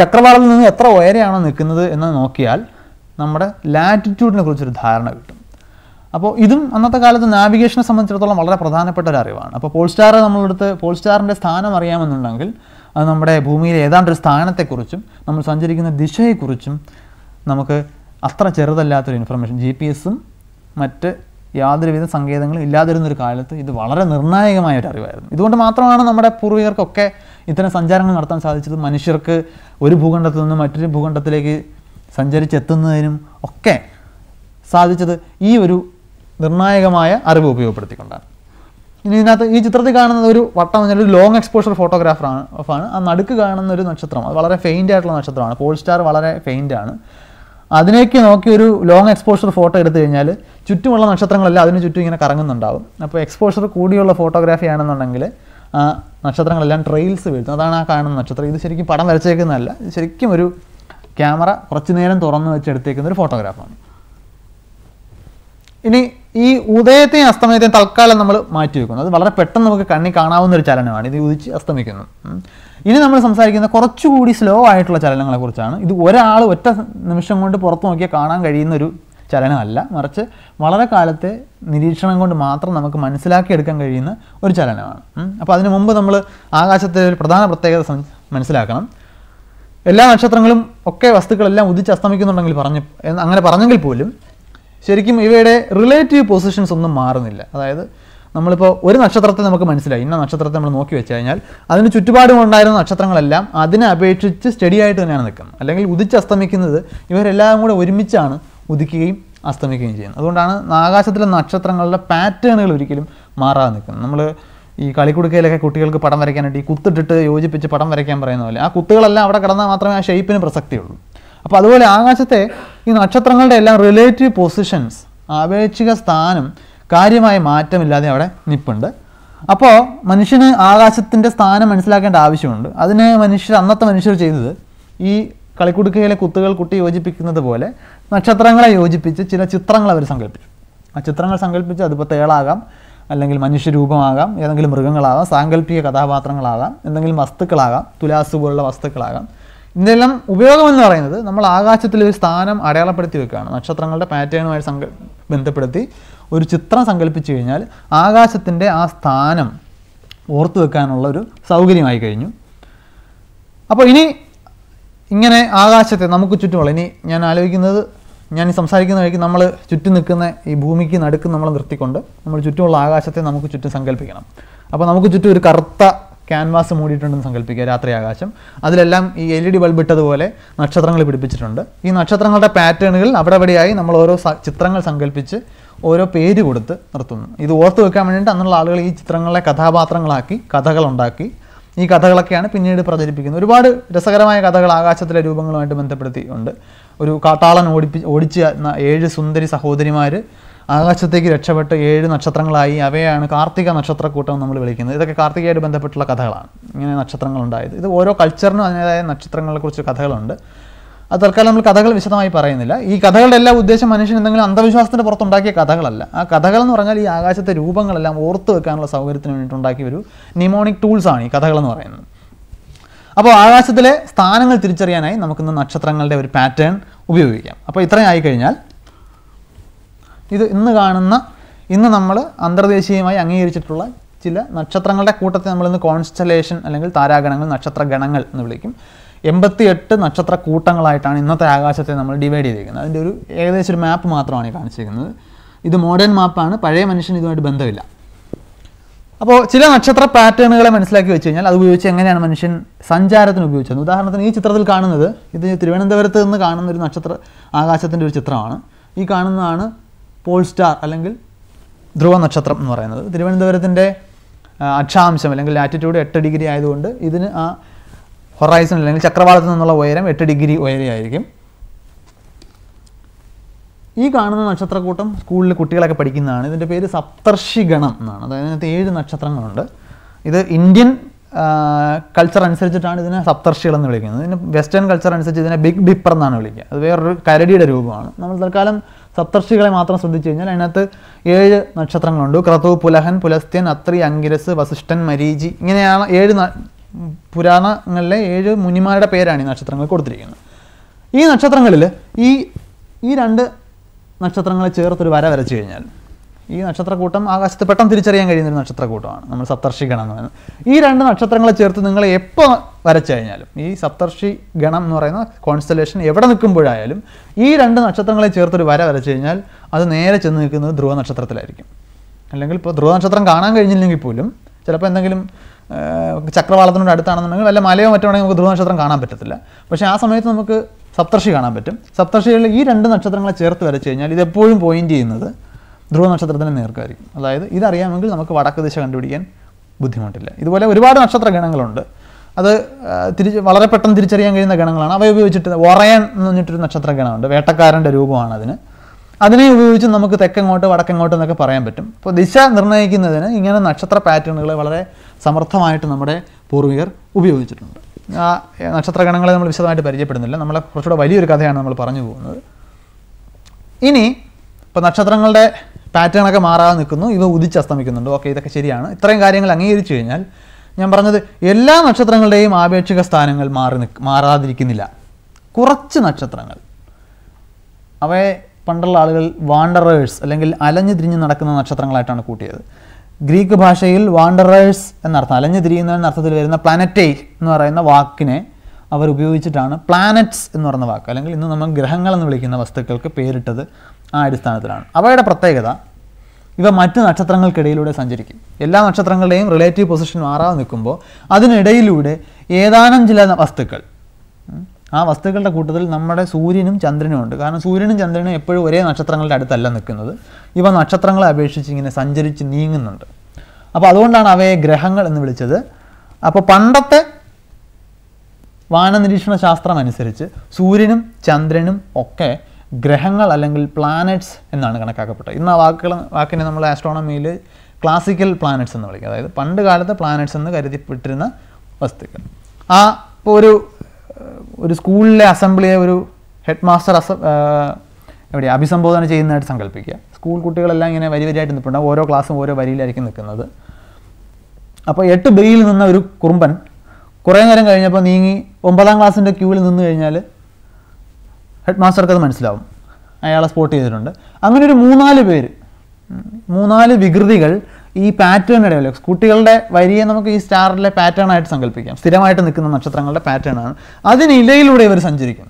ചക്രവാളത്തിൽ നിന്ന് എത്ര ഉയരെയാണ് നിൽക്കുന്നത് എന്ന് നോക്കിയാൽ നമ്മുടെ ലാറ്റിറ്റ്യൂഡിനെ കുറിച്ചൊരു ധാരണ കിട്ടും അപ്പോൾ ഇതും അന്നത്തെ കാലത്ത് നാവിഗേഷനെ സംബന്ധിച്ചിടത്തോളം വളരെ പ്രധാനപ്പെട്ട ഒരു അറിവാണ് അപ്പോൾ പോൾ സ്റ്റാർ നമ്മളെടുത്ത് പോൾ സ്റ്റാറിൻ്റെ സ്ഥാനം അറിയാമെന്നുണ്ടെങ്കിൽ അത് നമ്മുടെ ഭൂമിയിലെ ഏതാണ്ടൊരു സ്ഥാനത്തെക്കുറിച്ചും നമ്മൾ സഞ്ചരിക്കുന്ന ദിശയെക്കുറിച്ചും നമുക്ക് അത്ര ചെറുതല്ലാത്തൊരു ഇൻഫർമേഷൻ ജി പി എസും മറ്റ് യാതൊരുവിധ സങ്കേതങ്ങളും ഇല്ലാതിരുന്നൊരു കാലത്ത് ഇത് വളരെ നിർണായകമായ ഒരു അറിവായിരുന്നു ഇതുകൊണ്ട് മാത്രമാണ് നമ്മുടെ പൂർവികർക്കൊക്കെ ഇത്തരം സഞ്ചാരങ്ങൾ നടത്താൻ സാധിച്ചത് മനുഷ്യർക്ക് ഒരു ഭൂഖണ്ഡത്തിൽ നിന്ന് മറ്റൊരു ഭൂഖണ്ഡത്തിലേക്ക് സഞ്ചരിച്ചെത്തുന്നതിനും ഒക്കെ സാധിച്ചത് ഈ ഒരു നിർണായകമായ അറിവ് ഉപയോഗപ്പെടുത്തിക്കൊണ്ടാണ് ഇനി ഇതിനകത്ത് ഈ ചിത്രത്തിൽ കാണുന്നത് ഒരു വട്ടം എന്ന് ഒരു ലോങ് എക്സ്പോഷർ ഫോട്ടോഗ്രാഫറാണ് ആണ് ആ നടുക്ക് കാണുന്ന ഒരു നക്ഷത്രം അത് വളരെ ഫെയിൻ്റ് ആയിട്ടുള്ള നക്ഷത്രമാണ് പോൾ സ്റ്റാർ വളരെ ഫെയിൻ്റ് ആണ് അതിനേക്ക് നോക്കി ഒരു ലോങ് എക്സ്പോഷർ ഫോട്ടോ എടുത്തു കഴിഞ്ഞാൽ ചുറ്റുമുള്ള നക്ഷത്രങ്ങളെല്ലാം അതിന് ചുറ്റും ഇങ്ങനെ കറങ്ങുന്നുണ്ടാവും അപ്പോൾ എക്സ്പോഷർ കൂടിയുള്ള ഫോട്ടോഗ്രാഫി ആണെന്നുണ്ടെങ്കിൽ ആ നക്ഷത്രങ്ങളെല്ലാം ട്രെയിൽസ് വീഴ്ത്തും അതാണ് ആ കാണുന്ന നക്ഷത്രം ഇത് ശരിക്കും പടം വരച്ചേക്കുന്നതല്ല ശരിക്കും ഒരു ക്യാമറ കുറച്ചു നേരം തുറന്നു വെച്ചെടുത്തേക്കുന്ന ഒരു ഫോട്ടോഗ്രാഫാണ് ഇനി ഈ ഉദയത്തെയും അസ്തമയത്തെയും തൽക്കാലം നമ്മൾ മാറ്റി വെക്കുന്നു അത് വളരെ പെട്ടെന്ന് നമുക്ക് കണ്ണി കാണാവുന്ന ഒരു ചലനമാണ് ഇത് ഉദിച്ച് അസ്തമിക്കുന്നു ഇനി നമ്മൾ സംസാരിക്കുന്ന കുറച്ചുകൂടി സ്ലോ ആയിട്ടുള്ള ചലനങ്ങളെ കുറിച്ചാണ് ഇത് ഒരാൾ ഒറ്റ നിമിഷം കൊണ്ട് പുറത്തു നോക്കിയാൽ കാണാൻ കഴിയുന്ന ഒരു ചലനമല്ല മറിച്ച് വളരെ കാലത്തെ നിരീക്ഷണം കൊണ്ട് മാത്രം നമുക്ക് മനസ്സിലാക്കിയെടുക്കാൻ കഴിയുന്ന ഒരു ചലനമാണ് അപ്പോൾ അതിനു മുമ്പ് നമ്മൾ ആകാശത്തെ ഒരു പ്രധാന പ്രത്യേകത മനസ്സിലാക്കണം എല്ലാ നക്ഷത്രങ്ങളും ഒക്കെ വസ്തുക്കളെല്ലാം ഉദിച്ച് അസ്തമിക്കുന്നുണ്ടെങ്കിൽ പറഞ്ഞ് അങ്ങനെ പറഞ്ഞെങ്കിൽ പോലും ശരിക്കും ഇവയുടെ റിലേറ്റീവ് പൊസിഷൻസ് ഒന്നും മാറുന്നില്ല അതായത് നമ്മളിപ്പോൾ ഒരു നക്ഷത്രത്തെ നമുക്ക് മനസ്സിലായി ഇന്ന നക്ഷത്രത്തെ നമ്മൾ നോക്കി വെച്ച് കഴിഞ്ഞാൽ അതിന് ചുറ്റുപാടും ഉണ്ടായിരുന്ന നക്ഷത്രങ്ങളെല്ലാം അതിനെ അപേക്ഷിച്ച് സ്റ്റഡി ആയിട്ട് തന്നെയാണ് നിൽക്കുന്നത് അല്ലെങ്കിൽ ഉദിച്ച് അസ്തമിക്കുന്നത് ഇവരെല്ലാം കൂടെ ഒരുമിച്ചാണ് ഉദിക്കുകയും അസ്തമിക്കുകയും ചെയ്യുന്നത് അതുകൊണ്ടാണ് ആകാശത്തിലെ നക്ഷത്രങ്ങളുടെ പാറ്റേണുകൾ ഒരിക്കലും മാറാതെ നിൽക്കുന്നത് നമ്മൾ ഈ കളിക്കുടുക്കയിലൊക്കെ കുട്ടികൾക്ക് പടം വരയ്ക്കാനായിട്ട് ഈ കുത്തിട്ടിട്ട് യോജിപ്പിച്ച് പടം വരയ്ക്കാൻ പറയുന്ന പോലെ ആ കുത്തുകളെല്ലാം അവിടെ കിടന്നാൽ മാത്രമേ ആ ഷേപ്പിന് പ്രസക്തിയുള്ളൂ അപ്പോൾ അതുപോലെ ആകാശത്തെ ഈ നക്ഷത്രങ്ങളുടെ എല്ലാം റിലേറ്റീവ് പൊസിഷൻസ് ആപേക്ഷിക സ്ഥാനം കാര്യമായ മാറ്റമില്ലാതെ അവിടെ നിപ്പുണ്ട് അപ്പോൾ മനുഷ്യന് ആകാശത്തിൻ്റെ സ്ഥാനം മനസ്സിലാക്കേണ്ട ആവശ്യമുണ്ട് അതിന് മനുഷ്യർ അന്നത്തെ മനുഷ്യർ ചെയ്തത് ഈ കളിക്കുടുക്കയിലെ കുത്തുകൾ കുട്ടി യോജിപ്പിക്കുന്നത് പോലെ നക്ഷത്രങ്ങളെ യോജിപ്പിച്ച് ചില ചിത്രങ്ങൾ അവർ സങ്കല്പിച്ചു ആ ചിത്രങ്ങൾ സങ്കല്പിച്ച് അതിപ്പോൾ തേളാകാം അല്ലെങ്കിൽ മനുഷ്യരൂപമാകാം ഏതെങ്കിലും മൃഗങ്ങളാകാം സാങ്കല്പിക കഥാപാത്രങ്ങളാകാം എന്തെങ്കിലും വസ്തുക്കളാകാം തുലാസ് പോലുള്ള വസ്തുക്കളാകാം ഇതെല്ലാം ഉപയോഗമെന്ന് പറയുന്നത് നമ്മൾ ആകാശത്തിൽ ഒരു സ്ഥാനം അടയാളപ്പെടുത്തി വെക്കുകയാണ് നക്ഷത്രങ്ങളുടെ പാറ്റേണുമായി സങ്ക ബന്ധപ്പെടുത്തി ഒരു ചിത്രം സങ്കല്പിച്ചു കഴിഞ്ഞാൽ ആകാശത്തിൻ്റെ ആ സ്ഥാനം ഓർത്തു വെക്കാനുള്ള ഒരു സൗകര്യമായി കഴിഞ്ഞു അപ്പോൾ ഇനി ഇങ്ങനെ ആകാശത്തെ നമുക്ക് ചുറ്റുമുള്ള ഇനി ഞാൻ ആലോചിക്കുന്നത് ഞാൻ ഈ സംസാരിക്കുന്ന വഴിക്ക് നമ്മൾ ചുറ്റും നിൽക്കുന്ന ഈ ഭൂമിക്ക് നടുക്ക് നമ്മൾ നിർത്തിക്കൊണ്ട് നമ്മൾ ചുറ്റുമുള്ള ആകാശത്തെ നമുക്ക് ചുറ്റും സങ്കല്പിക്കണം അപ്പോൾ നമുക്ക് ചുറ്റും ഒരു കറുത്ത ക്യാൻവാസ് മൂടിയിട്ടുണ്ടെന്ന് സങ്കല്പിക്കുക രാത്രി ആകാശം അതിലെല്ലാം ഈ എൽ ഇ ഡി ബൾബ് ഇട്ടതുപോലെ നക്ഷത്രങ്ങൾ പിടിപ്പിച്ചിട്ടുണ്ട് ഈ നക്ഷത്രങ്ങളുടെ പാറ്റേണുകൾ അവിടെ അവിടെയായി നമ്മൾ ഓരോ ചിത്രങ്ങൾ സങ്കല്പിച്ച് ഓരോ പേര് കൊടുത്ത് നിർത്തുന്നു ഇത് ഓർത്ത് വെക്കാൻ വേണ്ടിയിട്ട് അന്നുള്ള ആളുകൾ ഈ ചിത്രങ്ങളെ കഥാപാത്രങ്ങളാക്കി കഥകളുണ്ടാക്കി ഈ കഥകളൊക്കെയാണ് പിന്നീട് പ്രചരിപ്പിക്കുന്നത് ഒരുപാട് രസകരമായ കഥകൾ ആകാശത്തിലെ രൂപങ്ങളുമായിട്ട് ബന്ധപ്പെടുത്തി ഉണ്ട് ഒരു കാട്ടാളൻ ഓടിപ്പി ഓടിച്ച് ഏഴ് സുന്ദരി സഹോദരിമാർ ആകാശത്തേക്ക് രക്ഷപ്പെട്ട് ഏഴ് നക്ഷത്രങ്ങളായി അവയാണ് കാർത്തിക നക്ഷത്രക്കൂട്ടം നമ്മൾ വിളിക്കുന്നത് ഇതൊക്കെ കാർത്തികയായിട്ട് ബന്ധപ്പെട്ടുള്ള കഥകളാണ് ഇങ്ങനെ നക്ഷത്രങ്ങളുണ്ടായത് ഇത് ഓരോ കൾച്ചറിനും അതിൻ്റേതായ നക്ഷത്രങ്ങളെക്കുറിച്ച് കഥകളുണ്ട് അത് തൽക്കാലം നമ്മൾ കഥകൾ വിശദമായി പറയുന്നില്ല ഈ കഥകളുടെ എല്ലാ ഉദ്ദേശം മനുഷ്യൻ എന്തെങ്കിലും അന്ധവിശ്വാസത്തിൻ്റെ പുറത്തുണ്ടാക്കിയ കഥകളല്ല ആ കഥകൾ എന്ന് പറഞ്ഞാൽ ഈ ആകാശത്തെ രൂപങ്ങളെല്ലാം ഓർത്ത് വെക്കാനുള്ള സൗകര്യത്തിന് വേണ്ടിയിട്ട് ഉണ്ടാക്കിയ ഒരു നിമോണിക് ടൂൾസാണ് ഈ കഥകൾ എന്ന് പറയുന്നത് അപ്പോൾ ആകാശത്തിലെ സ്ഥാനങ്ങൾ തിരിച്ചറിയാനായി നമുക്കിന്ന് നക്ഷത്രങ്ങളുടെ ഒരു പാറ്റേൺ ഉപയോഗിക്കാം അപ്പോൾ ഇത്രയും ആയിക്കഴിഞ്ഞാൽ ഇത് ഇന്ന് കാണുന്ന ഇന്ന് നമ്മൾ അന്തർദേശീയമായി അംഗീകരിച്ചിട്ടുള്ള ചില നക്ഷത്രങ്ങളുടെ കൂട്ടത്തെ നമ്മൾ ഇന്ന് കോൺസ്റ്റലേഷൻ അല്ലെങ്കിൽ താരാഗണങ്ങൾ നക്ഷത്രഗണങ്ങൾ എന്ന് വിളിക്കും എൺപത്തിയെട്ട് നക്ഷത്ര കൂട്ടങ്ങളായിട്ടാണ് ഇന്നത്തെ ആകാശത്തെ നമ്മൾ ഡിവൈഡ് ചെയ്തിരിക്കുന്നത് അതിൻ്റെ ഒരു ഏകദേശം ഒരു മാപ്പ് മാത്രമാണ് ഈ കാണിച്ചിരിക്കുന്നത് ഇത് മോഡേൺ മാപ്പാണ് പഴയ മനുഷ്യൻ ഇതുമായിട്ട് ബന്ധമില്ല അപ്പോൾ ചില നക്ഷത്ര പാറ്റേണുകളെ മനസ്സിലാക്കി വെച്ച് കഴിഞ്ഞാൽ അത് ഉപയോഗിച്ച് എങ്ങനെയാണ് മനുഷ്യൻ സഞ്ചാരത്തിന് ഉപയോഗിച്ചത് ഉദാഹരണത്തിന് ഈ ചിത്രത്തിൽ കാണുന്നത് ഇത് തിരുവനന്തപുരത്ത് നിന്ന് കാണുന്ന ഒരു നക്ഷത്ര ആകാശത്തിൻ്റെ ഒരു ചിത്രമാണ് ഈ കാണുന്നതാണ് പോൾ സ്റ്റാർ അല്ലെങ്കിൽ ധ്രുവ നക്ഷത്രം എന്ന് പറയുന്നത് തിരുവനന്തപുരത്തിൻ്റെ അക്ഷാംശം അല്ലെങ്കിൽ ലാറ്റിറ്റ്യൂഡ് എട്ട് ഡിഗ്രി ആയതുകൊണ്ട് ഇതിന് ആ ഹൊറൈസൺ അല്ലെങ്കിൽ ചക്രവാളത്തിൽ നിന്നുള്ള ഉയരം എട്ട് ഡിഗ്രി ഉയരെയായിരിക്കും ഈ കാണുന്ന നക്ഷത്രക്കൂട്ടം സ്കൂളിൽ കുട്ടികളൊക്കെ പഠിക്കുന്നതാണ് ഇതിൻ്റെ പേര് സപ്തർഷി ഗണം എന്നാണ് അതായത് ഇതിനകത്ത് ഏഴ് നക്ഷത്രങ്ങളുണ്ട് ഇത് ഇന്ത്യൻ കൾച്ചർ അനുസരിച്ചിട്ടാണ് ഇതിനെ സപ്തർഷികളെന്ന് വിളിക്കുന്നത് ഇതിന് വെസ്റ്റേൺ കൾച്ചർ അനുസരിച്ച് ഇതിനെ ബിഗ് ബിപ്പർ എന്നാണ് വിളിക്കുക അത് വേറൊരു കരടിയുടെ രൂപമാണ് നമ്മൾ തൽക്കാലം സപ്തർഷികളെ മാത്രം ശ്രദ്ധിച്ചു കഴിഞ്ഞാൽ അതിനകത്ത് ഏഴ് നക്ഷത്രങ്ങളുണ്ട് ക്രതു പുലഹൻ പുലസ്ത്യൻ അത്രി അങ്കിരസ് വസിഷ്ഠൻ മരീചി ഇങ്ങനെയാണ് ഏഴ് പുരാണങ്ങളിലെ ഏഴ് മുനിമാരുടെ പേരാണ് ഈ നക്ഷത്രങ്ങൾ കൊടുത്തിരിക്കുന്നത് ഈ നക്ഷത്രങ്ങളിൽ ഈ ഈ രണ്ട് നക്ഷത്രങ്ങളെ ചേർത്തൊരു വര വരച്ചു കഴിഞ്ഞാൽ ഈ നക്ഷത്രക്കൂട്ടം ആകാശത്ത് പെട്ടെന്ന് തിരിച്ചറിയാൻ കഴിയുന്ന ഒരു നക്ഷത്രക്കൂട്ടമാണ് നമ്മൾ സപ്തർഷി ഗണം എന്ന് പറയുന്നത് ഈ രണ്ട് നക്ഷത്രങ്ങളെ ചേർത്ത് നിങ്ങൾ എപ്പോൾ വരച്ചു കഴിഞ്ഞാലും ഈ സപ്തർഷി ഗണം എന്ന് പറയുന്ന കോൺസ്റ്റലേഷൻ എവിടെ നിൽക്കുമ്പോഴായാലും ഈ രണ്ട് നക്ഷത്രങ്ങളെ ചേർത്തൊരു വര വരച്ചു കഴിഞ്ഞാൽ അത് നേരെ ചെന്ന് നിൽക്കുന്നത് ധ്രുവ നക്ഷത്രത്തിലായിരിക്കും അല്ലെങ്കിൽ ഇപ്പോൾ ധ്രുവ നക്ഷത്രം കാണാൻ കഴിഞ്ഞില്ലെങ്കിൽ പോലും ചിലപ്പോൾ എന്തെങ്കിലും ചക്രവാളത്തിനോട് അടുത്താണെന്നുണ്ടെങ്കിൽ വല്ല മലയോ മറ്റോ നമുക്ക് ധ്രുവ നക്ഷത്രം കാണാൻ പറ്റത്തില്ല പക്ഷേ ആ സമയത്ത് നമുക്ക് സപ്തർഷി കാണാൻ പറ്റും സപ്തർഷികളിൽ ഈ രണ്ട് നക്ഷത്രങ്ങളെ ചേർത്ത് വരച്ചു കഴിഞ്ഞാൽ ഇതെപ്പോഴും പോയിന്റ് ചെയ്യുന്നത് ധ്രുവ നക്ഷത്രത്തിന് നേർക്കായിരിക്കും അതായത് ഇതറിയാമെങ്കിൽ നമുക്ക് വടക്ക് ദിശ കണ്ടുപിടിക്കാൻ ബുദ്ധിമുട്ടില്ല ഇതുപോലെ ഒരുപാട് നക്ഷത്ര ഗണങ്ങളുണ്ട് അത് തിരിച്ച് വളരെ പെട്ടെന്ന് തിരിച്ചറിയാൻ കഴിയുന്ന ഗണങ്ങളാണ് അവയെ ഉപയോഗിച്ചിട്ട് ഒറയൻ എന്ന് പറഞ്ഞിട്ടൊരു നക്ഷത്ര ഗണമുണ്ട് വേട്ടക്കാരൻ്റെ രൂപമാണ് അതിന് അതിനെ ഉപയോഗിച്ച് നമുക്ക് തെക്കങ്ങോട്ട് വടക്കങ്ങോട്ട് എന്നൊക്കെ പറയാൻ പറ്റും അപ്പോൾ ദിശ നിർണ്ണയിക്കുന്നതിന് ഇങ്ങനെ നക്ഷത്ര പാറ്റേണുകൾ വളരെ സമർത്ഥമായിട്ട് നമ്മുടെ പൂർവികർ ഉപയോഗിച്ചിട്ടുണ്ട് ആ നക്ഷത്രഗണങ്ങളെ നമ്മൾ വിശദമായിട്ട് പരിചയപ്പെടുന്നില്ല നമ്മളെ കുറച്ചുകൂടെ വലിയൊരു കഥയാണ് നമ്മൾ പറഞ്ഞു പോകുന്നത് ഇനി ഇപ്പോൾ നക്ഷത്രങ്ങളുടെ പാറ്റേണൊക്കെ മാറാതെ നിൽക്കുന്നു ഇവ അസ്തമിക്കുന്നുണ്ട് ഓക്കെ ഇതൊക്കെ ശരിയാണ് ഇത്രയും കാര്യങ്ങൾ അംഗീകരിച്ചു കഴിഞ്ഞാൽ ഞാൻ പറഞ്ഞത് എല്ലാ നക്ഷത്രങ്ങളുടെയും ആപേക്ഷിക സ്ഥാനങ്ങൾ മാറി നിൽക്ക് മാറാതിരിക്കുന്നില്ല കുറച്ച് നക്ഷത്രങ്ങൾ അവയെ പണ്ടുള്ള ആളുകൾ വാണ്ടറേഴ്സ് അല്ലെങ്കിൽ അലഞ്ഞു തിരിഞ്ഞ് നടക്കുന്ന നക്ഷത്രങ്ങളായിട്ടാണ് കൂട്ടിയത് ഗ്രീക്ക് ഭാഷയിൽ വാണ്ടറേഴ്സ് എന്നർത്ഥം അലഞ്ഞു തിരിയുന്ന അർത്ഥത്തിൽ വരുന്ന പ്ലാനറ്റേ എന്ന് പറയുന്ന വാക്കിനെ അവർ ഉപയോഗിച്ചിട്ടാണ് പ്ലാനറ്റ്സ് എന്ന് പറയുന്ന വാക്ക് അല്ലെങ്കിൽ ഇന്ന് നമ്മൾ ഗ്രഹങ്ങൾ എന്ന് വിളിക്കുന്ന വസ്തുക്കൾക്ക് പേരിട്ടത് ആ അടിസ്ഥാനത്തിലാണ് അവയുടെ പ്രത്യേകത ഇവ മറ്റ് നക്ഷത്രങ്ങൾക്കിടയിലൂടെ സഞ്ചരിക്കും എല്ലാ നക്ഷത്രങ്ങളുടെയും റിലേറ്റീവ് പൊസിഷൻ മാറാതെ നിൽക്കുമ്പോൾ അതിനിടയിലൂടെ ഏതാനും ചില വസ്തുക്കൾ ആ വസ്തുക്കളുടെ കൂട്ടത്തിൽ നമ്മുടെ സൂര്യനും ചന്ദ്രനും ഉണ്ട് കാരണം സൂര്യനും ചന്ദ്രനും എപ്പോഴും ഒരേ നക്ഷത്രങ്ങളുടെ അടുത്തല്ല നിൽക്കുന്നത് ഇവ നക്ഷത്രങ്ങളെ അപേക്ഷിച്ച് ഇങ്ങനെ സഞ്ചരിച്ച് നീങ്ങുന്നുണ്ട് അപ്പോൾ അതുകൊണ്ടാണ് അവയെ ഗ്രഹങ്ങൾ എന്ന് വിളിച്ചത് അപ്പോൾ പണ്ടത്തെ വാനനിരീക്ഷണ ശാസ്ത്രം അനുസരിച്ച് സൂര്യനും ചന്ദ്രനും ഒക്കെ ഗ്രഹങ്ങൾ അല്ലെങ്കിൽ പ്ലാനറ്റ്സ് എന്നാണ് കണക്കാക്കപ്പെട്ടത് ഇന്ന് ആ വാക്കുകൾ വാക്കിനെ നമ്മൾ ആസ്ട്രോണമിയിൽ ക്ലാസിക്കൽ പ്ലാനറ്റ്സ് എന്ന് വിളിക്കുക അതായത് പണ്ട് കാലത്ത് പ്ലാനറ്റ്സ് എന്ന് കരുതിപ്പെട്ടിരുന്ന വസ്തുക്കൾ ആ ഇപ്പോൾ ഒരു ഒരു സ്കൂളിലെ അസംബ്ലിയെ ഒരു ഹെഡ് മാസ്റ്റർ അസ എവിടെ അഭിസംബോധന ചെയ്യുന്നതായിട്ട് സങ്കല്പിക്കുക സ്കൂൾ കുട്ടികളെല്ലാം ഇങ്ങനെ വരി വരിയായിട്ട് നിൽപ്പുണ്ടാവും ഓരോ ക്ലാസ്സും ഓരോ വരിയിലായിരിക്കും നിൽക്കുന്നത് അപ്പോൾ എട്ട് ബിയിൽ നിന്ന ഒരു കുറുമ്പൻ കുറേ നേരം കഴിഞ്ഞപ്പോൾ നീങ്ങി ഒമ്പതാം ക്ലാസ്സിൻ്റെ ക്യൂവിൽ നിന്ന് കഴിഞ്ഞാൽ ഹെഡ് മാസ്റ്റർക്ക് അത് മനസ്സിലാവും അയാളെ സ്പോട്ട് ചെയ്തിട്ടുണ്ട് അങ്ങനെ ഒരു മൂന്നാല് പേര് മൂന്നാല് വികൃതികൾ ഈ പാറ്റേൺ ഇടയിലോ കുട്ടികളുടെ വരിയെ നമുക്ക് ഈ സ്റ്റാറിലെ പാറ്റേൺ ആയിട്ട് സങ്കല്പിക്കാം സ്ഥിരമായിട്ട് നിൽക്കുന്ന നക്ഷത്രങ്ങളുടെ പാറ്റേൺ ആണ് അതിനിടയിലൂടെ ഇവർ സഞ്ചരിക്കും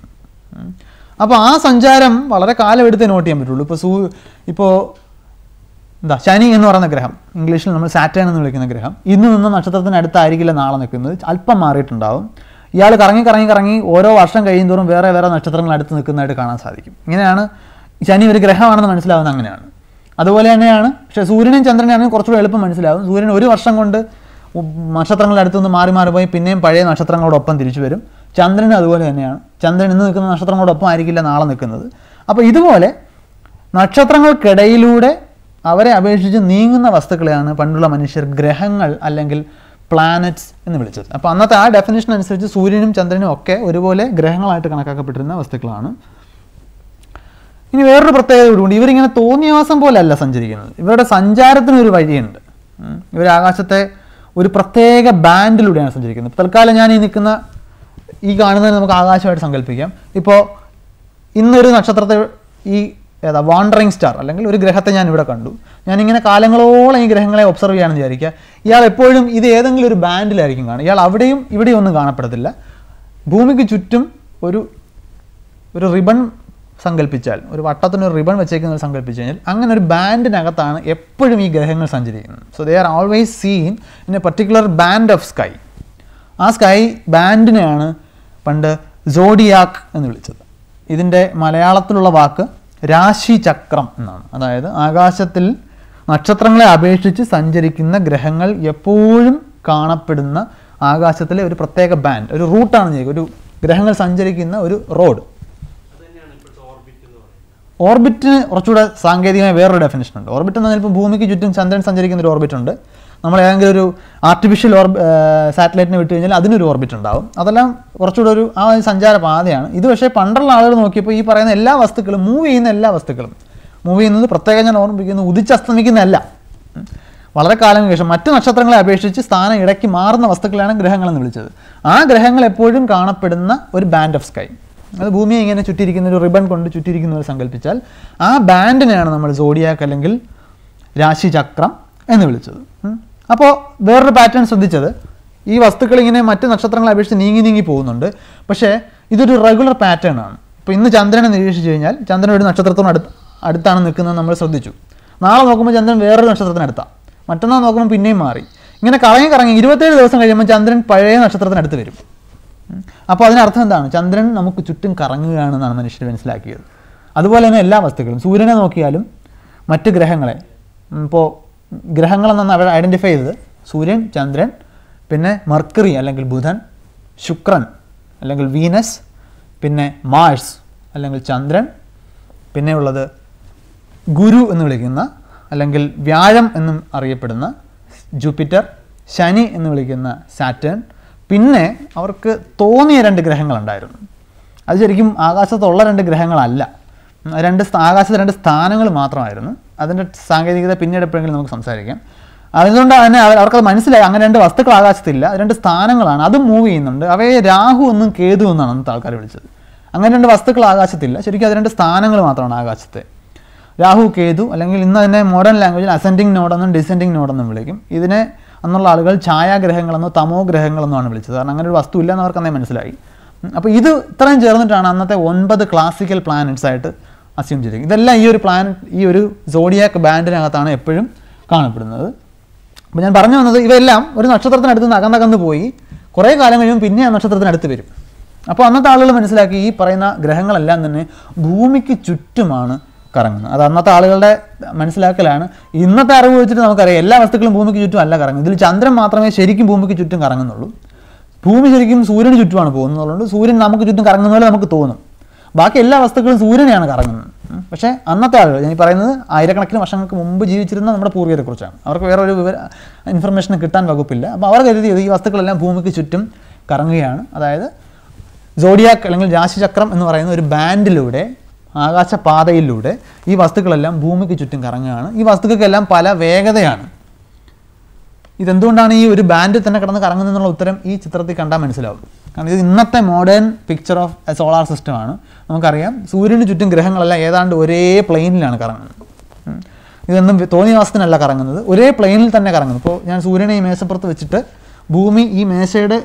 അപ്പോൾ ആ സഞ്ചാരം വളരെ എടുത്ത് നോട്ട് ചെയ്യാൻ പറ്റുള്ളൂ ഇപ്പോൾ സൂ ഇപ്പോൾ എന്താ ശനി എന്ന് പറയുന്ന ഗ്രഹം ഇംഗ്ലീഷിൽ നമ്മൾ സാറ്റേൺ എന്ന് വിളിക്കുന്ന ഗ്രഹം ഇന്ന് നക്ഷത്രത്തിന് നക്ഷത്രത്തിനടുത്തായിരിക്കില്ല നാളെ നിൽക്കുന്നത് അല്പം മാറിയിട്ടുണ്ടാവും ഇയാൾ കറങ്ങി കറങ്ങി കറങ്ങി ഓരോ വർഷം കഴിയുന്തോറും വേറെ വേറെ നക്ഷത്രങ്ങൾ അടുത്ത് നിൽക്കുന്നതായിട്ട് കാണാൻ സാധിക്കും ഇങ്ങനെയാണ് ശനി ഒരു ഗ്രഹമാണെന്ന് മനസ്സിലാവുന്നത് അങ്ങനെയാണ് അതുപോലെ തന്നെയാണ് പക്ഷേ സൂര്യനും ചന്ദ്രനാണെങ്കിൽ കുറച്ചുകൂടി എളുപ്പം മനസ്സിലാവും സൂര്യൻ ഒരു വർഷം കൊണ്ട് നക്ഷത്രങ്ങളുടെ അടുത്തുനിന്ന് മാറി മാറി പോയി പിന്നെയും പഴയ നക്ഷത്രങ്ങളോടൊപ്പം തിരിച്ചു വരും ചന്ദ്രൻ അതുപോലെ തന്നെയാണ് ചന്ദ്രൻ ഇന്ന് നിൽക്കുന്ന നക്ഷത്രങ്ങളോടൊപ്പം ആയിരിക്കില്ല നാളെ നിൽക്കുന്നത് അപ്പോൾ ഇതുപോലെ നക്ഷത്രങ്ങൾക്കിടയിലൂടെ അവരെ അപേക്ഷിച്ച് നീങ്ങുന്ന വസ്തുക്കളെയാണ് പണ്ടുള്ള മനുഷ്യർ ഗ്രഹങ്ങൾ അല്ലെങ്കിൽ പ്ലാനറ്റ്സ് എന്ന് വിളിച്ചത് അപ്പോൾ അന്നത്തെ ആ ഡെഫിനേഷൻ അനുസരിച്ച് സൂര്യനും ചന്ദ്രനും ഒക്കെ ഒരുപോലെ ഗ്രഹങ്ങളായിട്ട് കണക്കാക്കപ്പെട്ടിരുന്ന വസ്തുക്കളാണ് ഇനി വേറൊരു പ്രത്യേകത കൂടിയുണ്ട് ഇവരിങ്ങനെ തോന്നിയവാസം പോലെയല്ല സഞ്ചരിക്കുന്നത് ഇവരുടെ സഞ്ചാരത്തിന് ഒരു വഴിയുണ്ട് ഇവർ ആകാശത്തെ ഒരു പ്രത്യേക ബാൻഡിലൂടെയാണ് സഞ്ചരിക്കുന്നത് തൽക്കാലം ഞാൻ ഈ നിൽക്കുന്ന ഈ കാണുന്നതിന് നമുക്ക് ആകാശമായിട്ട് സങ്കല്പിക്കാം ഇപ്പോൾ ഇന്നൊരു നക്ഷത്രത്തെ ഈ ഏതാ വാണ്ടറിങ് സ്റ്റാർ അല്ലെങ്കിൽ ഒരു ഗ്രഹത്തെ ഞാൻ ഇവിടെ കണ്ടു ഞാനിങ്ങനെ കാലങ്ങളോളം ഈ ഗ്രഹങ്ങളെ ഒബ്സർവ് ചെയ്യാമെന്ന് വിചാരിക്കുക ഇയാൾ എപ്പോഴും ഇത് ഏതെങ്കിലും ഒരു ബാൻഡിലായിരിക്കും കാണുക ഇയാൾ അവിടെയും ഇവിടെയും ഒന്നും കാണപ്പെടത്തില്ല ഭൂമിക്ക് ചുറ്റും ഒരു ഒരു റിബൺ സങ്കല്പിച്ചാൽ ഒരു വട്ടത്തിന് ഒരു റിബൺ വെച്ചേക്കുന്നത് സങ്കല്പിച്ചു കഴിഞ്ഞാൽ അങ്ങനെ ഒരു ബാൻഡിനകത്താണ് എപ്പോഴും ഈ ഗ്രഹങ്ങൾ സഞ്ചരിക്കുന്നത് so they are always seen in a particular band of sky ആ സ്കൈ ബാൻഡിനെയാണ് പണ്ട് സോഡിയാക്ക് എന്ന് വിളിച്ചത് ഇതിൻ്റെ മലയാളത്തിലുള്ള വാക്ക് രാശിചക്രം എന്നാണ് അതായത് ആകാശത്തിൽ നക്ഷത്രങ്ങളെ അപേക്ഷിച്ച് സഞ്ചരിക്കുന്ന ഗ്രഹങ്ങൾ എപ്പോഴും കാണപ്പെടുന്ന ആകാശത്തിലെ ഒരു പ്രത്യേക ബാൻഡ് ഒരു റൂട്ടാണ് ചെയ്യുക ഒരു ഗ്രഹങ്ങൾ സഞ്ചരിക്കുന്ന ഒരു റോഡ് ഓർബിറ്റിന് കുറച്ചുകൂടെ സാങ്കേതികമായി വേറൊരു ഡെഫിനേഷൻ ഉണ്ട് ഓർബിറ്റ് എന്ന് പറഞ്ഞാൽ ഇപ്പോൾ ഭൂമിക്ക് ചുറ്റും ചന്ദ്രൻ സഞ്ചരിക്കുന്ന ഒരു ഓർബിറ്റ് ഉണ്ട് നമ്മൾ ഏതെങ്കിലും ഒരു ആർട്ടിഫിഷ്യൽ ഓർബ് സാറ്റലൈറ്റിനെ വിട്ട് കഴിഞ്ഞാൽ അതിനൊരു ഓർബിറ്റ് ഉണ്ടാവും അതെല്ലാം കുറച്ചുകൂടെ ഒരു ആ സഞ്ചാര പാതയാണ് ഇത് പക്ഷേ പണ്ടുള്ള ആളുകൾ നോക്കിയപ്പോൾ ഈ പറയുന്ന എല്ലാ വസ്തുക്കളും മൂവ് ചെയ്യുന്ന എല്ലാ വസ്തുക്കളും മൂവ് ചെയ്യുന്നത് പ്രത്യേകം ഞാൻ ഓർമ്മിപ്പിക്കുന്നു ഉദിച്ചസ്തമിക്കുന്നതല്ല വളരെ കാലം ശേഷം മറ്റ് നക്ഷത്രങ്ങളെ അപേക്ഷിച്ച് സ്ഥാനം ഇടയ്ക്ക് മാറുന്ന വസ്തുക്കളാണ് ഗ്രഹങ്ങളെന്ന് വിളിച്ചത് ആ ഗ്രഹങ്ങൾ എപ്പോഴും കാണപ്പെടുന്ന ഒരു ബാൻഡ് ഓഫ് സ്കൈ അത് ഭൂമിയെ ഇങ്ങനെ ചുറ്റിയിരിക്കുന്ന ഒരു റിബൺ കൊണ്ട് ചുറ്റിയിരിക്കുന്നവർ സങ്കല്പിച്ചാൽ ആ ബാൻഡിനെയാണ് നമ്മൾ സോഡിയാക്ക് അല്ലെങ്കിൽ രാശിചക്രം എന്ന് വിളിച്ചത് അപ്പോൾ വേറൊരു പാറ്റേൺ ശ്രദ്ധിച്ചത് ഈ വസ്തുക്കൾ ഇങ്ങനെ മറ്റ് നക്ഷത്രങ്ങളെ അപേക്ഷിച്ച് നീങ്ങി നീങ്ങി പോകുന്നുണ്ട് പക്ഷേ ഇതൊരു റെഗുലർ പാറ്റേൺ ആണ് ഇപ്പോൾ ഇന്ന് ചന്ദ്രനെ നിരീക്ഷിച്ചു കഴിഞ്ഞാൽ ചന്ദ്രൻ ഒരു നക്ഷത്രത്തോട് അടുത്ത് അടുത്താണ് നിൽക്കുന്നത് നമ്മൾ ശ്രദ്ധിച്ചു നാളെ നോക്കുമ്പോൾ ചന്ദ്രൻ വേറൊരു നക്ഷത്രത്തിനടുത്താണ് മറ്റന്നാൾ നോക്കുമ്പോൾ പിന്നെയും മാറി ഇങ്ങനെ കറങ്ങി കറങ്ങി ഇരുപത്തേഴ് ദിവസം കഴിയുമ്പോൾ ചന്ദ്രൻ പഴയ നക്ഷത്രത്തിനടുത്ത് വരും അപ്പോൾ അതിനർത്ഥം എന്താണ് ചന്ദ്രൻ നമുക്ക് ചുറ്റും കറങ്ങുകയാണെന്നാണ് മനുഷ്യർ മനസ്സിലാക്കിയത് അതുപോലെ തന്നെ എല്ലാ വസ്തുക്കളും സൂര്യനെ നോക്കിയാലും മറ്റ് ഗ്രഹങ്ങളെ ഇപ്പോൾ ഗ്രഹങ്ങളെന്നാണ് അവർ ഐഡൻറ്റിഫൈ ചെയ്തത് സൂര്യൻ ചന്ദ്രൻ പിന്നെ മർക്കറി അല്ലെങ്കിൽ ബുധൻ ശുക്രൻ അല്ലെങ്കിൽ വീനസ് പിന്നെ മാഴ്സ് അല്ലെങ്കിൽ ചന്ദ്രൻ പിന്നെ ഉള്ളത് ഗുരു എന്ന് വിളിക്കുന്ന അല്ലെങ്കിൽ വ്യാഴം എന്നും അറിയപ്പെടുന്ന ജൂപ്പിറ്റർ ശനി എന്ന് വിളിക്കുന്ന സാറ്റേൺ പിന്നെ അവർക്ക് തോന്നിയ രണ്ട് ഗ്രഹങ്ങളുണ്ടായിരുന്നു അത് ശരിക്കും ആകാശത്തുള്ള രണ്ട് ഗ്രഹങ്ങളല്ല രണ്ട് ആകാശത്ത് രണ്ട് സ്ഥാനങ്ങൾ മാത്രമായിരുന്നു അതിൻ്റെ സാങ്കേതികത പിന്നീട് എപ്പോഴെങ്കിലും നമുക്ക് സംസാരിക്കാം അതുകൊണ്ട് തന്നെ അവർക്കത് മനസ്സിലായി അങ്ങനെ രണ്ട് വസ്തുക്കൾ ആകാശത്തില്ല രണ്ട് സ്ഥാനങ്ങളാണ് അതും മൂവ് ചെയ്യുന്നുണ്ട് അവയെ രാഹു എന്നും കേതു എന്നാണ് അന്നത്തെ ആൾക്കാർ വിളിച്ചത് അങ്ങനെ രണ്ട് വസ്തുക്കൾ ആകാശത്തില്ല ശരിക്കും അത് രണ്ട് സ്ഥാനങ്ങൾ മാത്രമാണ് ആകാശത്തെ രാഹു കേതു അല്ലെങ്കിൽ ഇന്ന് തന്നെ മോഡേൺ ലാംഗ്വേജിൽ അസെൻഡിങ് നോഡെന്നും ഡിസെൻഡിങ് നോഡെന്നും വിളിക്കും ഇതിനെ അന്നുള്ള ആളുകൾ ഛായാഗ്രഹങ്ങളെന്നോ തമോ ഗ്രഹങ്ങളെന്നോ ആണ് വിളിച്ചത് കാരണം അങ്ങനെ ഒരു വസ്തു ഇല്ലെന്ന് അവർക്ക് അന്നേ മനസ്സിലായി അപ്പോൾ ഇത് ഇത്രയും ചേർന്നിട്ടാണ് അന്നത്തെ ഒൻപത് ക്ലാസിക്കൽ പ്ലാനറ്റ്സ് ആയിട്ട് അസ്യൂം ചെയ്തേക്കും ഇതെല്ലാം ഈ ഒരു പ്ലാനറ്റ് ഈ ഒരു സോഡിയാക്ക് ബാൻഡിനകത്താണ് എപ്പോഴും കാണപ്പെടുന്നത് അപ്പോൾ ഞാൻ പറഞ്ഞു വന്നത് ഇവയെല്ലാം ഒരു നക്ഷത്രത്തിനടുത്ത് നിന്ന് അകന്നകന്ന് പോയി കുറേ കാലം കഴിയുമ്പോൾ പിന്നെ ആ നക്ഷത്രത്തിനടുത്ത് വരും അപ്പോൾ അന്നത്തെ ആളുകൾ മനസ്സിലാക്കി ഈ പറയുന്ന ഗ്രഹങ്ങളെല്ലാം തന്നെ ഭൂമിക്ക് ചുറ്റുമാണ് കറങ്ങുന്നത് അത് അന്നത്തെ ആളുകളുടെ മനസ്സിലാക്കലാണ് ഇന്നത്തെ അറിവ് വെച്ചിട്ട് നമുക്കറിയാം എല്ലാ വസ്തുക്കളും ഭൂമിക്ക് ചുറ്റും അല്ല കറങ്ങുന്നത് ഇതിൽ ചന്ദ്രൻ മാത്രമേ ശരിക്കും ഭൂമിക്ക് ചുറ്റും കറങ്ങുന്നുള്ളൂ ഭൂമി ശരിക്കും സൂര്യന് ചുറ്റുമാണ് പോകുന്നതുകൊണ്ട് സൂര്യൻ നമുക്ക് ചുറ്റും കറങ്ങുന്ന പോലെ നമുക്ക് തോന്നും ബാക്കി എല്ലാ വസ്തുക്കളും സൂര്യനെയാണ് കറങ്ങുന്നത് പക്ഷേ അന്നത്തെ ആളുകൾ ഞാൻ പറയുന്നത് ആയിരക്കണക്കിന് വർഷങ്ങൾക്ക് മുമ്പ് ജീവിച്ചിരുന്ന നമ്മുടെ പൂർവികരെക്കുറിച്ചാണ് അവർക്ക് വേറെ ഒരു വിവര ഇൻഫർമേഷൻ കിട്ടാൻ വകുപ്പില്ല അപ്പോൾ അവർ കരുതിയത് ഈ വസ്തുക്കളെല്ലാം ഭൂമിക്ക് ചുറ്റും കറങ്ങുകയാണ് അതായത് ജോഡിയാക്ക് അല്ലെങ്കിൽ രാശിചക്രം എന്ന് പറയുന്ന ഒരു ബാൻഡിലൂടെ ആകാശപാതയിലൂടെ ഈ വസ്തുക്കളെല്ലാം ഭൂമിക്ക് ചുറ്റും കറങ്ങുകയാണ് ഈ വസ്തുക്കൾക്കെല്ലാം പല വേഗതയാണ് ഇതെന്തുകൊണ്ടാണ് ഈ ഒരു ബാൻഡ് തന്നെ കിടന്ന് കറങ്ങുന്നതെന്നുള്ള ഉത്തരം ഈ ചിത്രത്തിൽ കണ്ടാൽ മനസ്സിലാവും കാരണം ഇത് ഇന്നത്തെ modern picture of a solar സിസ്റ്റമാണ് നമുക്കറിയാം സൂര്യന് ചുറ്റും ഗ്രഹങ്ങളെല്ലാം ഏതാണ്ട് ഒരേ പ്ലെയിനിലാണ് കറങ്ങുന്നത് ഇതൊന്നും തോന്നിയവാസത്തിനല്ല കറങ്ങുന്നത് ഒരേ പ്ലെയിനിൽ തന്നെ കറങ്ങുന്നത് ഇപ്പോൾ ഞാൻ സൂര്യനെ ഈ മേശപ്പുറത്ത് വെച്ചിട്ട് ഭൂമി ഈ മേശയുടെ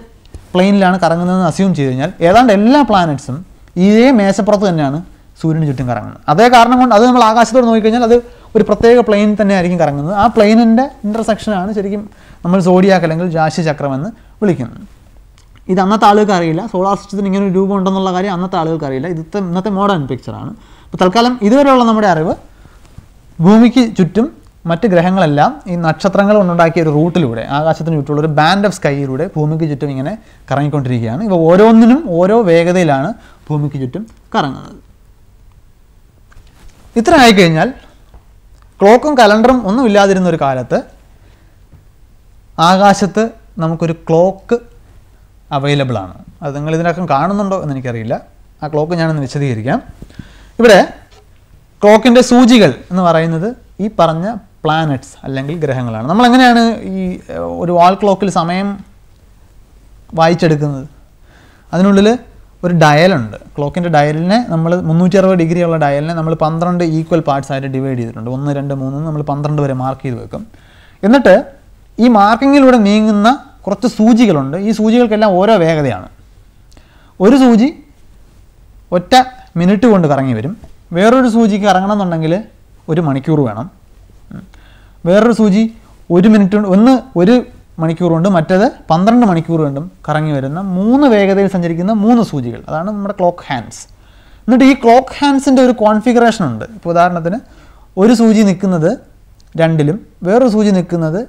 പ്ലെയിനിലാണ് കറങ്ങുന്നതെന്ന് അസ്യൂം ചെയ്ത് കഴിഞ്ഞാൽ ഏതാണ്ട് എല്ലാ പ്ലാനറ്റ്സും ഇതേ മേശപ്പുറത്ത് തന്നെയാണ് സൂര്യന് ചുറ്റും കറങ്ങുന്നത് അതേ കാരണം കൊണ്ട് അത് നമ്മൾ ആകാശത്തോട് നോക്കിക്കഴിഞ്ഞാൽ അത് ഒരു പ്രത്യേക പ്ലെയിൻ തന്നെ ആയിരിക്കും കറങ്ങുന്നത് ആ പ്ലെയിനിൻ്റെ ഇൻ്റർസെക്ഷനാണ് ശരിക്കും നമ്മൾ സോഡിയാക്ക് അല്ലെങ്കിൽ എന്ന് വിളിക്കുന്നത് ഇത് അന്നത്തെ ആളുകൾക്ക് അറിയില്ല സോളാർ സിസ്റ്റത്തിന് ഇങ്ങനെ ഒരു രൂപം ഉണ്ടെന്നുള്ള കാര്യം അന്നത്തെ ആളുകൾക്ക് അറിയില്ല ഇതത്തെ ഇന്നത്തെ മോഡേൺ പിക്ചറാണ് അപ്പോൾ തൽക്കാലം ഇതുവരെയുള്ള നമ്മുടെ അറിവ് ഭൂമിക്ക് ചുറ്റും മറ്റ് ഗ്രഹങ്ങളെല്ലാം ഈ നക്ഷത്രങ്ങൾ കൊണ്ടുണ്ടാക്കിയ ഒരു റൂട്ടിലൂടെ ആകാശത്തിന് ചുറ്റുമുള്ള ഒരു ബാൻഡ് ഓഫ് സ്കൈയിലൂടെ ഭൂമിക്ക് ചുറ്റും ഇങ്ങനെ കറങ്ങിക്കൊണ്ടിരിക്കുകയാണ് ഇവ ഓരോന്നിനും ഓരോ വേഗതയിലാണ് ഭൂമിക്ക് ചുറ്റും കറങ്ങുന്നത് ഇത്ര ആയിക്കഴിഞ്ഞാൽ ക്ലോക്കും കലണ്ടറും ഒന്നും ഇല്ലാതിരുന്ന ഒരു കാലത്ത് ആകാശത്ത് നമുക്കൊരു ക്ലോക്ക് അവൈലബിൾ ആണ് അത് നിങ്ങൾ ഇതിനകം കാണുന്നുണ്ടോ എന്ന് എനിക്കറിയില്ല ആ ക്ലോക്ക് ഞാനൊന്ന് വിശദീകരിക്കാം ഇവിടെ ക്ലോക്കിൻ്റെ സൂചികൾ എന്ന് പറയുന്നത് ഈ പറഞ്ഞ പ്ലാനറ്റ്സ് അല്ലെങ്കിൽ ഗ്രഹങ്ങളാണ് നമ്മൾ എങ്ങനെയാണ് ഈ ഒരു വാൾ ക്ലോക്കിൽ സമയം വായിച്ചെടുക്കുന്നത് അതിനുള്ളിൽ ഒരു ഡയലുണ്ട് ക്ലോക്കിൻ്റെ ഡയലിനെ നമ്മൾ മുന്നൂറ്റി അറുപത് ഡിഗ്രി ഉള്ള ഡയലിനെ നമ്മൾ പന്ത്രണ്ട് ഈക്വൽ പാർട്സ് ആയിട്ട് ഡിവൈഡ് ചെയ്തിട്ടുണ്ട് ഒന്ന് രണ്ട് മൂന്ന് നമ്മൾ പന്ത്രണ്ട് വരെ മാർക്ക് ചെയ്ത് വെക്കും എന്നിട്ട് ഈ മാർക്കിങ്ങിലൂടെ നീങ്ങുന്ന കുറച്ച് സൂചികളുണ്ട് ഈ സൂചികൾക്കെല്ലാം ഓരോ വേഗതയാണ് ഒരു സൂചി ഒറ്റ മിനിറ്റ് കൊണ്ട് കറങ്ങി വരും വേറൊരു സൂചിക്ക് കറങ്ങണം എന്നുണ്ടെങ്കിൽ ഒരു മണിക്കൂർ വേണം വേറൊരു സൂചി ഒരു മിനിറ്റ് കൊണ്ട് ഒന്ന് ഒരു മണിക്കൂർ കൊണ്ടും മറ്റേത് പന്ത്രണ്ട് മണിക്കൂർ കൊണ്ടും കറങ്ങി വരുന്ന മൂന്ന് വേഗതയിൽ സഞ്ചരിക്കുന്ന മൂന്ന് സൂചികൾ അതാണ് നമ്മുടെ ക്ലോക്ക് ഹാൻഡ്സ് എന്നിട്ട് ഈ ക്ലോക്ക് ഹാൻഡ്സിൻ്റെ ഒരു കോൺഫിഗറേഷൻ ഉണ്ട് ഇപ്പോൾ ഉദാഹരണത്തിന് ഒരു സൂചി നിൽക്കുന്നത് രണ്ടിലും വേറൊരു സൂചി നിൽക്കുന്നത്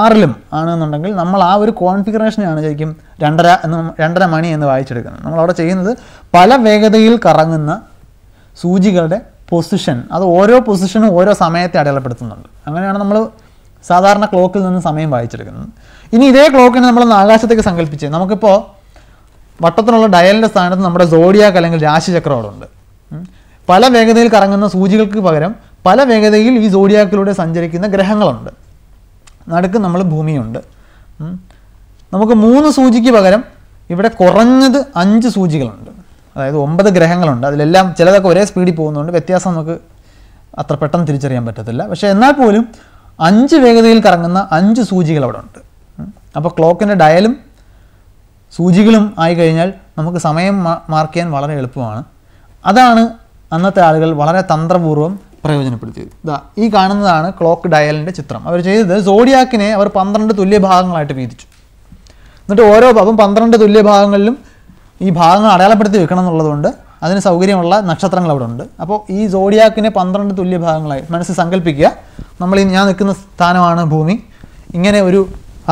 ആറിലും ആണെന്നുണ്ടെങ്കിൽ നമ്മൾ ആ ഒരു കോൺഫിഗറേഷനെയാണ് ശരിക്കും രണ്ടര എന്ന് രണ്ടര മണി എന്ന് വായിച്ചെടുക്കുന്നത് നമ്മൾ അവിടെ ചെയ്യുന്നത് പല വേഗതയിൽ കറങ്ങുന്ന സൂചികളുടെ പൊസിഷൻ അത് ഓരോ പൊസിഷനും ഓരോ സമയത്തെ അടയാളപ്പെടുത്തുന്നുണ്ട് അങ്ങനെയാണ് നമ്മൾ സാധാരണ ക്ലോക്കിൽ നിന്ന് സമയം വായിച്ചെടുക്കുന്നത് ഇനി ഇതേ ക്ലോക്കിനെ നമ്മൾ ആകാശത്തേക്ക് സങ്കല്പിച്ച് നമുക്കിപ്പോൾ വട്ടത്തിലുള്ള ഡയലിൻ്റെ സ്ഥാനത്ത് നമ്മുടെ സോഡിയാക്ക് അല്ലെങ്കിൽ രാശിചക്രമുണ്ട് പല വേഗതയിൽ കറങ്ങുന്ന സൂചികൾക്ക് പകരം പല വേഗതയിൽ ഈ സോഡിയാക്കിലൂടെ സഞ്ചരിക്കുന്ന ഗ്രഹങ്ങളുണ്ട് നടുക്ക് നമ്മൾ ഭൂമിയുണ്ട് നമുക്ക് മൂന്ന് സൂചിക്ക് പകരം ഇവിടെ കുറഞ്ഞത് അഞ്ച് സൂചികളുണ്ട് അതായത് ഒമ്പത് ഗ്രഹങ്ങളുണ്ട് അതിലെല്ലാം ചിലതൊക്കെ ഒരേ സ്പീഡിൽ പോകുന്നതുകൊണ്ട് വ്യത്യാസം നമുക്ക് അത്ര പെട്ടെന്ന് തിരിച്ചറിയാൻ പറ്റത്തില്ല പക്ഷേ എന്നാൽ പോലും അഞ്ച് വേഗതയിൽ കറങ്ങുന്ന അഞ്ച് സൂചികൾ അവിടെ ഉണ്ട് അപ്പോൾ ക്ലോക്കിൻ്റെ ഡയലും സൂചികളും ആയി കഴിഞ്ഞാൽ നമുക്ക് സമയം മാർക്ക് ചെയ്യാൻ വളരെ എളുപ്പമാണ് അതാണ് അന്നത്തെ ആളുകൾ വളരെ തന്ത്രപൂർവ്വം പ്രയോജനപ്പെടുത്തിയത് ഇതാ ഈ കാണുന്നതാണ് ക്ലോക്ക് ഡയലിൻ്റെ ചിത്രം അവർ ചെയ്തത് സോഡിയാക്കിനെ അവർ പന്ത്രണ്ട് തുല്യ ഭാഗങ്ങളായിട്ട് വീതിച്ചു എന്നിട്ട് ഓരോ ഭാഗം പന്ത്രണ്ട് തുല്യ ഭാഗങ്ങളിലും ഈ ഭാഗങ്ങൾ അടയാളപ്പെടുത്തി വെക്കണം എന്നുള്ളതുകൊണ്ട് അതിന് സൗകര്യമുള്ള നക്ഷത്രങ്ങൾ അവിടെ ഉണ്ട് അപ്പോൾ ഈ സോഡിയാക്കിനെ പന്ത്രണ്ട് തുല്യ ഭാഗങ്ങളായി മനസ്സിൽ സങ്കല്പിക്കുക നമ്മൾ ഞാൻ നിൽക്കുന്ന സ്ഥാനമാണ് ഭൂമി ഇങ്ങനെ ഒരു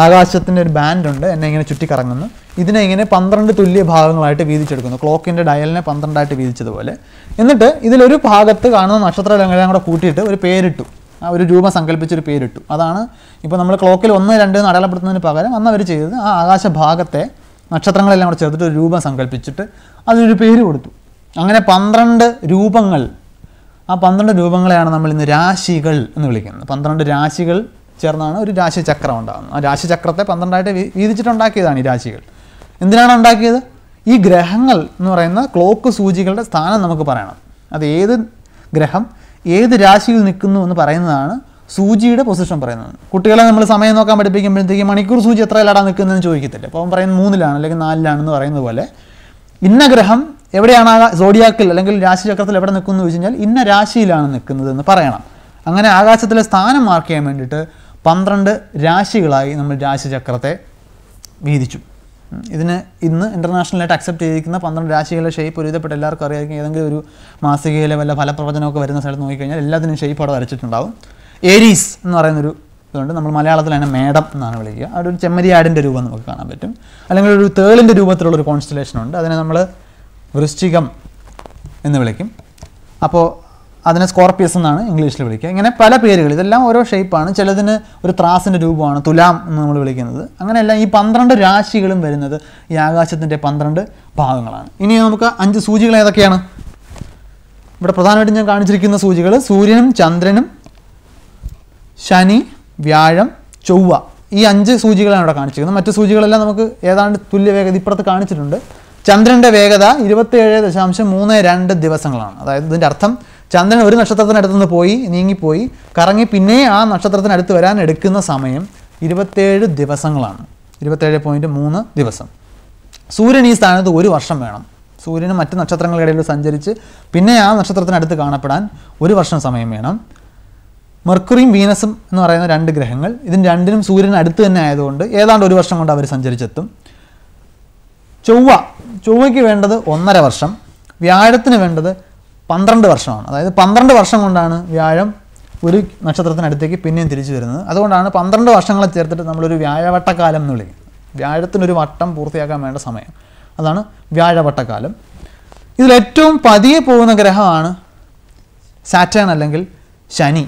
ആകാശത്തിൻ്റെ ഒരു ബാൻഡുണ്ട് എന്നെ ഇങ്ങനെ ചുറ്റിക്കറങ്ങുന്നു ഇതിനെ ഇങ്ങനെ പന്ത്രണ്ട് തുല്യ ഭാഗങ്ങളായിട്ട് വീതിച്ചെടുക്കുന്നു ക്ലോക്കിൻ്റെ ഡയലിനെ പന്ത്രണ്ടായിട്ട് വീതിച്ചതുപോലെ എന്നിട്ട് ഇതിലൊരു ഭാഗത്ത് കാണുന്ന നക്ഷത്രങ്ങളെല്ലാം കൂടെ കൂട്ടിയിട്ട് ഒരു പേരിട്ടു ആ ഒരു രൂപം സങ്കല്പിച്ചൊരു പേരിട്ടു അതാണ് ഇപ്പോൾ നമ്മൾ ക്ലോക്കിൽ ഒന്ന് രണ്ട് എന്ന് അടയാളപ്പെടുത്തുന്നതിന് പകരം അന്ന് അവർ ചെയ്തത് ആ ആകാശഭാഗത്തെ നക്ഷത്രങ്ങളെല്ലാം കൂടെ ചേർത്തിട്ട് ഒരു രൂപം സങ്കല്പിച്ചിട്ട് അതിനൊരു പേര് കൊടുത്തു അങ്ങനെ പന്ത്രണ്ട് രൂപങ്ങൾ ആ പന്ത്രണ്ട് രൂപങ്ങളെയാണ് നമ്മൾ ഇന്ന് രാശികൾ എന്ന് വിളിക്കുന്നത് പന്ത്രണ്ട് രാശികൾ ചേർന്നാണ് ഒരു രാശിചക്രം ഉണ്ടാകുന്നത് ആ രാശിചക്രത്തെ പന്ത്രണ്ടായിട്ട് വീതിച്ചിട്ടുണ്ടാക്കിയതാണ് ഈ രാശികൾ എന്തിനാണ് ഉണ്ടാക്കിയത് ഈ ഗ്രഹങ്ങൾ എന്ന് പറയുന്ന ക്ലോക്ക് സൂചികളുടെ സ്ഥാനം നമുക്ക് പറയണം അത് ഏത് ഗ്രഹം ഏത് രാശിയിൽ നിൽക്കുന്നു എന്ന് പറയുന്നതാണ് സൂചിയുടെ പൊസിഷൻ പറയുന്നത് കുട്ടികളെ നമ്മൾ സമയം നോക്കാൻ പഠിപ്പിക്കുമ്പോഴത്തേക്കും മണിക്കൂർ സൂചി എത്രയിലാടാ നിൽക്കുന്നതെന്ന് ചോദിക്കത്തില്ല അപ്പോൾ അവൻ പറയുന്നത് മൂന്നിലാണ് അല്ലെങ്കിൽ നാലിലാണെന്ന് പറയുന്നത് പോലെ ഇന്ന ഗ്രഹം എവിടെയാണ് സോഡിയാക്കിൽ അല്ലെങ്കിൽ രാശിചക്രത്തിൽ എവിടെ നിൽക്കുന്നു എന്ന് ചോദിച്ചു കഴിഞ്ഞാൽ ഇന്ന രാശിയിലാണ് നിൽക്കുന്നത് എന്ന് പറയണം അങ്ങനെ ആകാശത്തിലെ സ്ഥാനം മാർക്ക് ചെയ്യാൻ വേണ്ടിയിട്ട് പന്ത്രണ്ട് രാശികളായി നമ്മൾ രാശിചക്രത്തെ വീതിച്ചു ഇതിന് ഇന്ന് ഇൻ്റർനാഷണലായിട്ട് അക്സെപ്റ്റ് ചെയ്തിരിക്കുന്ന പന്ത്രണ്ട് രാശികളുടെ ഷേപ്പ് ഒരുവിധപ്പെട്ട എല്ലാവർക്കും അറിയാമായിരിക്കും ഏതെങ്കിലും ഒരു മാസികയിലെ വല്ല ഫലപ്രവചനമൊക്കെ വരുന്ന സ്ഥലത്ത് നോക്കിക്കഴിഞ്ഞാൽ എല്ലാത്തിനും ഷേപ്പ് അവിടെ വരച്ചിട്ടുണ്ടാവും ഏരീസ് എന്ന് പറയുന്നൊരു ഇതുകൊണ്ട് നമ്മൾ മലയാളത്തിൽ മലയാളത്തിലാണ് മേടം എന്നാണ് വിളിക്കുക അവിടെ ഒരു ചെമ്മരിയാടിൻ്റെ രൂപം നമുക്ക് കാണാൻ പറ്റും അല്ലെങ്കിൽ ഒരു തേളിൻ്റെ രൂപത്തിലുള്ള ഒരു കോൺസ്റ്റലേഷൻ ഉണ്ട് അതിനെ നമ്മൾ വൃശ്ചികം എന്ന് വിളിക്കും അപ്പോൾ അതിനെ സ്കോർപ്പിയസ് എന്നാണ് ഇംഗ്ലീഷിൽ വിളിക്കുക ഇങ്ങനെ പല പേരുകൾ ഇതെല്ലാം ഓരോ ഷേപ്പാണ് ചിലതിന് ഒരു ത്രാസിൻ്റെ രൂപമാണ് തുലാം എന്ന് നമ്മൾ വിളിക്കുന്നത് അങ്ങനെയല്ല ഈ പന്ത്രണ്ട് രാശികളും വരുന്നത് ഈ ആകാശത്തിൻ്റെ പന്ത്രണ്ട് ഭാഗങ്ങളാണ് ഇനി നമുക്ക് അഞ്ച് സൂചികൾ ഏതൊക്കെയാണ് ഇവിടെ പ്രധാനമായിട്ടും ഞാൻ കാണിച്ചിരിക്കുന്ന സൂചികൾ സൂര്യനും ചന്ദ്രനും ശനി വ്യാഴം ചൊവ്വ ഈ അഞ്ച് സൂചികളാണ് ഇവിടെ കാണിച്ചിരിക്കുന്നത് മറ്റു സൂചികളെല്ലാം നമുക്ക് ഏതാണ്ട് തുല്യ വേഗത ഇപ്പുറത്ത് കാണിച്ചിട്ടുണ്ട് ചന്ദ്രൻ്റെ വേഗത ഇരുപത്തിയേഴ് ദശാംശം മൂന്ന് രണ്ട് ദിവസങ്ങളാണ് അതായത് ഇതിൻ്റെ അർത്ഥം ചന്ദ്രൻ ഒരു നക്ഷത്രത്തിനടുത്ത് നിന്ന് പോയി നീങ്ങിപ്പോയി കറങ്ങി പിന്നെ ആ നക്ഷത്രത്തിനടുത്ത് വരാൻ എടുക്കുന്ന സമയം ഇരുപത്തേഴ് ദിവസങ്ങളാണ് ഇരുപത്തേഴ് പോയിൻറ്റ് മൂന്ന് ദിവസം സൂര്യൻ ഈ സ്ഥാനത്ത് ഒരു വർഷം വേണം സൂര്യന് മറ്റ് നക്ഷത്രങ്ങൾക്കിടയിൽ സഞ്ചരിച്ച് പിന്നെ ആ നക്ഷത്രത്തിനടുത്ത് കാണപ്പെടാൻ ഒരു വർഷം സമയം വേണം മെർക്കുറിയും വീനസും എന്ന് പറയുന്ന രണ്ട് ഗ്രഹങ്ങൾ ഇതിന് രണ്ടിനും സൂര്യന് അടുത്ത് തന്നെ ആയതുകൊണ്ട് ഏതാണ്ട് ഒരു വർഷം കൊണ്ട് അവർ സഞ്ചരിച്ചെത്തും ചൊവ്വ ചൊവ്വയ്ക്ക് വേണ്ടത് ഒന്നര വർഷം വ്യാഴത്തിന് വേണ്ടത് പന്ത്രണ്ട് വർഷമാണ് അതായത് പന്ത്രണ്ട് വർഷം കൊണ്ടാണ് വ്യാഴം ഒരു നക്ഷത്രത്തിനടുത്തേക്ക് പിന്നെയും തിരിച്ചു വരുന്നത് അതുകൊണ്ടാണ് പന്ത്രണ്ട് വർഷങ്ങളെ ചേർത്തിട്ട് നമ്മളൊരു വ്യാഴവട്ടക്കാലം എന്ന് വിളിക്കുന്നത് വ്യാഴത്തിനൊരു വട്ടം പൂർത്തിയാക്കാൻ വേണ്ട സമയം അതാണ് വ്യാഴവട്ടക്കാലം ഇതിലേറ്റവും പതിയെ പോകുന്ന ഗ്രഹമാണ് സാറ്റേൺ അല്ലെങ്കിൽ ശനി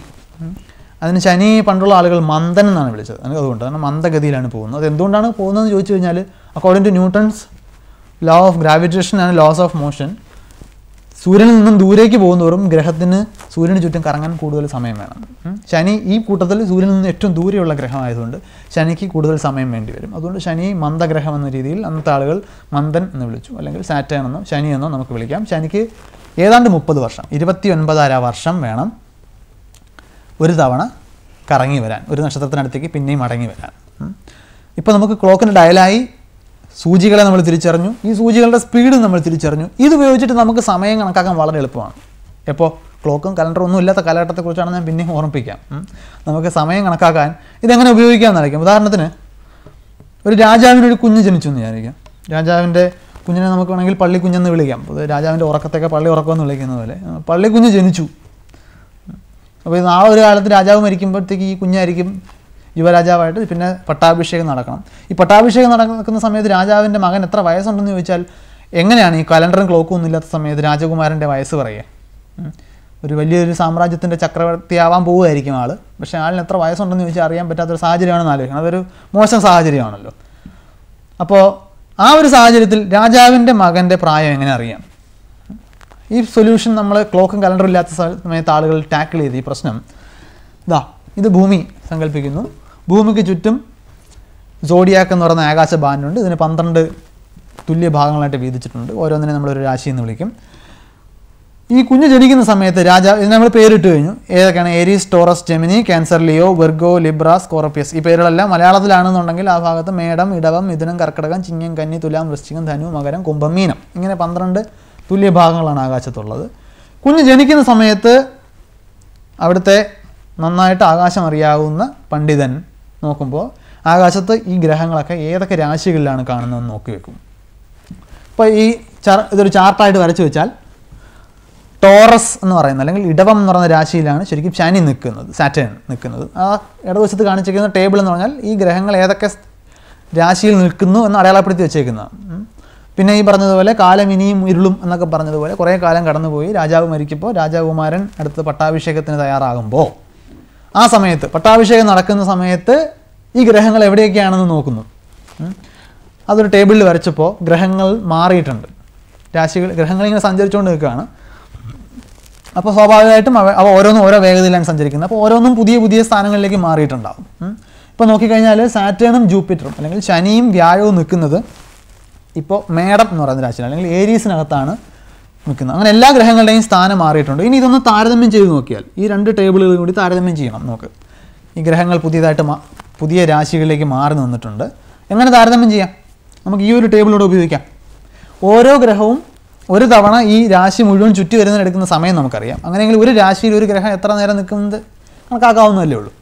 അതിന് ശനി പണ്ടുള്ള ആളുകൾ മന്ദൻ എന്നാണ് വിളിച്ചത് അതുകൊണ്ട് കാരണം മന്ദഗതിയിലാണ് പോകുന്നത് അത് പോകുന്നതെന്ന് ചോദിച്ചു കഴിഞ്ഞാൽ according to Newton's law of gravitation and laws of motion സൂര്യനിൽ നിന്നും ദൂരേക്ക് പോകുന്നവരും ഗ്രഹത്തിന് സൂര്യന് ചുറ്റും കറങ്ങാൻ കൂടുതൽ സമയം വേണം ശനി ഈ കൂട്ടത്തിൽ സൂര്യനിൽ നിന്ന് ഏറ്റവും ദൂരെയുള്ള ഗ്രഹമായതുകൊണ്ട് ശനിക്ക് കൂടുതൽ സമയം വേണ്ടി വരും അതുകൊണ്ട് ശനി മന്ദഗ്രഹം എന്ന രീതിയിൽ അന്നത്തെ ആളുകൾ മന്ദൻ എന്ന് വിളിച്ചു അല്ലെങ്കിൽ സാറ്റേൺ എന്നോ ശനി എന്നോ നമുക്ക് വിളിക്കാം ശനിക്ക് ഏതാണ്ട് മുപ്പത് വർഷം ഇരുപത്തി ഒൻപതര വർഷം വേണം ഒരു തവണ കറങ്ങി വരാൻ ഒരു നക്ഷത്രത്തിനടുത്തേക്ക് പിന്നെയും മടങ്ങി വരാൻ ഇപ്പോൾ നമുക്ക് ക്ലോക്കിൻ്റെ ഡയലായി സൂചികളെ നമ്മൾ തിരിച്ചറിഞ്ഞു ഈ സൂചികളുടെ സ്പീഡ് നമ്മൾ തിരിച്ചറിഞ്ഞു ഇത് ഉപയോഗിച്ചിട്ട് നമുക്ക് സമയം കണക്കാക്കാൻ വളരെ എളുപ്പമാണ് എപ്പോൾ ക്ലോക്കും കലണ്ടറും ഒന്നും ഇല്ലാത്ത കാലഘട്ടത്തെക്കുറിച്ചാണ് ഞാൻ പിന്നെയും ഓർമ്മിപ്പിക്കാം നമുക്ക് സമയം കണക്കാക്കാൻ ഇതെങ്ങനെ ഉപയോഗിക്കാമെന്നായിരിക്കും ഉദാഹരണത്തിന് ഒരു രാജാവിൻ്റെ ഒരു കുഞ്ഞ് ജനിച്ചു എന്ന് വിചാരിക്കാം രാജാവിൻ്റെ കുഞ്ഞിനെ നമുക്ക് വേണമെങ്കിൽ പള്ളി കുഞ്ഞെന്ന് വിളിക്കാം രാജാവിൻ്റെ ഉറക്കത്തൊക്കെ പള്ളി ഉറക്കമെന്ന് വിളിക്കുന്ന പോലെ പള്ളി കുഞ്ഞ് ജനിച്ചു അപ്പോൾ ആ ഒരു കാലത്ത് രാജാവ് മരിക്കുമ്പോഴത്തേക്ക് ഈ കുഞ്ഞായിരിക്കും യുവരാജാവായിട്ട് പിന്നെ പട്ടാഭിഷേകം നടക്കണം ഈ പട്ടാഭിഷേകം നടക്കുന്ന സമയത്ത് രാജാവിൻ്റെ മകൻ എത്ര വയസ്സുണ്ടെന്ന് ചോദിച്ചാൽ എങ്ങനെയാണ് ഈ കലണ്ടറും ക്ലോക്കും ഒന്നും ഇല്ലാത്ത സമയത്ത് രാജകുമാരൻ്റെ വയസ്സ് പറയുക ഒരു വലിയൊരു സാമ്രാജ്യത്തിൻ്റെ ചക്രവർത്തിയാവാൻ പോവുമായിരിക്കും ആൾ പക്ഷേ ആളിന് എത്ര വയസ്സുണ്ടെന്ന് ചോദിച്ചാൽ അറിയാൻ പറ്റാത്തൊരു സാഹചര്യമാണെന്ന് ആലോചിക്കണം അതൊരു മോശം സാഹചര്യമാണല്ലോ അപ്പോൾ ആ ഒരു സാഹചര്യത്തിൽ രാജാവിൻ്റെ മകൻ്റെ പ്രായം എങ്ങനെ അറിയാം ഈ സൊല്യൂഷൻ നമ്മൾ ക്ലോക്കും കലണ്ടറും ഇല്ലാത്ത സമയത്ത് ആളുകൾ ടാക്കിൾ ചെയ്ത് ഈ പ്രശ്നം ഇതാ ഇത് ഭൂമി സങ്കല്പിക്കുന്നു ഭൂമിക്ക് ചുറ്റും സോഡിയാക്ക് എന്ന് പറയുന്ന ആകാശ ബാനുണ്ട് ഇതിന് പന്ത്രണ്ട് തുല്യ ഭാഗങ്ങളായിട്ട് വീതിച്ചിട്ടുണ്ട് ഓരോന്നിനെ നമ്മളൊരു രാശി എന്ന് വിളിക്കും ഈ കുഞ്ഞ് ജനിക്കുന്ന സമയത്ത് രാജാവ് ഇതിന് നമ്മൾ പേരിട്ട് കഴിഞ്ഞു ഏതൊക്കെയാണ് Aries Taurus Gemini Cancer Leo Virgo Libras Scorpius ഈ പേരുകളെല്ലാം മലയാളത്തിലാണെന്നുണ്ടെങ്കിൽ ആ ഭാഗത്ത് മേടം ഇടവം മിഥുനം കർക്കടകം ചിങ്ങം കന്നി തുലാം വൃശ്ചികം ധനു മകരം കുംഭം മീനം ഇങ്ങനെ പന്ത്രണ്ട് തുല്യ ഭാഗങ്ങളാണ് ആകാശത്തുള്ളത് കുഞ്ഞ് ജനിക്കുന്ന സമയത്ത് അവിടുത്തെ നന്നായിട്ട് ആകാശം അറിയാവുന്ന പണ്ഡിതൻ നോക്കുമ്പോൾ ആകാശത്ത് ഈ ഗ്രഹങ്ങളൊക്കെ ഏതൊക്കെ രാശികളിലാണ് കാണുന്നതെന്ന് നോക്കി വെക്കും അപ്പോൾ ഈ ചാർ ഇതൊരു ചാർട്ടായിട്ട് വരച്ചു വെച്ചാൽ ടോറസ് എന്ന് പറയുന്നത് അല്ലെങ്കിൽ ഇടവം എന്ന് പറയുന്ന രാശിയിലാണ് ശരിക്കും ശനി നിൽക്കുന്നത് സാറ്റേൺ നിൽക്കുന്നത് ആ ഇടവശത്ത് കാണിച്ചിരിക്കുന്ന ടേബിൾ എന്ന് പറഞ്ഞാൽ ഈ ഗ്രഹങ്ങൾ ഏതൊക്കെ രാശിയിൽ നിൽക്കുന്നു എന്ന് അടയാളപ്പെടുത്തി വെച്ചേക്കുന്നതാണ് പിന്നെ ഈ പറഞ്ഞതുപോലെ കാലം ഇനിയും ഇരുളും എന്നൊക്കെ പറഞ്ഞതുപോലെ കുറേ കാലം കടന്നുപോയി രാജാവ് മരിക്കുമ്പോൾ രാജകുമാരൻ അടുത്ത പട്ടാഭിഷേകത്തിന് തയ്യാറാകുമ്പോൾ ആ സമയത്ത് പട്ടാഭിഷേകം നടക്കുന്ന സമയത്ത് ഈ ഗ്രഹങ്ങൾ എവിടെയൊക്കെയാണെന്ന് നോക്കുന്നു അതൊരു ടേബിളിൽ വരച്ചപ്പോൾ ഗ്രഹങ്ങൾ മാറിയിട്ടുണ്ട് രാശികൾ ഗ്രഹങ്ങൾ ഇങ്ങനെ സഞ്ചരിച്ചുകൊണ്ട് നിൽക്കുകയാണ് അപ്പോൾ സ്വാഭാവികമായിട്ടും അവ അവ ഓരോന്നും ഓരോ വേഗതയിലാണ് സഞ്ചരിക്കുന്നത് അപ്പോൾ ഓരോന്നും പുതിയ പുതിയ സ്ഥാനങ്ങളിലേക്ക് മാറിയിട്ടുണ്ടാവും ഇപ്പോൾ നോക്കിക്കഴിഞ്ഞാൽ സാറ്റേണും ജൂപ്പിറ്ററും അല്ലെങ്കിൽ ശനിയും വ്യാഴവും നിൽക്കുന്നത് ഇപ്പോൾ മേടം എന്ന് പറയുന്ന രാശിയിലാണ് അല്ലെങ്കിൽ ഏരീസിനകത്താണ് നിൽക്കുന്നത് അങ്ങനെ എല്ലാ ഗ്രഹങ്ങളുടെയും സ്ഥാനം മാറിയിട്ടുണ്ട് ഇനി ഇതൊന്ന് താരതമ്യം ചെയ്ത് നോക്കിയാൽ ഈ രണ്ട് ടേബിളുകളും കൂടി താരതമ്യം ചെയ്യണം നമുക്ക് ഈ ഗ്രഹങ്ങൾ പുതിയതായിട്ട് പുതിയ രാശികളിലേക്ക് മാറി നിന്നിട്ടുണ്ട് എങ്ങനെ താരതമ്യം ചെയ്യാം നമുക്ക് ഈ ഒരു ടേബിളിലൂടെ ഉപയോഗിക്കാം ഓരോ ഗ്രഹവും ഒരു തവണ ഈ രാശി മുഴുവൻ ചുറ്റി എടുക്കുന്ന സമയം നമുക്കറിയാം അങ്ങനെയെങ്കിൽ ഒരു രാശിയിൽ ഒരു ഗ്രഹം എത്ര നേരം നിൽക്കുന്നത് കണക്കാക്കാവുന്നതല്ലേ ഉള്ളൂ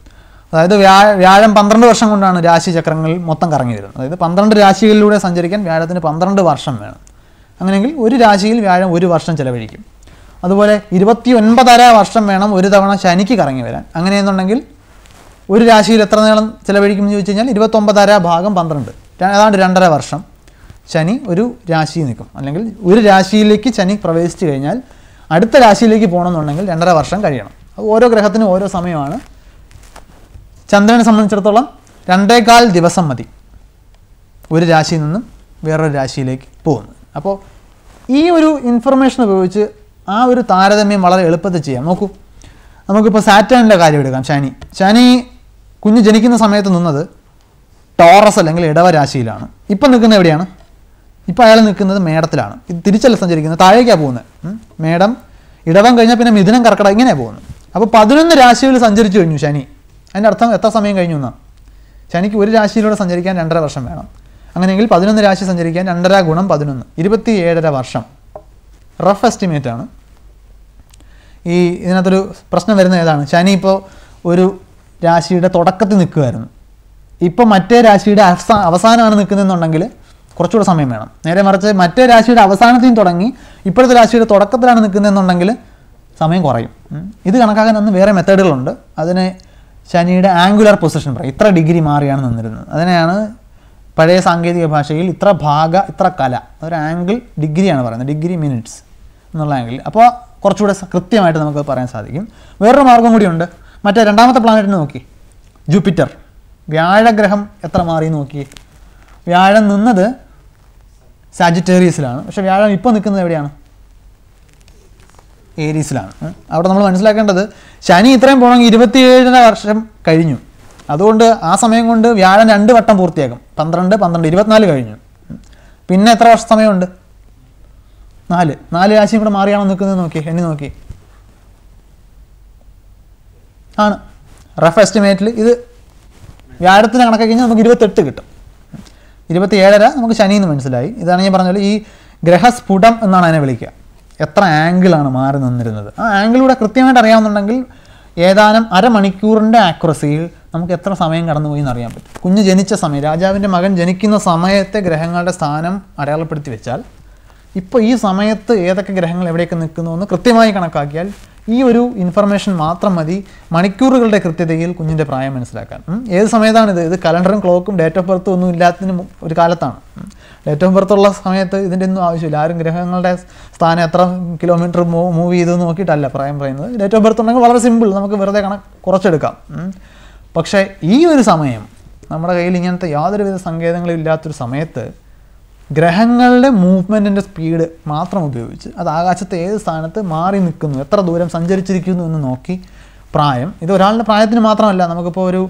അതായത് വ്യാ വ്യാഴം പന്ത്രണ്ട് വർഷം കൊണ്ടാണ് രാശി ചക്രങ്ങളിൽ മൊത്തം കറങ്ങി വരുന്നത് അതായത് പന്ത്രണ്ട് രാശികളിലൂടെ സഞ്ചരിക്കാൻ വ്യാഴത്തിന് പന്ത്രണ്ട് വർഷം വേണം അങ്ങനെയെങ്കിൽ ഒരു രാശിയിൽ വ്യാഴം ഒരു വർഷം ചിലവഴിക്കും അതുപോലെ ഇരുപത്തി ഒൻപതര വർഷം വേണം ഒരു തവണ ശനിക്ക് കറങ്ങി വരാൻ അങ്ങനെയെന്നുണ്ടെങ്കിൽ ഒരു രാശിയിൽ എത്ര നീളം ചിലവഴിക്കും എന്ന് ചോദിച്ചു കഴിഞ്ഞാൽ ഇരുപത്തൊമ്പതര ഭാഗം പന്ത്രണ്ട് ഏതാണ്ട് രണ്ടര വർഷം ശനി ഒരു രാശി നിൽക്കും അല്ലെങ്കിൽ ഒരു രാശിയിലേക്ക് ശനി പ്രവേശിച്ചു കഴിഞ്ഞാൽ അടുത്ത രാശിയിലേക്ക് പോകണമെന്നുണ്ടെങ്കിൽ രണ്ടര വർഷം കഴിയണം ഓരോ ഗ്രഹത്തിനും ഓരോ സമയമാണ് ചന്ദ്രനെ സംബന്ധിച്ചിടത്തോളം രണ്ടേകാൽ ദിവസം മതി ഒരു രാശിയിൽ നിന്നും വേറൊരു രാശിയിലേക്ക് പോകുന്നത് അപ്പോൾ ഈ ഒരു ഇൻഫർമേഷൻ ഉപയോഗിച്ച് ആ ഒരു താരതമ്യം വളരെ എളുപ്പത്തിൽ ചെയ്യാം നോക്കൂ നമുക്കിപ്പോൾ സാറ്റേണിൻ്റെ കാര്യം എടുക്കാം ശനി ശനി കുഞ്ഞ് ജനിക്കുന്ന സമയത്ത് നിന്നത് ടോറസ് അല്ലെങ്കിൽ ഇടവരാശിയിലാണ് ഇപ്പം നിൽക്കുന്നത് എവിടെയാണ് ഇപ്പോൾ അയാൾ നിൽക്കുന്നത് മേടത്തിലാണ് ഇത് തിരിച്ചല്ല സഞ്ചരിക്കുന്നത് താഴേക്കാണ് പോകുന്നത് മേടം ഇടവം കഴിഞ്ഞാൽ പിന്നെ മിഥുനം കർക്കട ഇങ്ങനെയാണ് പോകുന്നത് അപ്പോൾ പതിനൊന്ന് രാശികൾ സഞ്ചരിച്ചു കഴിഞ്ഞു ശനി അതിൻ്റെ അർത്ഥം എത്ര സമയം കഴിഞ്ഞു എന്നാണ് ശനിക്ക് ഒരു രാശിയിലൂടെ സഞ്ചരിക്കാൻ രണ്ടര വർഷം വേണം അങ്ങനെയെങ്കിൽ പതിനൊന്ന് രാശി സഞ്ചരിക്കാൻ രണ്ടര ഗുണം പതിനൊന്ന് ഇരുപത്തി ഏഴര വർഷം റഫ് എസ്റ്റിമേറ്റ് ആണ് ഈ ഇതിനകത്തൊരു പ്രശ്നം വരുന്ന ഏതാണ് ശനി ഇപ്പോൾ ഒരു രാശിയുടെ തുടക്കത്തിൽ നിൽക്കുമായിരുന്നു ഇപ്പോൾ മറ്റേ രാശിയുടെ അവസാ അവസാനമാണ് നിൽക്കുന്നതെന്നുണ്ടെങ്കിൽ കുറച്ചുകൂടെ സമയം വേണം നേരെ മറിച്ച് മറ്റേ രാശിയുടെ അവസാനത്തിൽ തുടങ്ങി ഇപ്പോഴത്തെ രാശിയുടെ തുടക്കത്തിലാണ് നിൽക്കുന്നതെന്നുണ്ടെങ്കിൽ സമയം കുറയും ഇത് കണക്കാക്കാൻ അന്ന് വേറെ മെത്തേഡുകളുണ്ട് അതിനെ ശനിയുടെ ആംഗുലർ പൊസിഷൻ പറയും ഇത്ര ഡിഗ്രി മാറിയാണ് നിന്നിരുന്നത് അതിനെയാണ് പഴയ സാങ്കേതിക ഭാഷയിൽ ഇത്ര ഭാഗ ഇത്ര കല ഒരു ആംഗിൾ ഡിഗ്രിയാണ് പറയുന്നത് ഡിഗ്രി മിനിറ്റ്സ് എന്നുള്ള ആംഗിൾ അപ്പോൾ കുറച്ചുകൂടെ കൃത്യമായിട്ട് നമുക്ക് പറയാൻ സാധിക്കും വേറൊരു മാർഗം കൂടിയുണ്ട് മറ്റേ രണ്ടാമത്തെ പ്ലാനറ്റിന് നോക്കി ജൂപ്പിറ്റർ വ്യാഴഗ്രഹം എത്ര മാറി നോക്കി വ്യാഴം നിന്നത് സാജിറ്റേറിയസിലാണ് പക്ഷെ വ്യാഴം ഇപ്പോൾ നിൽക്കുന്നത് എവിടെയാണ് ഏരീസിലാണ് അവിടെ നമ്മൾ മനസ്സിലാക്കേണ്ടത് ശനി ഇത്രയും പോകണമെങ്കിൽ ഇരുപത്തിയേഴര വർഷം കഴിഞ്ഞു അതുകൊണ്ട് ആ സമയം കൊണ്ട് വ്യാഴം രണ്ട് വട്ടം പൂർത്തിയാക്കും പന്ത്രണ്ട് പന്ത്രണ്ട് ഇരുപത്തിനാല് കഴിഞ്ഞു പിന്നെ എത്ര വർഷ സമയമുണ്ട് നാല് നാല് രാശിയും കൂടെ മാറിയാണോ നിൽക്കുന്നത് നോക്കി എണ്ണി നോക്കി ആണ് റഫ് എസ്റ്റിമേറ്റിൽ ഇത് വ്യാഴത്തിന് കണക്കാക്കി കഴിഞ്ഞാൽ നമുക്ക് ഇരുപത്തെട്ട് കിട്ടും ഇരുപത്തി ഏഴര നമുക്ക് ശനി എന്ന് മനസ്സിലായി ഇതാണ് ഞാൻ പറഞ്ഞത് ഈ ഗ്രഹസ്ഫുടം എന്നാണ് അതിനെ വിളിക്കുക എത്ര ആംഗിളാണ് മാറി നിന്നിരുന്നത് ആ ആംഗിളിലൂടെ കൃത്യമായിട്ട് അറിയാവുന്നുണ്ടെങ്കിൽ ഏതാനും അരമണിക്കൂറിൻ്റെ ആക്യുറസിയിൽ നമുക്ക് എത്ര സമയം കടന്നുപോയി എന്നറിയാൻ പറ്റും കുഞ്ഞ് ജനിച്ച സമയം രാജാവിൻ്റെ മകൻ ജനിക്കുന്ന സമയത്തെ ഗ്രഹങ്ങളുടെ സ്ഥാനം അടയാളപ്പെടുത്തി വെച്ചാൽ ഇപ്പോൾ ഈ സമയത്ത് ഏതൊക്കെ ഗ്രഹങ്ങൾ എവിടെയൊക്കെ നിൽക്കുന്നു എന്ന് കൃത്യമായി കണക്കാക്കിയാൽ ഈ ഒരു ഇൻഫർമേഷൻ മാത്രം മതി മണിക്കൂറുകളുടെ കൃത്യതയിൽ കുഞ്ഞിൻ്റെ പ്രായം മനസ്സിലാക്കാൻ ഏത് സമയത്താണിത് ഇത് കലണ്ടറും ക്ലോക്കും ഡേറ്റ് ഓഫ് ബർത്തും ഒന്നും ഇല്ലാത്തതിന് ഒരു കാലത്താണ് ഡേറ്റ് ഓഫ് ബർത്തുള്ള സമയത്ത് ഇതിൻ്റെ ഒന്നും ആവശ്യമില്ല ആരും ഗ്രഹങ്ങളുടെ സ്ഥാനം എത്ര കിലോമീറ്റർ മൂവ് ചെയ്തു നോക്കിയിട്ടല്ല പ്രായം പറയുന്നത് ഡേറ്റ് ഓഫ് ബർത്ത് ഉണ്ടെങ്കിൽ വളരെ സിമ്പിൾ നമുക്ക് വെറുതെ കണക്ക് കുറച്ചെടുക്കാം പക്ഷേ ഈ ഒരു സമയം നമ്മുടെ കയ്യിൽ ഇങ്ങനത്തെ യാതൊരുവിധ സങ്കേതങ്ങളും ഇല്ലാത്തൊരു സമയത്ത് ഗ്രഹങ്ങളുടെ മൂവ്മെൻറ്റിൻ്റെ സ്പീഡ് മാത്രം ഉപയോഗിച്ച് അത് ആകാശത്തെ ഏത് സ്ഥാനത്ത് മാറി നിൽക്കുന്നു എത്ര ദൂരം സഞ്ചരിച്ചിരിക്കുന്നു എന്ന് നോക്കി പ്രായം ഇത് ഒരാളുടെ പ്രായത്തിന് മാത്രമല്ല നമുക്കിപ്പോൾ ഒരു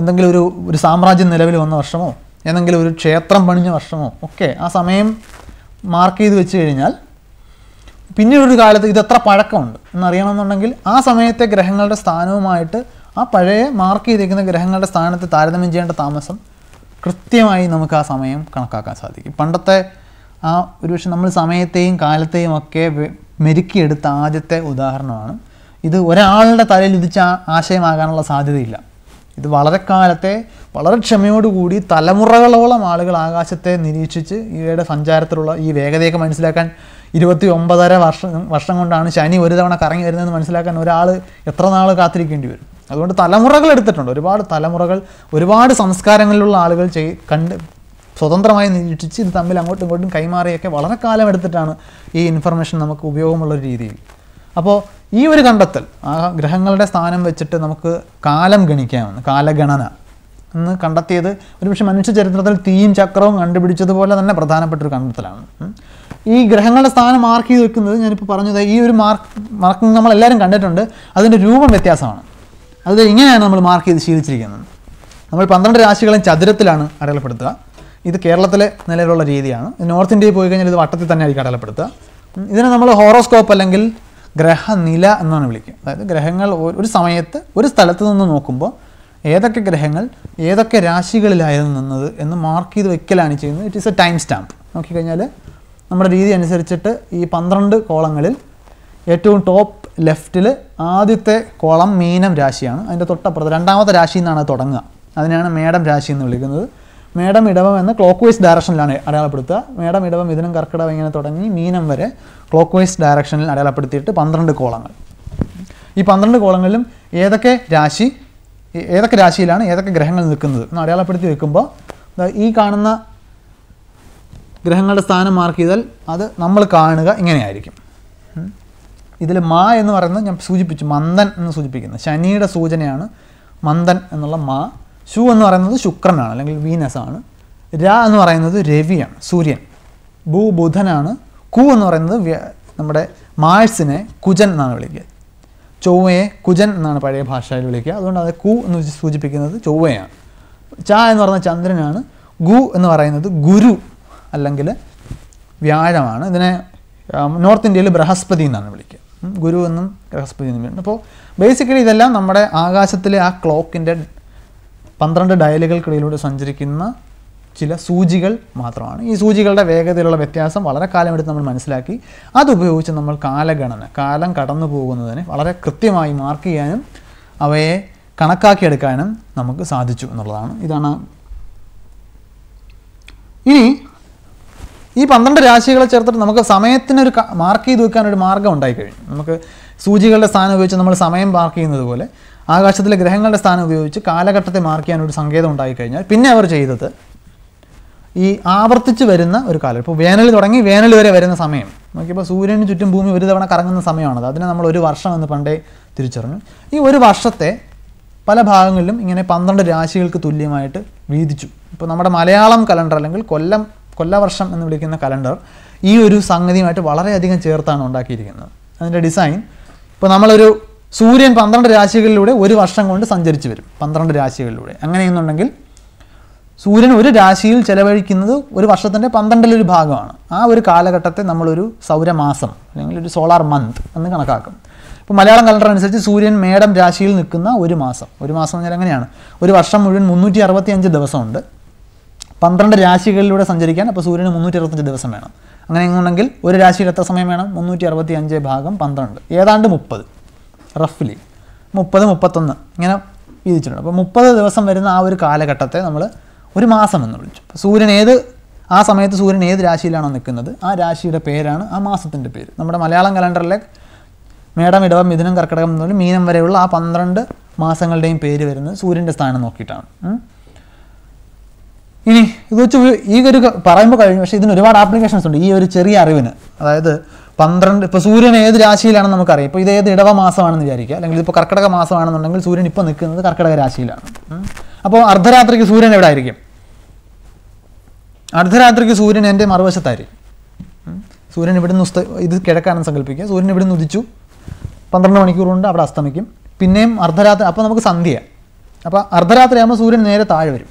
എന്തെങ്കിലും ഒരു ഒരു സാമ്രാജ്യം നിലവിൽ വന്ന വർഷമോ ഏതെങ്കിലും ഒരു ക്ഷേത്രം പണിഞ്ഞ വർഷമോ ഒക്കെ ആ സമയം മാർക്ക് ചെയ്ത് വെച്ച് കഴിഞ്ഞാൽ പിന്നീടൊരു കാലത്ത് ഇത് എത്ര പഴക്കമുണ്ട് എന്നറിയണമെന്നുണ്ടെങ്കിൽ ആ സമയത്തെ ഗ്രഹങ്ങളുടെ സ്ഥാനവുമായിട്ട് ആ പഴയ മാർക്ക് ചെയ്തിരിക്കുന്ന ഗ്രഹങ്ങളുടെ സ്ഥാനത്ത് താരതമ്യം ചെയ്യേണ്ട താമസം കൃത്യമായി നമുക്ക് ആ സമയം കണക്കാക്കാൻ സാധിക്കും പണ്ടത്തെ ആ ഒരു പക്ഷേ നമ്മൾ സമയത്തെയും കാലത്തെയും ഒക്കെ മെരുക്കിയെടുത്ത ആദ്യത്തെ ഉദാഹരണമാണ് ഇത് ഒരാളുടെ തലയിൽ ഉദിച്ച ആശയമാകാനുള്ള സാധ്യതയില്ല ഇത് വളരെ കാലത്തെ വളരെ ക്ഷമയോടുകൂടി തലമുറകളോളം ആളുകൾ ആകാശത്തെ നിരീക്ഷിച്ച് ഇവയുടെ സഞ്ചാരത്തിലുള്ള ഈ വേഗതയൊക്കെ മനസ്സിലാക്കാൻ ഇരുപത്തി ഒമ്പതര വർഷം വർഷം കൊണ്ടാണ് ശനി ഒരു തവണ കറങ്ങി വരുന്നതെന്ന് മനസ്സിലാക്കാൻ ഒരാൾ എത്ര നാൾ കാത്തിരിക്കേണ്ടി വരും അതുകൊണ്ട് തലമുറകൾ എടുത്തിട്ടുണ്ട് ഒരുപാട് തലമുറകൾ ഒരുപാട് സംസ്കാരങ്ങളിലുള്ള ആളുകൾ ചെയ് കണ്ട് സ്വതന്ത്രമായി നിരീക്ഷിച്ച് ഇത് തമ്മിൽ അങ്ങോട്ടും ഇങ്ങോട്ടും കൈമാറിയൊക്കെ വളരെ കാലം എടുത്തിട്ടാണ് ഈ ഇൻഫർമേഷൻ നമുക്ക് ഉപയോഗമുള്ള രീതിയിൽ അപ്പോൾ ഈ ഒരു കണ്ടെത്തൽ ആ ഗ്രഹങ്ങളുടെ സ്ഥാനം വെച്ചിട്ട് നമുക്ക് കാലം ഗണിക്കാമെന്ന് കാലഗണന എന്ന് കണ്ടെത്തിയത് ഒരുപക്ഷെ മനുഷ്യ ചരിത്രത്തിൽ തീയും ചക്രവും കണ്ടുപിടിച്ചതുപോലെ തന്നെ പ്രധാനപ്പെട്ട ഒരു കണ്ടെത്തലാണ് ഈ ഗ്രഹങ്ങളുടെ സ്ഥാനം മാർക്ക് ചെയ്ത് വെക്കുന്നത് ഞാനിപ്പോൾ പറഞ്ഞത് ഈ ഒരു മാർക്ക് മാർക്കിംഗ് നമ്മളെല്ലാവരും കണ്ടിട്ടുണ്ട് അതിൻ്റെ രൂപം വ്യത്യാസമാണ് അത് ഇങ്ങനെയാണ് നമ്മൾ മാർക്ക് ചെയ്ത് ശീലിച്ചിരിക്കുന്നത് നമ്മൾ പന്ത്രണ്ട് രാശികളും ചതുരത്തിലാണ് അടയാളപ്പെടുത്തുക ഇത് കേരളത്തിലെ നിലവിലുള്ള രീതിയാണ് നോർത്ത് ഇന്ത്യയിൽ പോയി കഴിഞ്ഞാൽ ഇത് വട്ടത്തിൽ തന്നെ ആയിരിക്കും അടയാളപ്പെടുത്തുക ഇതിനെ നമ്മൾ ഹോറോസ്കോപ്പ് അല്ലെങ്കിൽ ഗ്രഹനില എന്നാണ് വിളിക്കുക അതായത് ഗ്രഹങ്ങൾ ഒരു സമയത്ത് ഒരു സ്ഥലത്ത് നിന്ന് നോക്കുമ്പോൾ ഏതൊക്കെ ഗ്രഹങ്ങൾ ഏതൊക്കെ രാശികളിലായിരുന്നു നിന്നത് എന്ന് മാർക്ക് ചെയ്ത് വെക്കലാണ് ചെയ്യുന്നത് it is a time stamp നോക്കിക്കഴിഞ്ഞാൽ നമ്മുടെ രീതി അനുസരിച്ചിട്ട് ഈ പന്ത്രണ്ട് കോളങ്ങളിൽ ഏറ്റവും ടോപ്പ് ലെഫ്റ്റിൽ ആദ്യത്തെ കോളം മീനം രാശിയാണ് അതിൻ്റെ തൊട്ടപ്പുറത്ത് രണ്ടാമത്തെ രാശിയിൽ നിന്നാണ് തുടങ്ങുക അതിനെയാണ് മേടം രാശി എന്ന് വിളിക്കുന്നത് മേടം ഇടവം എന്ന് ക്ലോക്ക് വൈസ് ഡയറക്ഷനിലാണ് അടയാളപ്പെടുത്തുക മേടം ഇടവം ഇതിനും കർക്കിടകം ഇങ്ങനെ തുടങ്ങി മീനം വരെ ക്ലോക്ക് വൈസ് ഡയറക്ഷനിൽ അടയാളപ്പെടുത്തിയിട്ട് പന്ത്രണ്ട് കോളങ്ങൾ ഈ പന്ത്രണ്ട് കോളങ്ങളിലും ഏതൊക്കെ രാശി ഏതൊക്കെ രാശിയിലാണ് ഏതൊക്കെ ഗ്രഹങ്ങൾ നിൽക്കുന്നത് എന്ന് അടയാളപ്പെടുത്തി വെക്കുമ്പോൾ ഈ കാണുന്ന ഗ്രഹങ്ങളുടെ സ്ഥാനം മാർക്ക് ചെയ്താൽ അത് നമ്മൾ കാണുക ഇങ്ങനെയായിരിക്കും ഇതിൽ മാ എന്ന് പറയുന്നത് ഞാൻ സൂചിപ്പിച്ചു മന്ദൻ എന്ന് സൂചിപ്പിക്കുന്നത് ശനിയുടെ സൂചനയാണ് മന്ദൻ എന്നുള്ള മാ ശു എന്ന് പറയുന്നത് ശുക്രനാണ് അല്ലെങ്കിൽ വീനസ് ആണ് ര എന്ന് പറയുന്നത് രവിയാണ് സൂര്യൻ ഭൂ ബുധനാണ് കു എന്ന് പറയുന്നത് നമ്മുടെ മാഴ്സിനെ കുജൻ എന്നാണ് വിളിക്കുക ചൊവ്വയെ കുജൻ എന്നാണ് പഴയ ഭാഷയിൽ വിളിക്കുക അതുകൊണ്ട് അത് കു എന്ന് സൂചിപ്പിക്കുന്നത് ചൊവ്വയാണ് ച എന്ന് പറയുന്ന ചന്ദ്രനാണ് ഗു എന്ന് പറയുന്നത് ഗുരു അല്ലെങ്കിൽ വ്യാഴമാണ് ഇതിനെ നോർത്ത് ഇന്ത്യയിൽ ബൃഹസ്പതി എന്നാണ് വിളിക്കുക ഗുരു എന്നും ബൃഹസ്പതി എന്നും വരുന്നു അപ്പോൾ ബേസിക്കലി ഇതെല്ലാം നമ്മുടെ ആകാശത്തിലെ ആ ക്ലോക്കിൻ്റെ പന്ത്രണ്ട് ഡയലുകൾക്കിടയിലൂടെ സഞ്ചരിക്കുന്ന ചില സൂചികൾ മാത്രമാണ് ഈ സൂചികളുടെ വേഗതയിലുള്ള വ്യത്യാസം വളരെ കാലമെടുത്ത് നമ്മൾ മനസ്സിലാക്കി അതുപയോഗിച്ച് നമ്മൾ കാലഗണന കാലം കടന്നു പോകുന്നതിന് വളരെ കൃത്യമായി മാർക്ക് ചെയ്യാനും അവയെ കണക്കാക്കിയെടുക്കാനും നമുക്ക് സാധിച്ചു എന്നുള്ളതാണ് ഇതാണ് ഇനി ഈ പന്ത്രണ്ട് രാശികളെ ചേർത്തിട്ട് നമുക്ക് സമയത്തിനൊരു മാർക്ക് ചെയ്ത് വെക്കാനൊരു ഉണ്ടായി കഴിഞ്ഞു നമുക്ക് സൂചികളുടെ സ്ഥാനം ഉപയോഗിച്ച് നമ്മൾ സമയം മാർക്ക് ചെയ്യുന്നത് പോലെ ആകാശത്തിലെ ഗ്രഹങ്ങളുടെ സ്ഥാനം ഉപയോഗിച്ച് കാലഘട്ടത്തെ മാർക്ക് ചെയ്യാനൊരു സങ്കേതം കഴിഞ്ഞാൽ പിന്നെ അവർ ചെയ്തത് ഈ ആവർത്തിച്ച് വരുന്ന ഒരു കാലം ഇപ്പോൾ വേനൽ തുടങ്ങി വേനൽ വരെ വരുന്ന സമയം നോക്കിയപ്പോൾ സൂര്യന് ചുറ്റും ഭൂമി ഒരു തവണ കറങ്ങുന്ന സമയമാണത് അതിനെ നമ്മൾ ഒരു വർഷം എന്ന് പണ്ടേ തിരിച്ചറിഞ്ഞു ഈ ഒരു വർഷത്തെ പല ഭാഗങ്ങളിലും ഇങ്ങനെ പന്ത്രണ്ട് രാശികൾക്ക് തുല്യമായിട്ട് വീതിച്ചു ഇപ്പോൾ നമ്മുടെ മലയാളം കലണ്ടർ അല്ലെങ്കിൽ കൊല്ലം കൊല്ലവർഷം എന്ന് വിളിക്കുന്ന കലണ്ടർ ഈ ഒരു സംഗതിയുമായിട്ട് വളരെയധികം ചേർത്താണ് ഉണ്ടാക്കിയിരിക്കുന്നത് അതിൻ്റെ ഡിസൈൻ ഇപ്പോൾ നമ്മളൊരു സൂര്യൻ പന്ത്രണ്ട് രാശികളിലൂടെ ഒരു വർഷം കൊണ്ട് സഞ്ചരിച്ചു വരും പന്ത്രണ്ട് രാശികളിലൂടെ അങ്ങനെയെന്നുണ്ടെങ്കിൽ സൂര്യൻ ഒരു രാശിയിൽ ചെലവഴിക്കുന്നത് ഒരു വർഷത്തിൻ്റെ പന്ത്രണ്ടിലൊരു ഭാഗമാണ് ആ ഒരു കാലഘട്ടത്തെ നമ്മളൊരു സൗരമാസം അല്ലെങ്കിൽ ഒരു സോളാർ മന്ത് എന്ന് കണക്കാക്കും ഇപ്പോൾ മലയാളം കലണ്ടർ അനുസരിച്ച് സൂര്യൻ മേടം രാശിയിൽ നിൽക്കുന്ന ഒരു മാസം ഒരു മാസം എന്ന് പറഞ്ഞാൽ എങ്ങനെയാണ് ഒരു വർഷം മുഴുവൻ മുന്നൂറ്റി അറുപത്തി അഞ്ച് ദിവസമുണ്ട് പന്ത്രണ്ട് രാശികളിലൂടെ സഞ്ചരിക്കാൻ അപ്പോൾ സൂര്യന് മുന്നൂറ്റി അറുപത്തഞ്ച് ദിവസം വേണം അങ്ങനെ എങ്ങനെയുണ്ടെങ്കിൽ ഒരു രാശിയിൽ എത്ര സമയം വേണം മുന്നൂറ്റി അറുപത്തി അഞ്ച് ഭാഗം പന്ത്രണ്ട് ഏതാണ്ട് മുപ്പത് റഫ്ലി മുപ്പത് മുപ്പത്തൊന്ന് ഇങ്ങനെ വീതിച്ചിട്ടുണ്ട് അപ്പോൾ മുപ്പത് ദിവസം വരുന്ന ആ ഒരു കാലഘട്ടത്തെ നമ്മൾ ഒരു മാസം എന്ന് വിളിച്ചു അപ്പോൾ സൂര്യൻ ഏത് ആ സമയത്ത് സൂര്യൻ ഏത് രാശിയിലാണോ നിൽക്കുന്നത് ആ രാശിയുടെ പേരാണ് ആ മാസത്തിൻ്റെ പേര് നമ്മുടെ മലയാളം കലണ്ടറിലെ മേടം ഇടവം മിഥുനം കർക്കിടകം എന്ന് പറഞ്ഞാൽ മീനം വരെയുള്ള ആ പന്ത്രണ്ട് മാസങ്ങളുടെയും പേര് വരുന്നത് സൂര്യൻ്റെ സ്ഥാനം നോക്കിയിട്ടാണ് ഇനി ഇത് വെച്ച് ഈ ഒരു പറയുമ്പോൾ കഴിഞ്ഞു പക്ഷേ ഇതിന് ഒരുപാട് ആപ്ലിക്കേഷൻസ് ഉണ്ട് ഈ ഒരു ചെറിയ അറിവിന് അതായത് പന്ത്രണ്ട് ഇപ്പോൾ സൂര്യൻ ഏത് രാശിയിലാണെന്ന് നമുക്കറിയാം ഇപ്പോൾ ഇത് ഏത് ഇടവ മാസമാണെന്ന് വിചാരിക്കുക അല്ലെങ്കിൽ ഇപ്പോൾ കർക്കിടക മാസമാണെന്നുണ്ടെങ്കിൽ സൂര്യൻ ഇപ്പോൾ നിൽക്കുന്നത് കർക്കിടക രാശിയിലാണ് അപ്പോൾ അർദ്ധരാത്രിക്ക് സൂര്യൻ എവിടെ ആയിരിക്കും അർദ്ധരാത്രിക്ക് സൂര്യൻ എൻ്റെ മറുവശത്തായിരിക്കും സൂര്യൻ ഇവിടുന്ന് ഉസ്ത ഇത് കിഴക്കാണെന്ന് സങ്കല്പിക്കുക സൂര്യൻ ഇവിടുന്ന് ഉദിച്ചു പന്ത്രണ്ട് മണിക്കൂർ കൊണ്ട് അവിടെ അസ്തമിക്കും പിന്നെയും അർദ്ധരാത്രി അപ്പോൾ നമുക്ക് സന്ധ്യ അപ്പോൾ അർദ്ധരാത്രി ആകുമ്പോൾ സൂര്യൻ നേരെ താഴെ വരും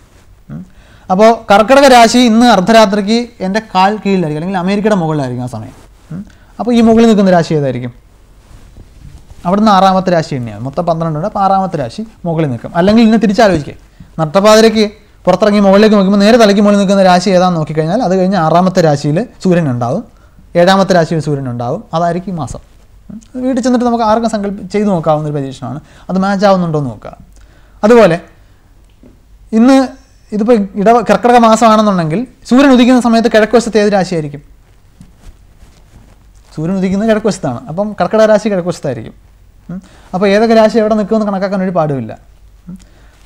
അപ്പോൾ കർക്കിടക രാശി ഇന്ന് അർദ്ധരാത്രിക്ക് എൻ്റെ കാൽ കീഴിലായിരിക്കും അല്ലെങ്കിൽ അമേരിക്കയുടെ മുകളിലായിരിക്കും ആ സമയം അപ്പോൾ ഈ മുകളിൽ നിൽക്കുന്ന രാശി ഏതായിരിക്കും അവിടുന്ന് ആറാമത്തെ രാശി തന്നെയാണ് മൊത്തം പന്ത്രണ്ടുണ്ട് അപ്പോൾ ആറാമത്തെ രാശി മുകളിൽ നിൽക്കും അല്ലെങ്കിൽ ഇന്ന് തിരിച്ചാലോചിക്കേ നട്ടപ്പാതിരയ്ക്ക് പുറത്തിറങ്ങി മുകളിലേക്ക് നോക്കുമ്പോൾ നേരെ തലയ്ക്ക് മുകളിൽ നിൽക്കുന്ന രാശി ഏതാണെന്ന് നോക്കിക്കഴിഞ്ഞാൽ അത് കഴിഞ്ഞ് ആറാമത്തെ രാശിയിൽ സൂര്യൻ ഉണ്ടാവും ഏഴാമത്തെ രാശിയിൽ സൂര്യൻ ഉണ്ടാവും അതായിരിക്കും ഈ മാസം വീട്ടിൽ ചെന്നിട്ട് നമുക്ക് ആർക്കും സങ്കല്പ ചെയ്തു നോക്കാവുന്ന ഒരു പരീക്ഷണമാണ് അത് മാച്ച് ആവുന്നുണ്ടോ എന്ന് നോക്കുക അതുപോലെ ഇന്ന് ഇതിപ്പോൾ ഇട കർക്കിടക മാസമാണെന്നുണ്ടെങ്കിൽ സൂര്യൻ ഉദിക്കുന്ന സമയത്ത് കിഴക്കുവശത്ത് ഏത് രാശിയായിരിക്കും സൂര്യൻ ഉദിക്കുന്നത് കിഴക്കുവശത്താണ് അപ്പം കർക്കിടക രാശി കിഴക്കുവശത്തായിരിക്കും അപ്പോൾ ഏതൊക്കെ രാശി എവിടെ നിൽക്കുമെന്ന് കണക്കാക്കാൻ ഒരു പാടുമില്ല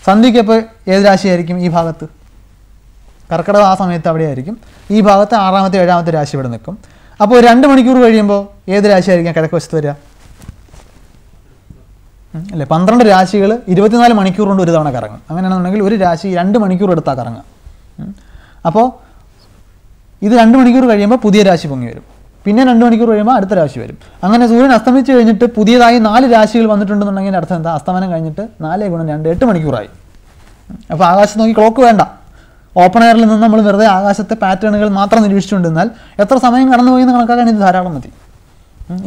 സന്ധിക്ക് അപ്പോൾ ഏത് രാശിയായിരിക്കും ഈ ഭാഗത്ത് കർക്കിടക ആ സമയത്ത് അവിടെ ആയിരിക്കും ഈ ഭാഗത്ത് ആറാമത്തെ ഏഴാമത്തെ രാശി ഇവിടെ നിൽക്കും അപ്പോൾ രണ്ട് മണിക്കൂർ കഴിയുമ്പോൾ ഏത് രാശിയായിരിക്കും കിഴക്കുവശത്ത് വരിക അല്ലെ പന്ത്രണ്ട് രാശികൾ ഇരുപത്തിനാല് മണിക്കൂർ കൊണ്ട് ഒരു തവണ കറങ്ങും അങ്ങനെയാണെന്നുണ്ടെങ്കിൽ ഒരു രാശി രണ്ട് മണിക്കൂർ എടുത്താൽ കറങ്ങുക അപ്പോൾ ഇത് രണ്ട് മണിക്കൂർ കഴിയുമ്പോൾ പുതിയ രാശി പൊങ്ങി വരും പിന്നെ രണ്ട് മണിക്കൂർ കഴിയുമ്പോൾ അടുത്ത രാശി വരും അങ്ങനെ സൂര്യൻ അസ്തമിച്ച് കഴിഞ്ഞിട്ട് പുതിയതായി നാല് രാശികൾ വന്നിട്ടുണ്ടെന്നുണ്ടെങ്കിൽ അർത്ഥം എന്താ അസ്തമനം കഴിഞ്ഞിട്ട് നാല് ഗുണം രണ്ട് എട്ട് മണിക്കൂറായി അപ്പോൾ ആകാശം നോക്കി ക്ലോക്ക് വേണ്ട ഓപ്പൺ എയറിൽ നിന്ന് നമ്മൾ വെറുതെ ആകാശത്തെ പാറ്റേണുകൾ മാത്രം നിരീക്ഷിച്ചുകൊണ്ടിരുന്നാൽ എത്ര സമയം കടന്നുപോയി എന്ന് കണക്കാക്കാൻ ഇത് ധാരാളം മതി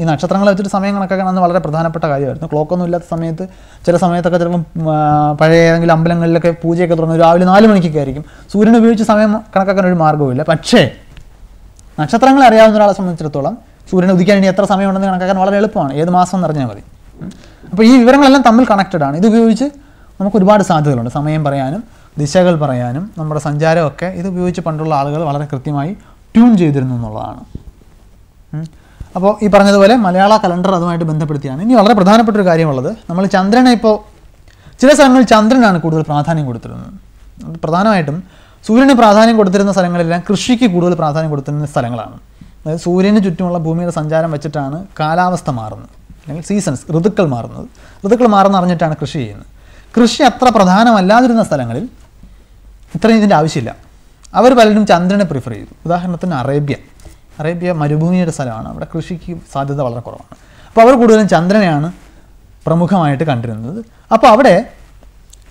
ഈ നക്ഷത്രങ്ങളെ വെച്ചിട്ട് സമയം കണക്കാക്കണമെന്ന് വളരെ പ്രധാനപ്പെട്ട കാര്യമായിരുന്നു ക്ലോക്കൊന്നും ഇല്ലാത്ത സമയത്ത് ചില സമയത്തൊക്കെ ചിലപ്പം പഴയ ഏതെങ്കിലും അമ്പലങ്ങളിലൊക്കെ പൂജയൊക്കെ തുടങ്ങുന്ന രാവിലെ നാല് മണിക്കൊക്കെ ആയിരിക്കും സൂര്യൻ ഉപയോഗിച്ച് സമയം കണക്കാക്കാൻ ഒരു മാർഗ്ഗവുമില്ല പക്ഷേ നക്ഷത്രങ്ങളെ അറിയാവുന്ന ഒരാളെ സംബന്ധിച്ചിടത്തോളം സൂര്യൻ ഉദിക്കാൻ ഇനി എത്ര സമയമുണ്ടെന്ന് കണക്കാക്കാൻ വളരെ എളുപ്പമാണ് ഏത് മാസം എന്ന് അറിഞ്ഞാൽ മതി അപ്പോൾ ഈ വിവരങ്ങളെല്ലാം തമ്മിൽ കണക്റ്റഡ് ആണ് ഇത് ഉപയോഗിച്ച് നമുക്ക് ഒരുപാട് സാധ്യതകളുണ്ട് സമയം പറയാനും ദിശകൾ പറയാനും നമ്മുടെ സഞ്ചാരമൊക്കെ ഇത് ഉപയോഗിച്ച് പണ്ടുള്ള ആളുകൾ വളരെ കൃത്യമായി ട്യൂൺ ചെയ്തിരുന്നു എന്നുള്ളതാണ് അപ്പോൾ ഈ പറഞ്ഞതുപോലെ മലയാള കലണ്ടർ അതുമായിട്ട് ബന്ധപ്പെടുത്തിയാണ് ഇനി വളരെ പ്രധാനപ്പെട്ട ഒരു കാര്യമുള്ളത് നമ്മൾ ചന്ദ്രനെ ഇപ്പോൾ ചില സ്ഥലങ്ങളിൽ ചന്ദ്രനാണ് കൂടുതൽ പ്രാധാന്യം കൊടുത്തിരുന്നത് പ്രധാനമായിട്ടും സൂര്യന് പ്രാധാന്യം കൊടുത്തിരുന്ന സ്ഥലങ്ങളെല്ലാം കൃഷിക്ക് കൂടുതൽ പ്രാധാന്യം കൊടുത്തിരുന്ന സ്ഥലങ്ങളാണ് അതായത് സൂര്യന് ചുറ്റുമുള്ള ഭൂമിയുടെ സഞ്ചാരം വെച്ചിട്ടാണ് കാലാവസ്ഥ മാറുന്നത് അല്ലെങ്കിൽ സീസൺസ് ഋതുക്കൾ മാറുന്നത് ഋതുക്കൾ മാറുന്ന അറിഞ്ഞിട്ടാണ് കൃഷി ചെയ്യുന്നത് കൃഷി അത്ര പ്രധാനമല്ലാതിരുന്ന സ്ഥലങ്ങളിൽ ഇത്രയും ഇതിൻ്റെ ആവശ്യമില്ല അവർ പലരും ചന്ദ്രനെ പ്രിഫർ ചെയ്തു ഉദാഹരണത്തിന് അറേബ്യ അറേബ്യ മരുഭൂമിയുടെ സ്ഥലമാണ് അവിടെ കൃഷിക്ക് സാധ്യത വളരെ കുറവാണ് അപ്പോൾ അവർ കൂടുതലും ചന്ദ്രനെയാണ് പ്രമുഖമായിട്ട് കണ്ടിരുന്നത് അപ്പോൾ അവിടെ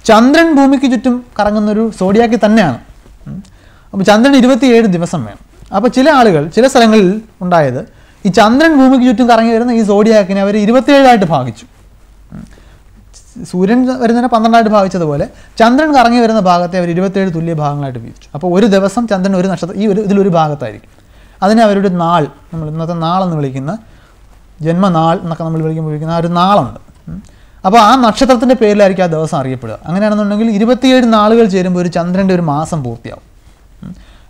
ചന്ദ്രൻ ഭൂമിക്ക് ചുറ്റും കറങ്ങുന്നൊരു സോഡിയാക്കി തന്നെയാണ് അപ്പോൾ ചന്ദ്രൻ ഇരുപത്തിയേഴ് ദിവസം വേണം അപ്പോൾ ചില ആളുകൾ ചില സ്ഥലങ്ങളിൽ ഉണ്ടായത് ഈ ചന്ദ്രൻ ഭൂമിക്ക് ചുറ്റും കറങ്ങി വരുന്ന ഈ സോഡിയാക്കിനെ അവർ ഇരുപത്തിയേഴായിട്ട് ഭാഗിച്ചു സൂര്യൻ വരുന്നതിനെ പന്ത്രണ്ടായിട്ട് ഭാവിച്ചതുപോലെ ചന്ദ്രൻ കറങ്ങി വരുന്ന ഭാഗത്തെ അവർ ഇരുപത്തേഴ് തുല്യ ഭാഗങ്ങളായിട്ട് വീതിച്ചു അപ്പോൾ ഒരു ദിവസം ചന്ദ്രൻ ഒരു നക്ഷത്രം ഈ ഒരു ഇതിലൊരു ഭാഗത്തായിരിക്കും അതിനെ അവരുടെ നാൾ നമ്മൾ ഇന്നത്തെ നാളെന്ന് വിളിക്കുന്ന ജന്മനാൾ എന്നൊക്കെ നമ്മൾ വിളിക്കുമ്പോൾ വിളിക്കുന്ന ആ ഒരു നാളുണ്ട് അപ്പോൾ ആ നക്ഷത്രത്തിൻ്റെ പേരിലായിരിക്കും ആ ദിവസം അറിയപ്പെടുക അങ്ങനെയാണെന്നുണ്ടെങ്കിൽ ഇരുപത്തിയേഴ് നാളുകൾ ചേരുമ്പോൾ ഒരു ചന്ദ്രൻ്റെ ഒരു മാസം പൂർത്തിയാവും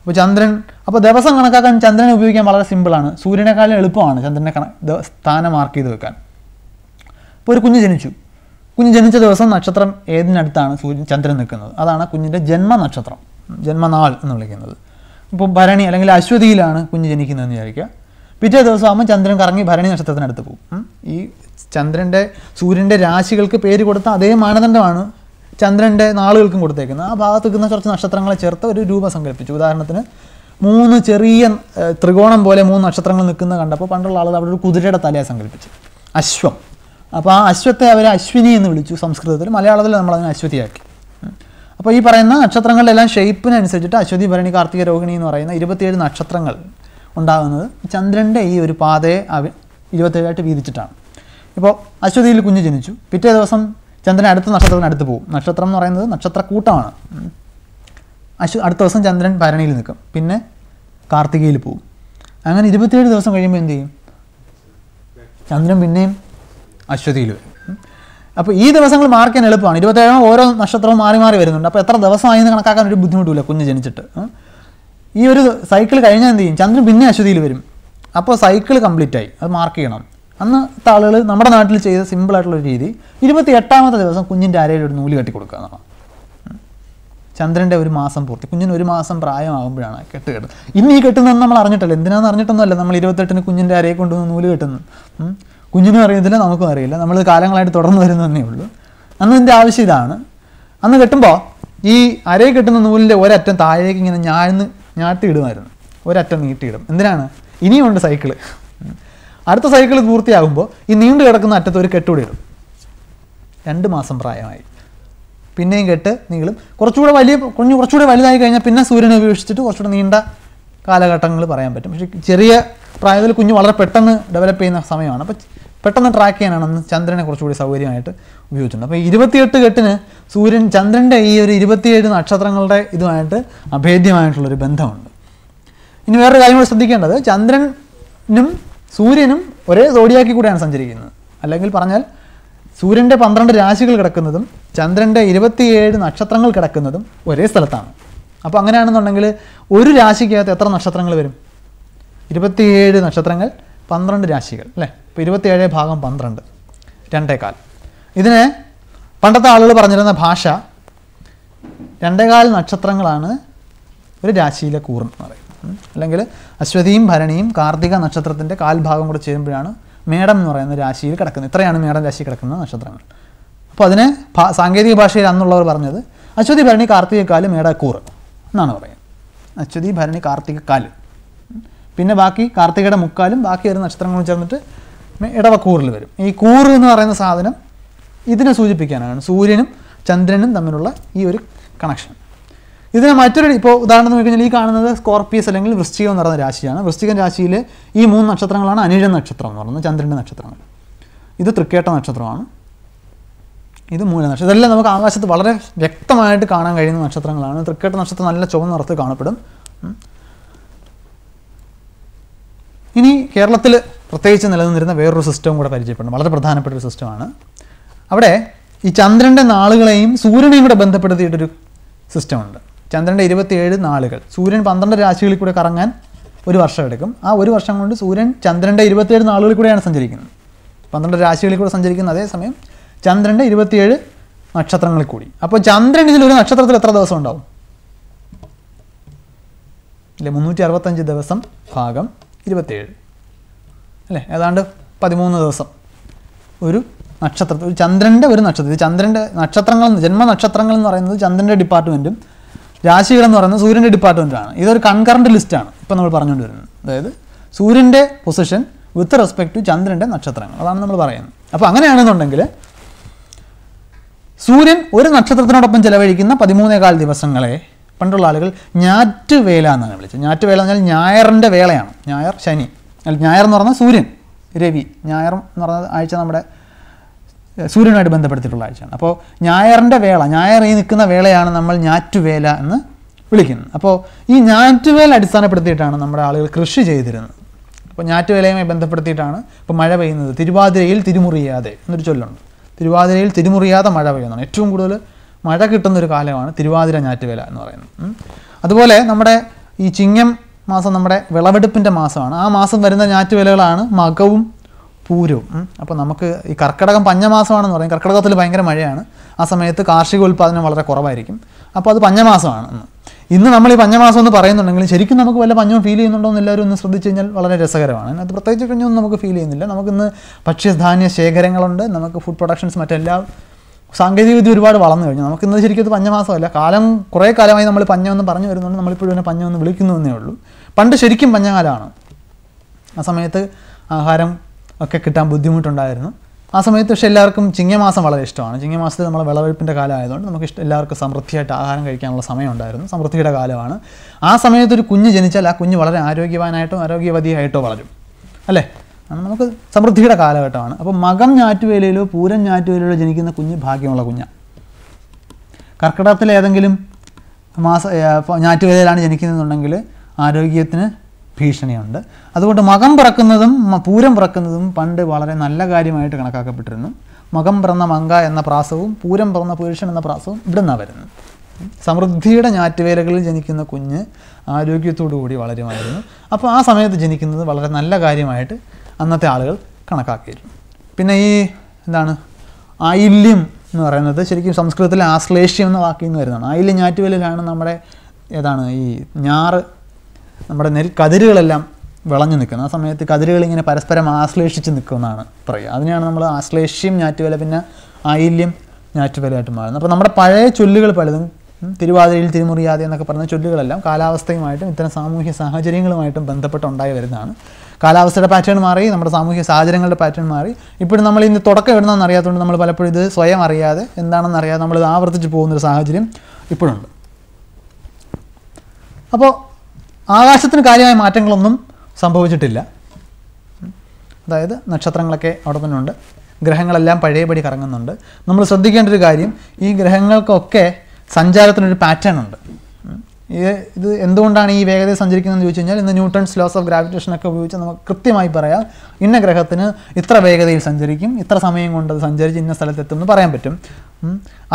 അപ്പോൾ ചന്ദ്രൻ അപ്പോൾ ദിവസം കണക്കാക്കാൻ ചന്ദ്രനെ ഉപയോഗിക്കാൻ വളരെ സിമ്പിളാണ് സൂര്യനെക്കാളും എളുപ്പമാണ് ചന്ദ്രനെ കണ സ്ഥാനം മാർക്ക് ചെയ്ത് വെക്കാൻ ഇപ്പോൾ ഒരു കുഞ്ഞ് ജനിച്ചു കുഞ്ഞ് ജനിച്ച ദിവസം നക്ഷത്രം ഏതിനടുത്താണ് സൂര്യൻ ചന്ദ്രൻ നിൽക്കുന്നത് അതാണ് കുഞ്ഞിൻ്റെ ജന്മനക്ഷത്രം ജന്മനാൾ എന്ന് വിളിക്കുന്നത് ഇപ്പോൾ ഭരണി അല്ലെങ്കിൽ അശ്വതിയിലാണ് കുഞ്ഞ് ജനിക്കുന്നതെന്ന് വിചാരിക്കുക പിറ്റേ ദിവസമാകുമ്പോൾ ചന്ദ്രൻ കറങ്ങി ഭരണി നക്ഷത്രത്തിനടുത്ത് പോകും ഈ ചന്ദ്രൻ്റെ സൂര്യൻ്റെ രാശികൾക്ക് പേര് കൊടുത്ത അതേ മാനദണ്ഡമാണ് ചന്ദ്രൻ്റെ നാളുകൾക്കും കൊടുത്തേക്കുന്നത് ആ ഭാഗത്ത് നിൽക്കുന്ന കുറച്ച് നക്ഷത്രങ്ങളെ ചേർത്ത് ഒരു രൂപം സങ്കല്പിച്ചു ഉദാഹരണത്തിന് മൂന്ന് ചെറിയ ത്രികോണം പോലെ മൂന്ന് നക്ഷത്രങ്ങൾ നിൽക്കുന്ന കണ്ടപ്പോൾ പണ്ടുള്ള ആളുകൾ അവിടെ ഒരു കുതിരയുടെ തലയെ സങ്കല്പിച്ചു അശ്വം അപ്പോൾ ആ അശ്വത്തെ അവർ അശ്വിനി എന്ന് വിളിച്ചു സംസ്കൃതത്തിൽ മലയാളത്തിൽ നമ്മൾ അതിനെ അശ്വതിയാക്കി അപ്പോൾ ഈ പറയുന്ന എല്ലാം ഷേപ്പിനനുസരിച്ചിട്ട് അശ്വതി ഭരണി കാർത്തിക രോഹിണി എന്ന് പറയുന്ന ഇരുപത്തിയേഴ് നക്ഷത്രങ്ങൾ ഉണ്ടാകുന്നത് ചന്ദ്രൻ്റെ ഈ ഒരു പാതയെ ഇരുപത്തേഴായിട്ട് വീതിച്ചിട്ടാണ് ഇപ്പോൾ അശ്വതിയിൽ കുഞ്ഞ് ജനിച്ചു പിറ്റേ ദിവസം ചന്ദ്രൻ അടുത്ത നക്ഷത്രത്തിനടുത്ത് പോകും നക്ഷത്രം എന്ന് പറയുന്നത് നക്ഷത്രക്കൂട്ടമാണ് അശ്വ അടുത്ത ദിവസം ചന്ദ്രൻ ഭരണിയിൽ നിൽക്കും പിന്നെ കാർത്തികയിൽ പോകും അങ്ങനെ ഇരുപത്തിയേഴ് ദിവസം കഴിയുമ്പോൾ എന്ത് ചെയ്യും ചന്ദ്രൻ പിന്നെയും അശ്വതിയിൽ വരും അപ്പോൾ ഈ ദിവസങ്ങൾ മാർക്കാൻ എളുപ്പമാണ് ഇരുപത്തേഴാം ഓരോ നക്ഷത്രവും മാറി മാറി വരുന്നുണ്ട് അപ്പോൾ എത്ര ദിവസമായി എന്ന് കണക്കാക്കാൻ ഒരു ബുദ്ധിമുട്ടില്ല കുഞ്ഞ് ജനിച്ചിട്ട് ഈ ഒരു സൈക്കിൾ കഴിഞ്ഞാൽ എന്ത് ചെയ്യും ചന്ദ്രൻ പിന്നെ അശ്വതിയിൽ വരും അപ്പോൾ സൈക്കിൾ കംപ്ലീറ്റ് ആയി അത് മാർക്ക് ചെയ്യണം അന്ന് ആളുകൾ നമ്മുടെ നാട്ടിൽ ചെയ്ത ഒരു രീതി ഇരുപത്തി എട്ടാമത്തെ ദിവസം കുഞ്ഞിൻ്റെ അരയിൽ ഒരു നൂല് കെട്ടി കൊടുക്കുക എന്നാണ് ചന്ദ്രൻ്റെ ഒരു മാസം പൂർത്തി കുഞ്ഞിന് ഒരു മാസം പ്രായമാകുമ്പോഴാണ് കെട്ട് കെട്ടുന്നത് ഇന്ന് ഈ കെട്ടുന്നതെന്ന് നമ്മൾ അറിഞ്ഞിട്ടല്ല എന്തിനാണെന്ന് അറിഞ്ഞിട്ടൊന്നുമല്ല നമ്മൾ ഇരുപത്തെട്ടിന് കുഞ്ഞിൻ്റെ അരയെ കൊണ്ടുവന്ന് നൂല് കെട്ടുന്നത് കുഞ്ഞിനും അറിയത്തില്ല നമുക്കും അറിയില്ല നമ്മൾ കാലങ്ങളായിട്ട് തുടർന്ന് വരുന്നതന്നേ ഉള്ളൂ അന്ന് ഇതിൻ്റെ ആവശ്യം ഇതാണ് അന്ന് കെട്ടുമ്പോൾ ഈ അരയെ കെട്ടുന്ന നൂലിൻ്റെ ഒരറ്റം താഴേക്ക് ഇങ്ങനെ ഞാഴ്ന്ന് ഞാട്ടിയിടുമായിരുന്നു ഒരറ്റം നീട്ടിയിടും എന്തിനാണ് ഇനിയുമുണ്ട് സൈക്കിള് അടുത്ത സൈക്കിൾ പൂർത്തിയാകുമ്പോൾ ഈ നീണ്ടു കിടക്കുന്ന അറ്റത്ത് ഒരു കെട്ടുകൂടി ഇടും രണ്ട് മാസം പ്രായമായി പിന്നെയും കെട്ട് നീളും കുറച്ചുകൂടെ വലിയ കുഞ്ഞ് കുറച്ചുകൂടെ വലുതായി കഴിഞ്ഞാൽ പിന്നെ സൂര്യനെ ഉപേക്ഷിച്ചിട്ട് കുറച്ചുകൂടെ നീണ്ട കാലഘട്ടങ്ങൾ പറയാൻ പറ്റും പക്ഷേ ചെറിയ പ്രായത്തിൽ കുഞ്ഞ് വളരെ പെട്ടെന്ന് ഡെവലപ്പ് ചെയ്യുന്ന സമയമാണ് അപ്പോൾ പെട്ടെന്ന് ട്രാക്ക് ചെയ്യാനാണ് ചന്ദ്രനെ കുറച്ചുകൂടി സൗകര്യമായിട്ട് ഉപയോഗിച്ചിട്ടുണ്ട് അപ്പോൾ ഇരുപത്തിയെട്ട് കെട്ടിന് സൂര്യൻ ചന്ദ്രൻ്റെ ഈ ഒരു ഇരുപത്തിയേഴ് നക്ഷത്രങ്ങളുടെ ഇതുമായിട്ട് അഭേദ്യമായിട്ടുള്ളൊരു ബന്ധമുണ്ട് ഇനി വേറൊരു കാര്യം കൂടി ശ്രദ്ധിക്കേണ്ടത് ചന്ദ്രനും സൂര്യനും ഒരേ സോഡിയാക്കി കൂടെയാണ് സഞ്ചരിക്കുന്നത് അല്ലെങ്കിൽ പറഞ്ഞാൽ സൂര്യൻ്റെ പന്ത്രണ്ട് രാശികൾ കിടക്കുന്നതും ചന്ദ്രൻ്റെ ഇരുപത്തിയേഴ് നക്ഷത്രങ്ങൾ കിടക്കുന്നതും ഒരേ സ്ഥലത്താണ് അപ്പോൾ അങ്ങനെയാണെന്നുണ്ടെങ്കിൽ ഒരു രാശിക്കകത്ത് എത്ര നക്ഷത്രങ്ങൾ വരും ഇരുപത്തിയേഴ് നക്ഷത്രങ്ങൾ പന്ത്രണ്ട് രാശികൾ അല്ലേ ഇപ്പോൾ ഇരുപത്തിയേഴ് ഭാഗം പന്ത്രണ്ട് രണ്ടേകാൽ ഇതിനെ പണ്ടത്തെ ആളുകൾ പറഞ്ഞിരുന്ന ഭാഷ രണ്ടേകാൽ നക്ഷത്രങ്ങളാണ് ഒരു രാശിയിലെ കൂർൻ എന്ന് പറയുന്നത് അല്ലെങ്കിൽ അശ്വതിയും ഭരണിയും കാർത്തിക നക്ഷത്രത്തിൻ്റെ കാൽഭാഗം കൂടെ ചേരുമ്പോഴാണ് മേടം എന്ന് പറയുന്ന രാശിയിൽ കിടക്കുന്നത് ഇത്രയാണ് മേടം രാശി കിടക്കുന്ന നക്ഷത്രങ്ങൾ അപ്പോൾ അതിനെ സാങ്കേതിക ഭാഷയിൽ അന്നുള്ളവർ പറഞ്ഞത് അശ്വതി ഭരണി കാല് മേടക്കൂറ് എന്നാണ് പറയുന്നത് അശ്വതി ഭരണി കാല് പിന്നെ ബാക്കി കാർത്തികയുടെ മുക്കാലും ബാക്കി വരുന്ന നക്ഷത്രങ്ങളും ചേർന്നിട്ട് ഇടവക്കൂറിൽ വരും ഈ കൂറ് എന്ന് പറയുന്ന സാധനം ഇതിനെ സൂചിപ്പിക്കാനാണ് സൂര്യനും ചന്ദ്രനും തമ്മിലുള്ള ഈ ഒരു കണക്ഷൻ ഇതിനെ മറ്റൊരു ഇപ്പോൾ ഉദാഹരണം കഴിഞ്ഞാൽ ഈ കാണുന്നത് സ്കോർപ്പിയസ് അല്ലെങ്കിൽ വൃശ്ചികം എന്ന് പറയുന്ന രാശിയാണ് വൃശ്ചികൻ രാശിയിൽ ഈ മൂന്ന് നക്ഷത്രങ്ങളാണ് അനുജൻ നക്ഷത്രം എന്ന് പറയുന്നത് ചന്ദ്രൻ്റെ നക്ഷത്രങ്ങൾ ഇത് തൃക്കേട്ട നക്ഷത്രമാണ് ഇത് മൂല നക്ഷത്രം ഇതെല്ലാം നമുക്ക് ആകാശത്ത് വളരെ വ്യക്തമായിട്ട് കാണാൻ കഴിയുന്ന നക്ഷത്രങ്ങളാണ് തൃക്കേട്ട നക്ഷത്രം നല്ല ചുവന്ന നിറത്ത് കാണപ്പെടും ഇനി കേരളത്തിൽ പ്രത്യേകിച്ച് നിലനിന്നിരുന്ന വേറൊരു സിസ്റ്റം കൂടെ പരിചയപ്പെടണം വളരെ പ്രധാനപ്പെട്ട ഒരു സിസ്റ്റമാണ് അവിടെ ഈ ചന്ദ്രൻ്റെ നാളുകളെയും സൂര്യനെയും കൂടെ ബന്ധപ്പെടുത്തിയിട്ടൊരു സിസ്റ്റമുണ്ട് ചന്ദ്രൻ്റെ ഇരുപത്തിയേഴ് നാളുകൾ സൂര്യൻ പന്ത്രണ്ട് രാശികളിൽ കൂടെ കറങ്ങാൻ ഒരു വർഷം എടുക്കും ആ ഒരു വർഷം കൊണ്ട് സൂര്യൻ ചന്ദ്രൻ്റെ ഇരുപത്തിയേഴ് നാളുകളിൽ കൂടെയാണ് സഞ്ചരിക്കുന്നത് പന്ത്രണ്ട് രാശികളിൽ കൂടെ സഞ്ചരിക്കുന്ന അതേസമയം ചന്ദ്രൻ്റെ ഇരുപത്തിയേഴ് നക്ഷത്രങ്ങളിൽ കൂടി അപ്പോൾ ചന്ദ്രൻ ഇതിൽ ഒരു നക്ഷത്രത്തിൽ എത്ര ദിവസം ഉണ്ടാവും അല്ലെ മുന്നൂറ്റി അറുപത്തഞ്ച് ദിവസം ഭാഗം ഇരുപത്തേഴ് അല്ലേ ഏതാണ്ട് പതിമൂന്ന് ദിവസം ഒരു നക്ഷത്ര ഒരു ചന്ദ്രൻ്റെ ഒരു നക്ഷത്രം ചന്ദ്രൻ്റെ നക്ഷത്രങ്ങൾ ജന്മനക്ഷത്രങ്ങൾ എന്ന് പറയുന്നത് ചന്ദ്രൻ്റെ ഡിപ്പാർട്ട്മെൻറ്റും രാശികളെന്ന് പറയുന്നത് സൂര്യൻ്റെ ഡിപ്പാർട്ട്മെൻറ്റാണ് ഇതൊരു കൺകറൻറ്റ് ലിസ്റ്റാണ് ഇപ്പോൾ നമ്മൾ പറഞ്ഞുകൊണ്ട് വരുന്നത് അതായത് സൂര്യൻ്റെ പൊസിഷൻ വിത്ത് റെസ്പെക്ട് ടു ചന്ദ്രൻ്റെ നക്ഷത്രങ്ങൾ അതാണ് നമ്മൾ പറയുന്നത് അപ്പോൾ അങ്ങനെയാണെന്നുണ്ടെങ്കിൽ സൂര്യൻ ഒരു നക്ഷത്രത്തിനോടൊപ്പം ചിലവഴിക്കുന്ന പതിമൂന്നേകാൽ ദിവസങ്ങളെ പണ്ടുള്ള ആളുകൾ ഞാറ്റ് വേല എന്നാണ് വിളിച്ചത് ഞാറ്റ് വേല എന്ന് പറഞ്ഞാൽ ഞായറിൻ്റെ വേളയാണ് ഞായർ ശനി ഞായർ എന്ന് പറഞ്ഞാൽ സൂര്യൻ രവി ഞായർ എന്ന് പറഞ്ഞ ആഴ്ച നമ്മുടെ സൂര്യനുമായിട്ട് ബന്ധപ്പെടുത്തിയിട്ടുള്ള ആഴ്ചയാണ് അപ്പോൾ ഞായറിൻ്റെ വേള ഞായർ ഈ നിൽക്കുന്ന വേളയാണ് നമ്മൾ ഞാറ്റുവേല എന്ന് വിളിക്കുന്നത് അപ്പോൾ ഈ ഞാറ്റുവേല അടിസ്ഥാനപ്പെടുത്തിയിട്ടാണ് നമ്മുടെ ആളുകൾ കൃഷി ചെയ്തിരുന്നത് അപ്പോൾ ഞാറ്റുവേലയുമായി ബന്ധപ്പെടുത്തിയിട്ടാണ് ഇപ്പോൾ മഴ പെയ്യുന്നത് തിരുവാതിരയിൽ തിരുമുറിയാതെ എന്നൊരു ചൊല്ലുണ്ട് തിരുവാതിരയിൽ തിരുമുറിയാതെ മഴ പെയ്യുന്നതാണ് ഏറ്റവും കൂടുതൽ മഴ കിട്ടുന്നൊരു കാലമാണ് തിരുവാതിര ഞാറ്റുവേല എന്ന് പറയുന്നത് അതുപോലെ നമ്മുടെ ഈ ചിങ്ങം മാസം നമ്മുടെ വിളവെടുപ്പിൻ്റെ മാസമാണ് ആ മാസം വരുന്ന ഞാറ്റുവേലകളാണ് മകവും പൂരവും അപ്പോൾ നമുക്ക് ഈ കർക്കിടകം പഞ്ഞമാസമാണെന്ന് പറയും കർക്കിടകത്തിൽ ഭയങ്കര മഴയാണ് ആ സമയത്ത് കാർഷിക ഉൽപ്പാദനം വളരെ കുറവായിരിക്കും അപ്പോൾ അത് പഞ്ഞമാസമാണ് ഇന്ന് നമ്മൾ ഈ പഞ്ഞമാസം എന്ന് പറയുന്നുണ്ടെങ്കിലും ശരിക്കും നമുക്ക് വല്ല പഞ്ഞവും ഫീൽ ചെയ്യുന്നുണ്ടോ എന്ന് എല്ലാവരും ഒന്ന് ശ്രദ്ധിച്ചു കഴിഞ്ഞാൽ വളരെ രസകരമാണ് അതിനകത്ത് പ്രത്യേകിച്ച് കഴിഞ്ഞൊന്നും നമുക്ക് ഫീൽ ചെയ്യുന്നില്ല നമുക്കിന്ന് ഭക്ഷ്യധാന്യ ശേഖരങ്ങളുണ്ട് നമുക്ക് ഫുഡ് പ്രൊഡക്ഷൻസ് മറ്റെല്ലാം സാങ്കേതികവിദ്യ ഒരുപാട് വളർന്നു കഴിഞ്ഞു നമുക്ക് നമുക്കിന്നത് ശരിക്കും പഞ്ഞമാസമല്ല കാലം കുറേ കാലമായി നമ്മൾ പഞ്ഞമെന്ന് പറഞ്ഞു വരുന്നുണ്ട് നമ്മളിപ്പോഴും തന്നെ പഞ്ഞമെന്ന് വിളിക്കുന്നു എന്നേ ഉള്ളൂ പണ്ട് ശരിക്കും പഞ്ഞകാലമാണ് ആ സമയത്ത് ആഹാരം ഒക്കെ കിട്ടാൻ ബുദ്ധിമുട്ടുണ്ടായിരുന്നു ആ സമയത്ത് പക്ഷേ എല്ലാവർക്കും ചിങ്ങമാസം വളരെ ഇഷ്ടമാണ് ചിങ്ങമാസത്തിൽ നമ്മളെ വിളവെടുപ്പിൻ്റെ കാലമായതുകൊണ്ട് നമുക്ക് ഇഷ്ടം എല്ലാവർക്കും സമൃദ്ധിയായിട്ട് ആഹാരം കഴിക്കാനുള്ള സമയമുണ്ടായിരുന്നു സമൃദ്ധിയുടെ കാലമാണ് ആ സമയത്ത് ഒരു കുഞ്ഞ് ജനിച്ചാൽ ആ കുഞ്ഞ് വളരെ ആരോഗ്യവാനായിട്ടോ ആരോഗ്യവതിയായിട്ടോ വളരും അല്ലേ കാരണം നമുക്ക് സമൃദ്ധിയുടെ കാലഘട്ടമാണ് അപ്പോൾ മകം ഞാറ്റുവേലയിലോ പൂരം ഞാറ്റുവേലയിലോ ജനിക്കുന്ന കുഞ്ഞ് ഭാഗ്യമുള്ള കുഞ്ഞാണ് കർക്കിടകത്തിലേതെങ്കിലും ഏതെങ്കിലും മാസ ഞാറ്റുവേലയിലാണ് ജനിക്കുന്നതെന്നുണ്ടെങ്കിൽ ആരോഗ്യത്തിന് ഭീഷണിയുണ്ട് അതുകൊണ്ട് മകം പിറക്കുന്നതും പൂരം പിറക്കുന്നതും പണ്ട് വളരെ നല്ല കാര്യമായിട്ട് കണക്കാക്കപ്പെട്ടിരുന്നു മകം പിറന്ന മങ്ക എന്ന പ്രാസവും പൂരം പിറന്ന പുരുഷൻ എന്ന പ്രാസവും നിന്നാണ് വരുന്നത് സമൃദ്ധിയുടെ ഞാറ്റുവേലകളിൽ ജനിക്കുന്ന കുഞ്ഞ് ആരോഗ്യത്തോടു കൂടി വളരുമായിരുന്നു അപ്പോൾ ആ സമയത്ത് ജനിക്കുന്നത് വളരെ നല്ല കാര്യമായിട്ട് അന്നത്തെ ആളുകൾ കണക്കാക്കിയിരുന്നു പിന്നെ ഈ എന്താണ് ആയില്യം എന്ന് പറയുന്നത് ശരിക്കും സംസ്കൃതത്തിൽ ആശ്ലേഷ്യം എന്ന വാക്കിൽ നിന്ന് വരുന്നതാണ് ആയില്യം ഞാറ്റുവേലിലാണ് നമ്മുടെ ഏതാണ് ഈ ഞാറ് നമ്മുടെ നെൽ കതിരുകളെല്ലാം വിളഞ്ഞു നിൽക്കുന്നത് ആ സമയത്ത് കതിരുകൾ ഇങ്ങനെ പരസ്പരം ആശ്ലേഷിച്ച് നിൽക്കുമെന്നാണ് പറയുക അതിനെയാണ് നമ്മൾ ആശ്ലേഷ്യം ഞാറ്റുവേല പിന്നെ ആയില്യം ഞാറ്റുവേലയായിട്ട് മാറുന്നത് അപ്പോൾ നമ്മുടെ പഴയ ചൊല്ലുകൾ പലതും തിരുവാതിരയിൽ തിരുമുറിയാതെ എന്നൊക്കെ പറഞ്ഞ ചൊല്ലുകളെല്ലാം കാലാവസ്ഥയുമായിട്ടും ഇത്തരം സാമൂഹ്യ സാഹചര്യങ്ങളുമായിട്ടും ബന്ധപ്പെട്ടുണ്ടായി വരുന്നതാണ് കാലാവസ്ഥയുടെ പാറ്റേൺ മാറി നമ്മുടെ സാമൂഹിക സാഹചര്യങ്ങളുടെ പാറ്റേൺ മാറി ഇപ്പോഴും നമ്മൾ ഇന്ന് തുടക്കം എവിടുന്നാണെന്ന് അറിയാത്തതുകൊണ്ട് നമ്മൾ പലപ്പോഴും ഇത് സ്വയം അറിയാതെ എന്താണെന്ന് അറിയാതെ ഇത് ആവർത്തിച്ച് പോകുന്നൊരു സാഹചര്യം ഇപ്പോഴുണ്ട് അപ്പോൾ ആകാശത്തിന് കാര്യമായ മാറ്റങ്ങളൊന്നും സംഭവിച്ചിട്ടില്ല അതായത് നക്ഷത്രങ്ങളൊക്കെ അവിടെ തന്നെ ഉണ്ട് ഗ്രഹങ്ങളെല്ലാം പഴയപടി കറങ്ങുന്നുണ്ട് നമ്മൾ ശ്രദ്ധിക്കേണ്ട ഒരു കാര്യം ഈ ഗ്രഹങ്ങൾക്കൊക്കെ സഞ്ചാരത്തിനൊരു പാറ്റേൺ ഉണ്ട് ഇത് എന്തുകൊണ്ടാണ് ഈ വേഗതയിൽ സഞ്ചരിക്കുന്നതെന്ന് ചോദിച്ചു കഴിഞ്ഞാൽ ഇന്ന് ന്യൂട്ടൺസ് ലോസ് ഓഫ് ഗ്രാവിറ്റേഷൻ ഒക്കെ ഉപയോഗിച്ച് നമുക്ക് കൃത്യമായി പറയാം ഇന്ന ഗ്രഹത്തിന് ഇത്ര വേഗതയിൽ സഞ്ചരിക്കും ഇത്ര സമയം കൊണ്ട് അത് സഞ്ചരിച്ച് ഇന്ന സ്ഥലത്തെത്തും എന്ന് പറയാൻ പറ്റും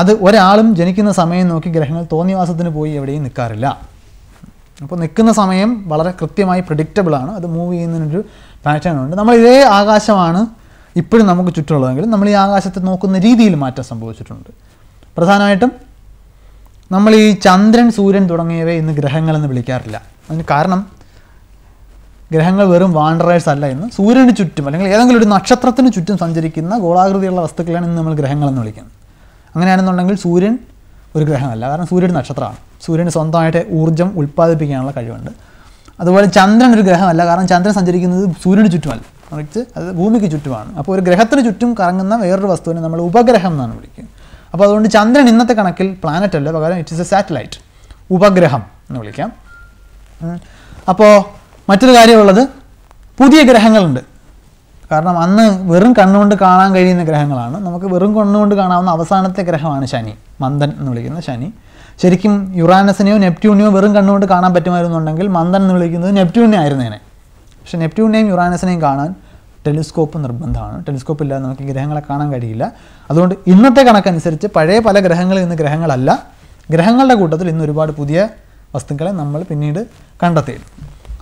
അത് ഒരാളും ജനിക്കുന്ന സമയം നോക്കി ഗ്രഹങ്ങൾ തോന്നിവാസത്തിന് പോയി എവിടെയും നിൽക്കാറില്ല അപ്പോൾ നിൽക്കുന്ന സമയം വളരെ കൃത്യമായി പ്രിഡിക്റ്റബിളാണ് അത് മൂവ് ചെയ്യുന്നതിനൊരു പാറ്റേൺ ഉണ്ട് നമ്മൾ ഇതേ ആകാശമാണ് ഇപ്പോഴും നമുക്ക് ചുറ്റുമുള്ളതെങ്കിലും നമ്മൾ ഈ ആകാശത്തെ നോക്കുന്ന രീതിയിൽ മാറ്റം സംഭവിച്ചിട്ടുണ്ട് പ്രധാനമായിട്ടും നമ്മൾ ഈ ചന്ദ്രൻ സൂര്യൻ തുടങ്ങിയവയെ ഇന്ന് ഗ്രഹങ്ങളെന്ന് വിളിക്കാറില്ല അതിന് കാരണം ഗ്രഹങ്ങൾ വെറും വാണ്ടറേഴ്സ് അല്ല എന്ന് സൂര്യന് ചുറ്റും അല്ലെങ്കിൽ ഏതെങ്കിലും ഒരു നക്ഷത്രത്തിന് ചുറ്റും സഞ്ചരിക്കുന്ന ഗോളാകൃതിയുള്ള വസ്തുക്കളാണ് ഇന്ന് നമ്മൾ ഗ്രഹങ്ങളെന്ന് വിളിക്കുന്നത് അങ്ങനെയാണെന്നുണ്ടെങ്കിൽ സൂര്യൻ ഒരു ഗ്രഹമല്ല കാരണം സൂര്യൻ നക്ഷത്രമാണ് സൂര്യന് സ്വന്തമായിട്ട് ഊർജ്ജം ഉൽപ്പാദിപ്പിക്കാനുള്ള കഴിവുണ്ട് അതുപോലെ ചന്ദ്രൻ ഒരു ഗ്രഹമല്ല കാരണം ചന്ദ്രൻ സഞ്ചരിക്കുന്നത് സൂര്യന് ചുറ്റുമല്ല മറിച്ച് അത് ഭൂമിക്ക് ചുറ്റുമാണ് അപ്പോൾ ഒരു ഗ്രഹത്തിന് ചുറ്റും കറങ്ങുന്ന വേറൊരു വസ്തുവിനെ നമ്മൾ ഉപഗ്രഹം എന്നാണ് വിളിക്കുന്നത് അപ്പോൾ അതുകൊണ്ട് ചന്ദ്രൻ ഇന്നത്തെ കണക്കിൽ പ്ലാനറ്റ് അല്ല പകരം ഇറ്റ് ഇസ് എ സാറ്റലൈറ്റ് ഉപഗ്രഹം എന്ന് വിളിക്കാം അപ്പോൾ മറ്റൊരു കാര്യമുള്ളത് പുതിയ ഗ്രഹങ്ങളുണ്ട് കാരണം അന്ന് വെറും കണ്ണുകൊണ്ട് കാണാൻ കഴിയുന്ന ഗ്രഹങ്ങളാണ് നമുക്ക് വെറും കണ്ണുകൊണ്ട് കാണാവുന്ന അവസാനത്തെ ഗ്രഹമാണ് ശനി മന്ദൻ എന്ന് വിളിക്കുന്ന ശനി ശരിക്കും യുറാനസിനെയോ നെപ്റ്റ്യൂണിനെയോ വെറും കണ്ണുകൊണ്ട് കാണാൻ പറ്റുമായിരുന്നുണ്ടെങ്കിൽ മന്ദൻ എന്ന് വിളിക്കുന്നത് നെപ്റ്റ്യൂണിനെ ആയിരുന്നേനെ പക്ഷേ നെപ്റ്റ്യൂണിനെയും യുറാനസിനെയും കാണാൻ ടെലിസ്കോപ്പ് നിർബന്ധമാണ് ടെലിസ്കോപ്പ് ഇല്ലാതെ നമുക്ക് ഗ്രഹങ്ങളെ കാണാൻ കഴിയില്ല അതുകൊണ്ട് ഇന്നത്തെ കണക്കനുസരിച്ച് പഴയ പല ഗ്രഹങ്ങളിൽ നിന്ന് ഗ്രഹങ്ങളല്ല ഗ്രഹങ്ങളുടെ കൂട്ടത്തിൽ ഇന്ന് ഒരുപാട് പുതിയ വസ്തുക്കളെ നമ്മൾ പിന്നീട് കണ്ടെത്തിയിരുന്നു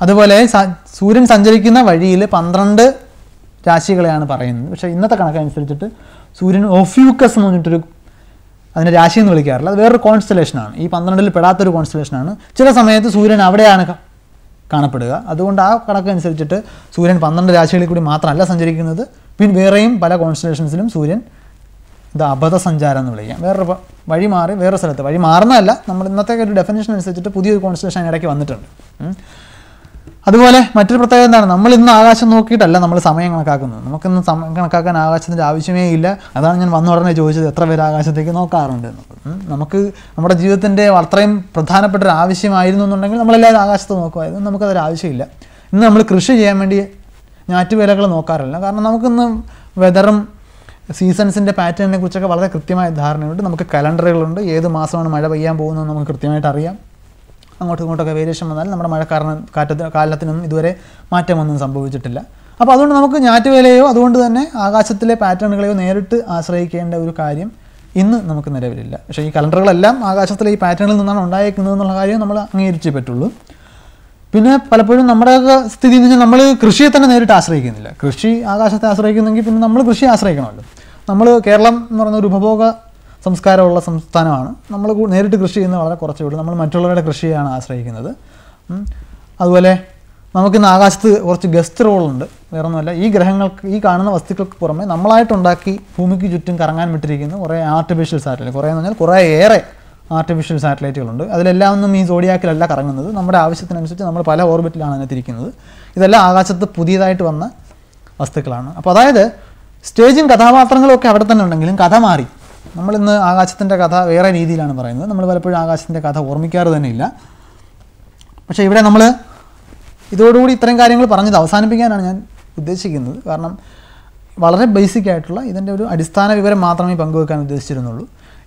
അതുപോലെ സൂര്യൻ സഞ്ചരിക്കുന്ന വഴിയിൽ പന്ത്രണ്ട് രാശികളെയാണ് പറയുന്നത് പക്ഷേ ഇന്നത്തെ കണക്കനുസരിച്ചിട്ട് സൂര്യൻ ഒഫ്യൂക്കസ് എന്ന് പറഞ്ഞിട്ടൊരു അതിനെ രാശി എന്ന് വിളിക്കാറില്ല അത് വേറൊരു കോൺസ്റ്റലേഷനാണ് ഈ പന്ത്രണ്ടിൽ പെടാത്തൊരു കോൺസ്റ്റലേഷനാണ് ചില സമയത്ത് സൂര്യൻ അവിടെയാണ് കാണപ്പെടുക അതുകൊണ്ട് ആ കണക്കനുസരിച്ചിട്ട് സൂര്യൻ പന്ത്രണ്ട് രാശികളിൽ കൂടി മാത്രമല്ല സഞ്ചരിക്കുന്നത് പിന്നെ വേറെയും പല കോൺസ്റ്റലേഷൻസിലും സൂര്യൻ ഇത് അബദ്ധസഞ്ചാരം എന്ന് വിളിക്കാം വേറൊരു വഴി മാറി വേറെ സ്ഥലത്ത് വഴി മാറുന്നതല്ല നമ്മൾ ഇന്നത്തെ ഒരു ഡെഫിനേഷൻ അനുസരിച്ചിട്ട് പുതിയൊരു കോൺസ്റ്റലേഷൻ ഇടയ്ക്ക് വന്നിട്ടുണ്ട് അതുപോലെ മറ്റൊരു പ്രത്യേകത എന്താണ് നമ്മൾ ഇന്ന് ആകാശം നോക്കിയിട്ടല്ല നമ്മൾ സമയം കണക്കാക്കുന്നത് നമുക്കിന്ന് സമയം കണക്കാക്കാൻ ആകാശത്തിൻ്റെ ആവശ്യമേ ഇല്ല അതാണ് ഞാൻ വന്ന ഉടനെ ചോദിച്ചത് എത്ര പേര് ആകാശത്തേക്ക് നോക്കാറുണ്ട് നമുക്ക് നമ്മുടെ ജീവിതത്തിൻ്റെ അത്രയും പ്രധാനപ്പെട്ട ഒരു ആവശ്യമായിരുന്നു എന്നുണ്ടെങ്കിൽ നമ്മളെല്ലാവരും ആകാശത്ത് നോക്കുമായിരുന്നു നമുക്കതൊരു ആവശ്യമില്ല ഇന്ന് നമ്മൾ കൃഷി ചെയ്യാൻ വേണ്ടി ഞാറ്റുവേലകൾ നോക്കാറില്ല കാരണം നമുക്കിന്ന് വെതറും സീസൺസിൻ്റെ പാറ്റേണിനെ കുറിച്ചൊക്കെ വളരെ കൃത്യമായ ധാരണയുണ്ട് നമുക്ക് കലണ്ടറുകളുണ്ട് ഏത് മാസമാണ് മഴ പെയ്യാൻ പോകുന്നത് നമുക്ക് കൃത്യമായിട്ട് അറിയാം അങ്ങോട്ടും ഇങ്ങോട്ടൊക്കെ വേരിയേഷൻ വന്നാലും നമ്മുടെ മഴ കാരണം കാറ്റ കാലത്തിനൊന്നും ഇതുവരെ മാറ്റമൊന്നും സംഭവിച്ചിട്ടില്ല അപ്പോൾ അതുകൊണ്ട് നമുക്ക് ഞാറ്റുവേലയോ അതുകൊണ്ട് തന്നെ ആകാശത്തിലെ പാറ്റേണുകളെയോ നേരിട്ട് ആശ്രയിക്കേണ്ട ഒരു കാര്യം ഇന്ന് നമുക്ക് നിലവിലില്ല പക്ഷേ ഈ കലണ്ടറുകളെല്ലാം ആകാശത്തിലെ ഈ പാറ്റേണിൽ നിന്നാണ് ഉണ്ടായേക്കുന്നത് എന്നുള്ള കാര്യം നമ്മൾ അംഗീകരിച്ചേ പറ്റുള്ളൂ പിന്നെ പലപ്പോഴും നമ്മുടെ സ്ഥിതി എന്ന് വെച്ചാൽ നമ്മൾ കൃഷിയെ തന്നെ നേരിട്ട് ആശ്രയിക്കുന്നില്ല കൃഷി ആകാശത്തെ ആശ്രയിക്കുന്നെങ്കിൽ പിന്നെ നമ്മൾ കൃഷി ആശ്രയിക്കണമല്ലോ നമ്മൾ കേരളം എന്ന് പറയുന്ന ഒരു ഉപഭോഗ സംസ്കാരമുള്ള സംസ്ഥാനമാണ് നമ്മൾ നേരിട്ട് കൃഷി ചെയ്യുന്ന വളരെ കുറച്ചേ ഉള്ളൂ നമ്മൾ മറ്റുള്ളവരുടെ കൃഷിയാണ് ആശ്രയിക്കുന്നത് അതുപോലെ നമുക്കിന്ന് ആകാശത്ത് കുറച്ച് ഗസ്റ്റ് റോളുണ്ട് വേറെ ഒന്നുമല്ല ഈ ഗ്രഹങ്ങൾക്ക് ഈ കാണുന്ന വസ്തുക്കൾക്ക് പുറമെ നമ്മളായിട്ടുണ്ടാക്കി ഭൂമിക്ക് ചുറ്റും കറങ്ങാൻ വിട്ടിരിക്കുന്ന കുറേ ആർട്ടിഫിഷ്യൽ സാറ്റലൈറ്റ് കുറേ എന്ന് പറഞ്ഞാൽ കുറേ ഏറെ ആർട്ടിഫിഷ്യൽ സാറ്റലൈറ്റുകളുണ്ട് അതിലെല്ലാം ഒന്നും ഈ സോഡിയാക്കിലല്ല കറങ്ങുന്നത് നമ്മുടെ ആവശ്യത്തിനനുസരിച്ച് നമ്മൾ പല ഓർബിറ്റിലാണ് അതിനെ തിരിക്കുന്നത് ഇതെല്ലാം ആകാശത്ത് പുതിയതായിട്ട് വന്ന വസ്തുക്കളാണ് അപ്പോൾ അതായത് സ്റ്റേജും കഥാപാത്രങ്ങളും ഒക്കെ അവിടെ തന്നെ ഉണ്ടെങ്കിലും കഥ മാറി നമ്മളിന്ന് ആകാശത്തിൻ്റെ കഥ വേറെ രീതിയിലാണ് പറയുന്നത് നമ്മൾ പലപ്പോഴും ആകാശത്തിൻ്റെ കഥ ഓർമ്മിക്കാറ് തന്നെ ഇല്ല പക്ഷേ ഇവിടെ നമ്മൾ ഇതോടുകൂടി ഇത്തരം കാര്യങ്ങൾ പറഞ്ഞത് അവസാനിപ്പിക്കാനാണ് ഞാൻ ഉദ്ദേശിക്കുന്നത് കാരണം വളരെ ബേസിക് ആയിട്ടുള്ള ഇതിൻ്റെ ഒരു അടിസ്ഥാന വിവരം മാത്രമേ പങ്കുവെക്കാൻ ഉദ്ദേശിച്ചിരുന്നുള്ളൂ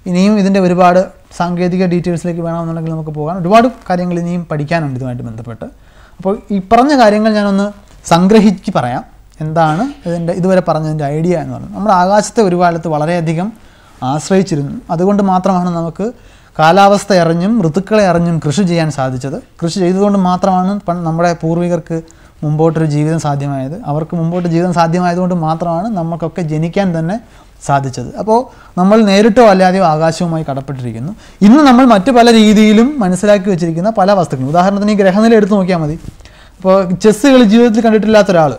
ഇനിയും ഇതിൻ്റെ ഒരുപാട് സാങ്കേതിക ഡീറ്റെയിൽസിലേക്ക് വേണമെന്നുണ്ടെങ്കിൽ നമുക്ക് പോകാൻ ഒരുപാട് കാര്യങ്ങൾ ഇനിയും പഠിക്കാനുണ്ട് ഇതുമായിട്ട് ബന്ധപ്പെട്ട് അപ്പോൾ ഈ പറഞ്ഞ കാര്യങ്ങൾ ഞാനൊന്ന് സംഗ്രഹിച്ച് പറയാം എന്താണ് ഇതിൻ്റെ ഇതുവരെ പറഞ്ഞതിൻ്റെ ഐഡിയ എന്ന് പറഞ്ഞത് നമ്മുടെ ആകാശത്തെ ഒരു കാലത്ത് വളരെയധികം ആശ്രയിച്ചിരുന്നു അതുകൊണ്ട് മാത്രമാണ് നമുക്ക് കാലാവസ്ഥ അറിഞ്ഞും ഋതുക്കളെ അറിഞ്ഞും കൃഷി ചെയ്യാൻ സാധിച്ചത് കൃഷി ചെയ്തതുകൊണ്ട് മാത്രമാണ് നമ്മുടെ പൂർവികർക്ക് മുമ്പോട്ടൊരു ജീവിതം സാധ്യമായത് അവർക്ക് മുമ്പോട്ട് ജീവിതം സാധ്യമായതുകൊണ്ട് മാത്രമാണ് നമുക്കൊക്കെ ജനിക്കാൻ തന്നെ സാധിച്ചത് അപ്പോൾ നമ്മൾ നേരിട്ടോ അല്ലാതെയോ ആകാശവുമായി കടപ്പെട്ടിരിക്കുന്നു ഇന്ന് നമ്മൾ മറ്റു പല രീതിയിലും മനസ്സിലാക്കി വെച്ചിരിക്കുന്ന പല വസ്തുക്കളും ഉദാഹരണത്തിന് ഈ ഗ്രഹനില എടുത്തു നോക്കിയാൽ മതി ഇപ്പോൾ ചെസ്സ് കളി ജീവിതത്തിൽ കണ്ടിട്ടില്ലാത്ത ഒരാൾ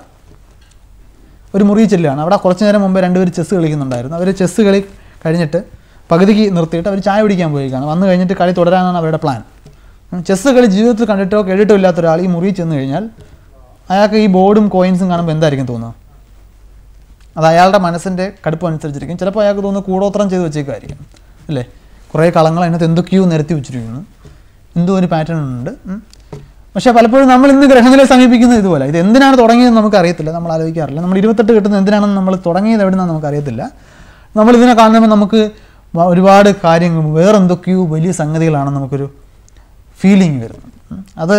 ഒരു മുറി ചെല്ലുകയാണ് അവിടെ കുറച്ച് നേരം മുമ്പേ രണ്ടുപേർ ചെസ്സ് കളിക്കുന്നുണ്ടായിരുന്നു അവർ ചെസ്സ് കളി കഴിഞ്ഞിട്ട് പകുതിക്ക് നിർത്തിയിട്ട് അവർ ചായ കുടിക്കാൻ പോയിക്കാണ് വന്നു കഴിഞ്ഞിട്ട് കളി തുടരാനാണ് അവരുടെ പ്ലാൻ ചെസ്സ് കളി ജീവിതത്തിൽ കണ്ടിട്ടോ കേട്ടിട്ടോ ഇല്ലാത്ത ഒരാൾ ഈ മുറിയിൽ ചെന്ന് കഴിഞ്ഞാൽ അയാൾക്ക് ഈ ബോർഡും കോയിൻസും കാണുമ്പോൾ എന്തായിരിക്കും തോന്നുക അത് അയാളുടെ മനസ്സിൻ്റെ കടുപ്പ് അനുസരിച്ചിരിക്കും ചിലപ്പോൾ അയാൾക്ക് തോന്നുന്നു കൂടോത്രം ചെയ്ത് വെച്ചേക്കായിരിക്കും അല്ലേ കുറേ കളങ്ങൾ അതിനകത്ത് എന്തൊക്കെയോ നിരത്തി വെച്ചിരിക്കുന്നു എന്തോ ഒരു പാറ്റേൺ ഉണ്ട് പക്ഷേ പലപ്പോഴും നമ്മൾ ഇന്ന് ഗ്രഹങ്ങളെ സമീപിക്കുന്നത് ഇതുപോലെ ഇത് എന്തിനാണ് തുടങ്ങിയതെന്ന് അറിയത്തില്ല നമ്മൾ ആലോചിക്കാറില്ല നമ്മൾ ഇരുപത്തെട്ട് കിട്ടുന്നത് എന്തിനാണെന്ന് നമ്മൾ തുടങ്ങിയത് എവിടെന്നാണ് നമുക്കറിയത്തില്ല നമ്മൾ ഇതിനെ കാണുമ്പോൾ നമുക്ക് ഒരുപാട് കാര്യങ്ങൾ വേറെ എന്തൊക്കെയോ വലിയ സംഗതികളാണ് നമുക്കൊരു ഫീലിംഗ് വരുന്നത് അത്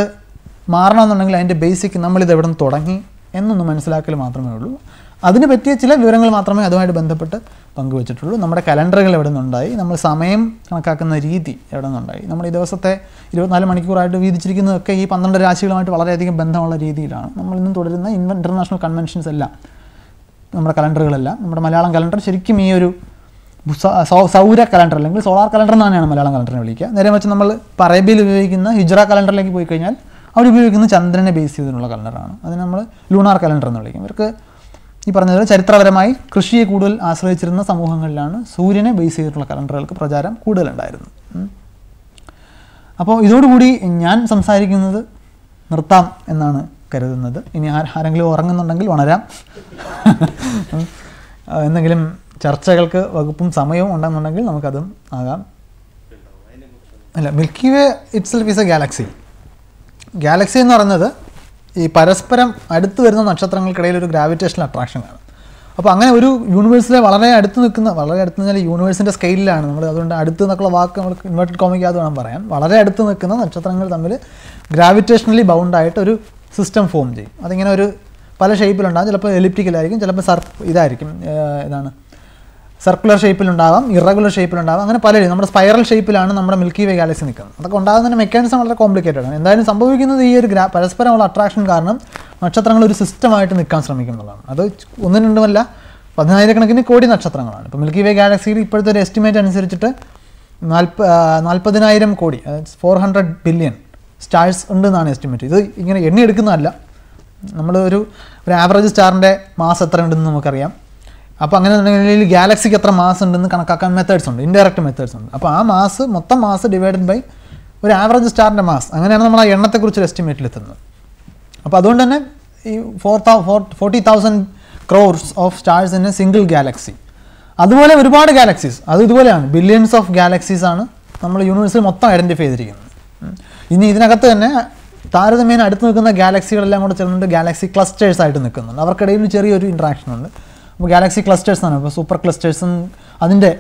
മാറണമെന്നുണ്ടെങ്കിൽ അതിൻ്റെ ബേസിക് നമ്മളിത് എവിടെ നിന്ന് തുടങ്ങി എന്നൊന്ന് മനസ്സിലാക്കൽ മാത്രമേ ഉള്ളൂ അതിന് പറ്റിയ ചില വിവരങ്ങൾ മാത്രമേ അതുമായിട്ട് ബന്ധപ്പെട്ട് പങ്കുവച്ചിട്ടുള്ളൂ നമ്മുടെ കലണ്ടറുകൾ എവിടെ നിന്നുണ്ടായി നമ്മൾ സമയം കണക്കാക്കുന്ന രീതി എവിടെ നിന്നുണ്ടായി നമ്മൾ ഈ ദിവസത്തെ ഇരുപത്തിനാല് മണിക്കൂറായിട്ട് വീതിച്ചിരിക്കുന്നതൊക്കെ ഈ പന്ത്രണ്ട് രാശികളുമായിട്ട് വളരെയധികം ബന്ധമുള്ള രീതിയിലാണ് നമ്മൾ ഇന്നും തുടരുന്ന ഇൻ്റർനാഷണൽ കൺവെൻഷൻസ് എല്ലാം നമ്മുടെ കലണ്ടറുകളെല്ലാം നമ്മുടെ മലയാളം കലണ്ടർ ശരിക്കും ഈ ഒരു സൗര കലണ്ടർ അല്ലെങ്കിൽ സോളാർ കലണ്ടർ എന്നാണ് മലയാളം കലണ്ടറിനെ വിളിക്കുക നേരെ വെച്ച് നമ്മൾ ഇപ്പോൾ ഉപയോഗിക്കുന്ന ഹിജ്ര കലണ്ടറിലേക്ക് പോയി കഴിഞ്ഞാൽ അവർ ഉപയോഗിക്കുന്ന ചന്ദ്രനെ ബേസ് ചെയ്തിട്ടുള്ള കലണ്ടറാണ് അതിന് നമ്മൾ ലൂണാർ കലണ്ടർ എന്ന് വിളിക്കും ഇവർക്ക് ഈ പറഞ്ഞതുപോലെ ചരിത്രപരമായി കൃഷിയെ കൂടുതൽ ആശ്രയിച്ചിരുന്ന സമൂഹങ്ങളിലാണ് സൂര്യനെ ബേസ് ചെയ്തിട്ടുള്ള കലണ്ടറുകൾക്ക് പ്രചാരം കൂടുതലുണ്ടായിരുന്നു അപ്പോൾ ഇതോടുകൂടി ഞാൻ സംസാരിക്കുന്നത് നിർത്താം എന്നാണ് കരുതുന്നത് ഇനി ആരെങ്കിലും ഉറങ്ങുന്നുണ്ടെങ്കിൽ ഉണരാം എന്തെങ്കിലും ചർച്ചകൾക്ക് വകുപ്പും സമയവും ഉണ്ടെന്നുണ്ടെങ്കിൽ നമുക്കതും ആകാം അല്ല Milky Way itself is a galaxy galaxy എന്ന് പറയുന്നത് ഈ പരസ്പരം അടുത്ത് വരുന്ന നക്ഷത്രങ്ങൾക്കിടയിൽ ഒരു ഗ്രാവിറ്റേഷണൽ അട്രാക്ഷൻ ആണ് അപ്പോൾ അങ്ങനെ ഒരു യൂണിവേഴ്സിലെ വളരെ അടുത്ത് നിൽക്കുന്ന വളരെ അടുത്ത് നിന്നാൽ യൂണിവേഴ്സിൻ്റെ സ്കെയിലാണ് നമ്മൾ അതുകൊണ്ട് അടുത്ത് നിന്നുള്ള വാക്ക് നമ്മൾ ഇൻവേർട്ടഡ് കോമിക്കാതെ വേണം പറയാൻ വളരെ അടുത്ത് നിൽക്കുന്ന നക്ഷത്രങ്ങൾ തമ്മിൽ ഗ്രാവിറ്റേഷണലി ബൗണ്ടായിട്ട് ഒരു സിസ്റ്റം ഫോം ചെയ്യും അതിങ്ങനെ ഒരു പല ഷേപ്പിലുണ്ടാകും ചിലപ്പോൾ എലിപ്റ്റിക്കലായിരിക്കും ചിലപ്പോൾ സർ ഇതായിരിക്കും ഇതാണ് സർക്കുലർ ഷേപ്പിലുണ്ടാവാം ഇറഗുലർ ഷേപ്പിലുണ്ടാവാം അങ്ങനെ പല നമ്മുടെ സ്പൈറൽ ഷേപ്പിലാണ് നമ്മുടെ മിൽക്കി വേ ഗാലക്സി നിൽക്കുന്നത് അതൊക്കെ ഉണ്ടാകുന്നതിന് മെക്കാനിസം വളരെ കോംപ്ലിക്കേറ്റഡ് ആണ് എന്തായാലും സംഭവിക്കുന്നത് ഈ ഒരു ഗ്രാ പരസ്പരമുള്ള അട്രാക്ഷൻ കാരണം നക്ഷത്രങ്ങൾ ഒരു സിസ്റ്റമായിട്ട് നിൽക്കാൻ ശ്രമിക്കുന്നതാണ് അത് ഒന്നും രണ്ടുമല്ല പതിനായിരക്കണക്കിന് കോടി നക്ഷത്രങ്ങളാണ് ഇപ്പോൾ മിൽക്കി വേ ഗാലക്സിയിൽ ഇപ്പോഴത്തെ ഒരു എസ്റ്റിമേറ്റ് അനുസരിച്ചിട്ട് നാൽപ്പ നാൽപ്പതിനായിരം കോടി ഫോർ ഹൺഡ്രഡ് ബില്യൺ സ്റ്റാർസ് ഉണ്ടെന്നാണ് എസ്റ്റിമേറ്റ് ഇത് ഇങ്ങനെ എണ്ണി എടുക്കുന്നതല്ല നമ്മൾ ഒരു ഒരു ആവറേജ് സ്റ്റാറിൻ്റെ മാസ് എത്ര ഉണ്ടെന്ന് നമുക്കറിയാം അപ്പോൾ അങ്ങനെ ഉണ്ടെങ്കിൽ ഗാലക്സിക്ക് എത്ര മാസ് ഉണ്ടെന്ന് കണക്കാക്കാൻ മെത്തേഡ്സ് ഉണ്ട് ഇൻഡയറക്റ്റ് മെത്തേഡ്സ് ഉണ്ട് അപ്പോൾ ആ മാസ് മൊത്തം മാസ് ഡിവൈഡഡ് ബൈ ഒരു ആവറേജ് സ്റ്റാറിൻ്റെ മാസ് അങ്ങനെയാണ് നമ്മൾ ആ എണ്ണത്തെക്കുറിച്ചൊരു എസ്റ്റിമേറ്റിലെത്തുന്നത് അപ്പോൾ അതുകൊണ്ട് തന്നെ ഈ four thou four forty thousand crores of stars in a single galaxy അതുപോലെ ഒരുപാട് ഗാലക്സീസ് അത് ഇതുപോലെയാണ് ബില്യൺസ് ഓഫ് ഗാലക്സീസ് ആണ് നമ്മൾ യൂണിവേഴ്സിൽ മൊത്തം ഐഡൻറ്റിഫൈ ചെയ്തിരിക്കുന്നത് ഇനി ഇതിനകത്ത് തന്നെ താരതമ്യേന അടുത്ത് നിൽക്കുന്ന ഗാലക്സികളെല്ലാം കൂടെ ചേർന്നിട്ട് ഗാലക്സി ക്ലസ്റ്റേഴ്സ് ആയിട്ട് നിൽക്കുന്നുണ്ട് അവർക്കിടയിൽ ചെറിയൊരു ഇൻട്രാക്ഷൻ ഉണ്ട് അപ്പോൾ ഗാലക്സി ക്ലസ്റ്റേഴ്സ് ആണ് അപ്പോൾ സൂപ്പർ ക്ലസ്റ്റേഴ്സും അതിൻ്റെ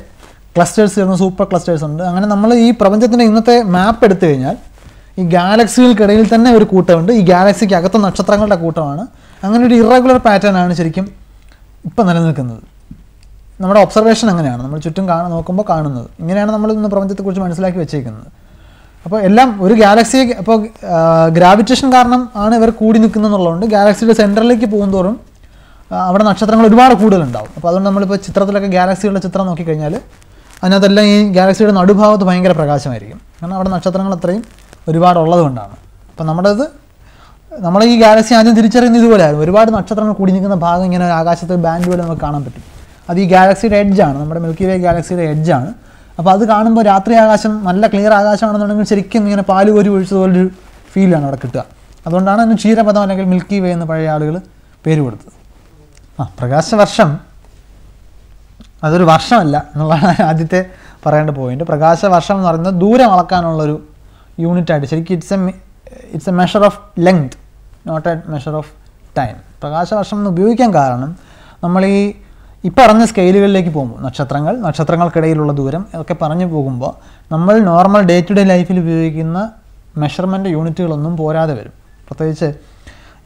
ക്ലസ്റ്റേഴ്സ് ചേർന്ന് സൂപ്പർ ക്ലസ്റ്റേഴ്സ് ഉണ്ട് അങ്ങനെ നമ്മൾ ഈ പ്രപഞ്ചത്തിൻ്റെ ഇന്നത്തെ മാപ്പ് എടുത്തു കഴിഞ്ഞാൽ ഈ ഗാലക്സികൾക്കിടയിൽ തന്നെ ഒരു കൂട്ടമുണ്ട് ഈ ഗാലക്സിക്ക് അകത്ത് നക്ഷത്രങ്ങളുടെ കൂട്ടമാണ് അങ്ങനെ ഒരു ഇറഗുലർ പാറ്റേൺ ആണ് ശരിക്കും ഇപ്പം നിലനിൽക്കുന്നത് നമ്മുടെ ഒബ്സർവേഷൻ അങ്ങനെയാണ് നമ്മൾ ചുറ്റും കാണാൻ നോക്കുമ്പോൾ കാണുന്നത് ഇങ്ങനെയാണ് നമ്മൾ ഇന്ന് പ്രപഞ്ചത്തെക്കുറിച്ച് മനസ്സിലാക്കി വെച്ചേക്കുന്നത് അപ്പോൾ എല്ലാം ഒരു ഗാലക്സി ഇപ്പോൾ ഗ്രാവിറ്റേഷൻ കാരണം ആണ് ഇവർ കൂടി നിൽക്കുന്നതെന്നുള്ളതുകൊണ്ട് ഗാലക്സിയുടെ സെൻറ്ററിലേക്ക് തോറും അവിടെ നക്ഷത്രങ്ങൾ ഒരുപാട് കൂടുതലുണ്ടാവും അപ്പോൾ അതുകൊണ്ട് നമ്മളിപ്പോൾ ചിത്രത്തിലൊക്കെ ഗാലക്സികളുടെ ചിത്രം നോക്കിക്കഴിഞ്ഞാൽ അതിനകത്തെല്ലാം ഈ ഗാലക്സിയുടെ നടുഭാഗത്ത് ഭയങ്കര പ്രകാശമായിരിക്കും കാരണം അവിടെ നക്ഷത്രങ്ങൾ അത്രയും ഒരുപാടുള്ളത് കൊണ്ടാണ് അപ്പോൾ നമ്മുടേത് നമ്മൾ ഈ ഗാലക്സി ആദ്യം തിരിച്ചറിയുന്ന ഇതുപോലെയായിരുന്നു ഒരുപാട് നക്ഷത്രങ്ങൾ കൂടി നിൽക്കുന്ന ഭാഗം ഇങ്ങനെ ആകാശത്തെ ബാൻഡ് പോലെ നമുക്ക് കാണാൻ പറ്റും അത് ഈ ഗാലക്സിയുടെ എഡ്ജാണ് നമ്മുടെ മിൽക്കി വേ ഗാലക്സിയുടെ എഡ്ജാണ് അപ്പോൾ അത് കാണുമ്പോൾ രാത്രി ആകാശം നല്ല ക്ലിയർ ആകാശമാണെന്നുണ്ടെങ്കിൽ ശരിക്കും ഇങ്ങനെ പാല് കോരി ഒഴിച്ചതുപോലൊരു ഫീലാണ് അവിടെ കിട്ടുക അതുകൊണ്ടാണ് അതിന് ക്ഷീരപഥം അല്ലെങ്കിൽ മിൽക്കി വേ എന്ന് പഴയ ആളുകൾ പേര് കൊടുത്തത് ആ പ്രകാശവർഷം അതൊരു വർഷമല്ല എന്നുള്ളതാണ് ആദ്യത്തെ പറയേണ്ട പോയിന്റ് പ്രകാശവർഷം എന്ന് പറയുന്നത് ദൂരം അളക്കാനുള്ളൊരു യൂണിറ്റായിട്ട് ശരിക്കും it's a it's a measure of length not a measure of time പ്രകാശവർഷം എന്ന് ഉപയോഗിക്കാൻ കാരണം നമ്മൾ ഈ ഈ പറഞ്ഞ സ്കെയിലുകളിലേക്ക് പോകുമ്പോൾ നക്ഷത്രങ്ങൾ നക്ഷത്രങ്ങൾക്കിടയിലുള്ള ദൂരം ഒക്കെ പറഞ്ഞു പോകുമ്പോൾ നമ്മൾ നോർമൽ ഡേ ടു ഡേ ലൈഫിൽ ഉപയോഗിക്കുന്ന മെഷർമെൻറ്റ് യൂണിറ്റുകളൊന്നും പോരാതെ വരും പ്രത്യേകിച്ച്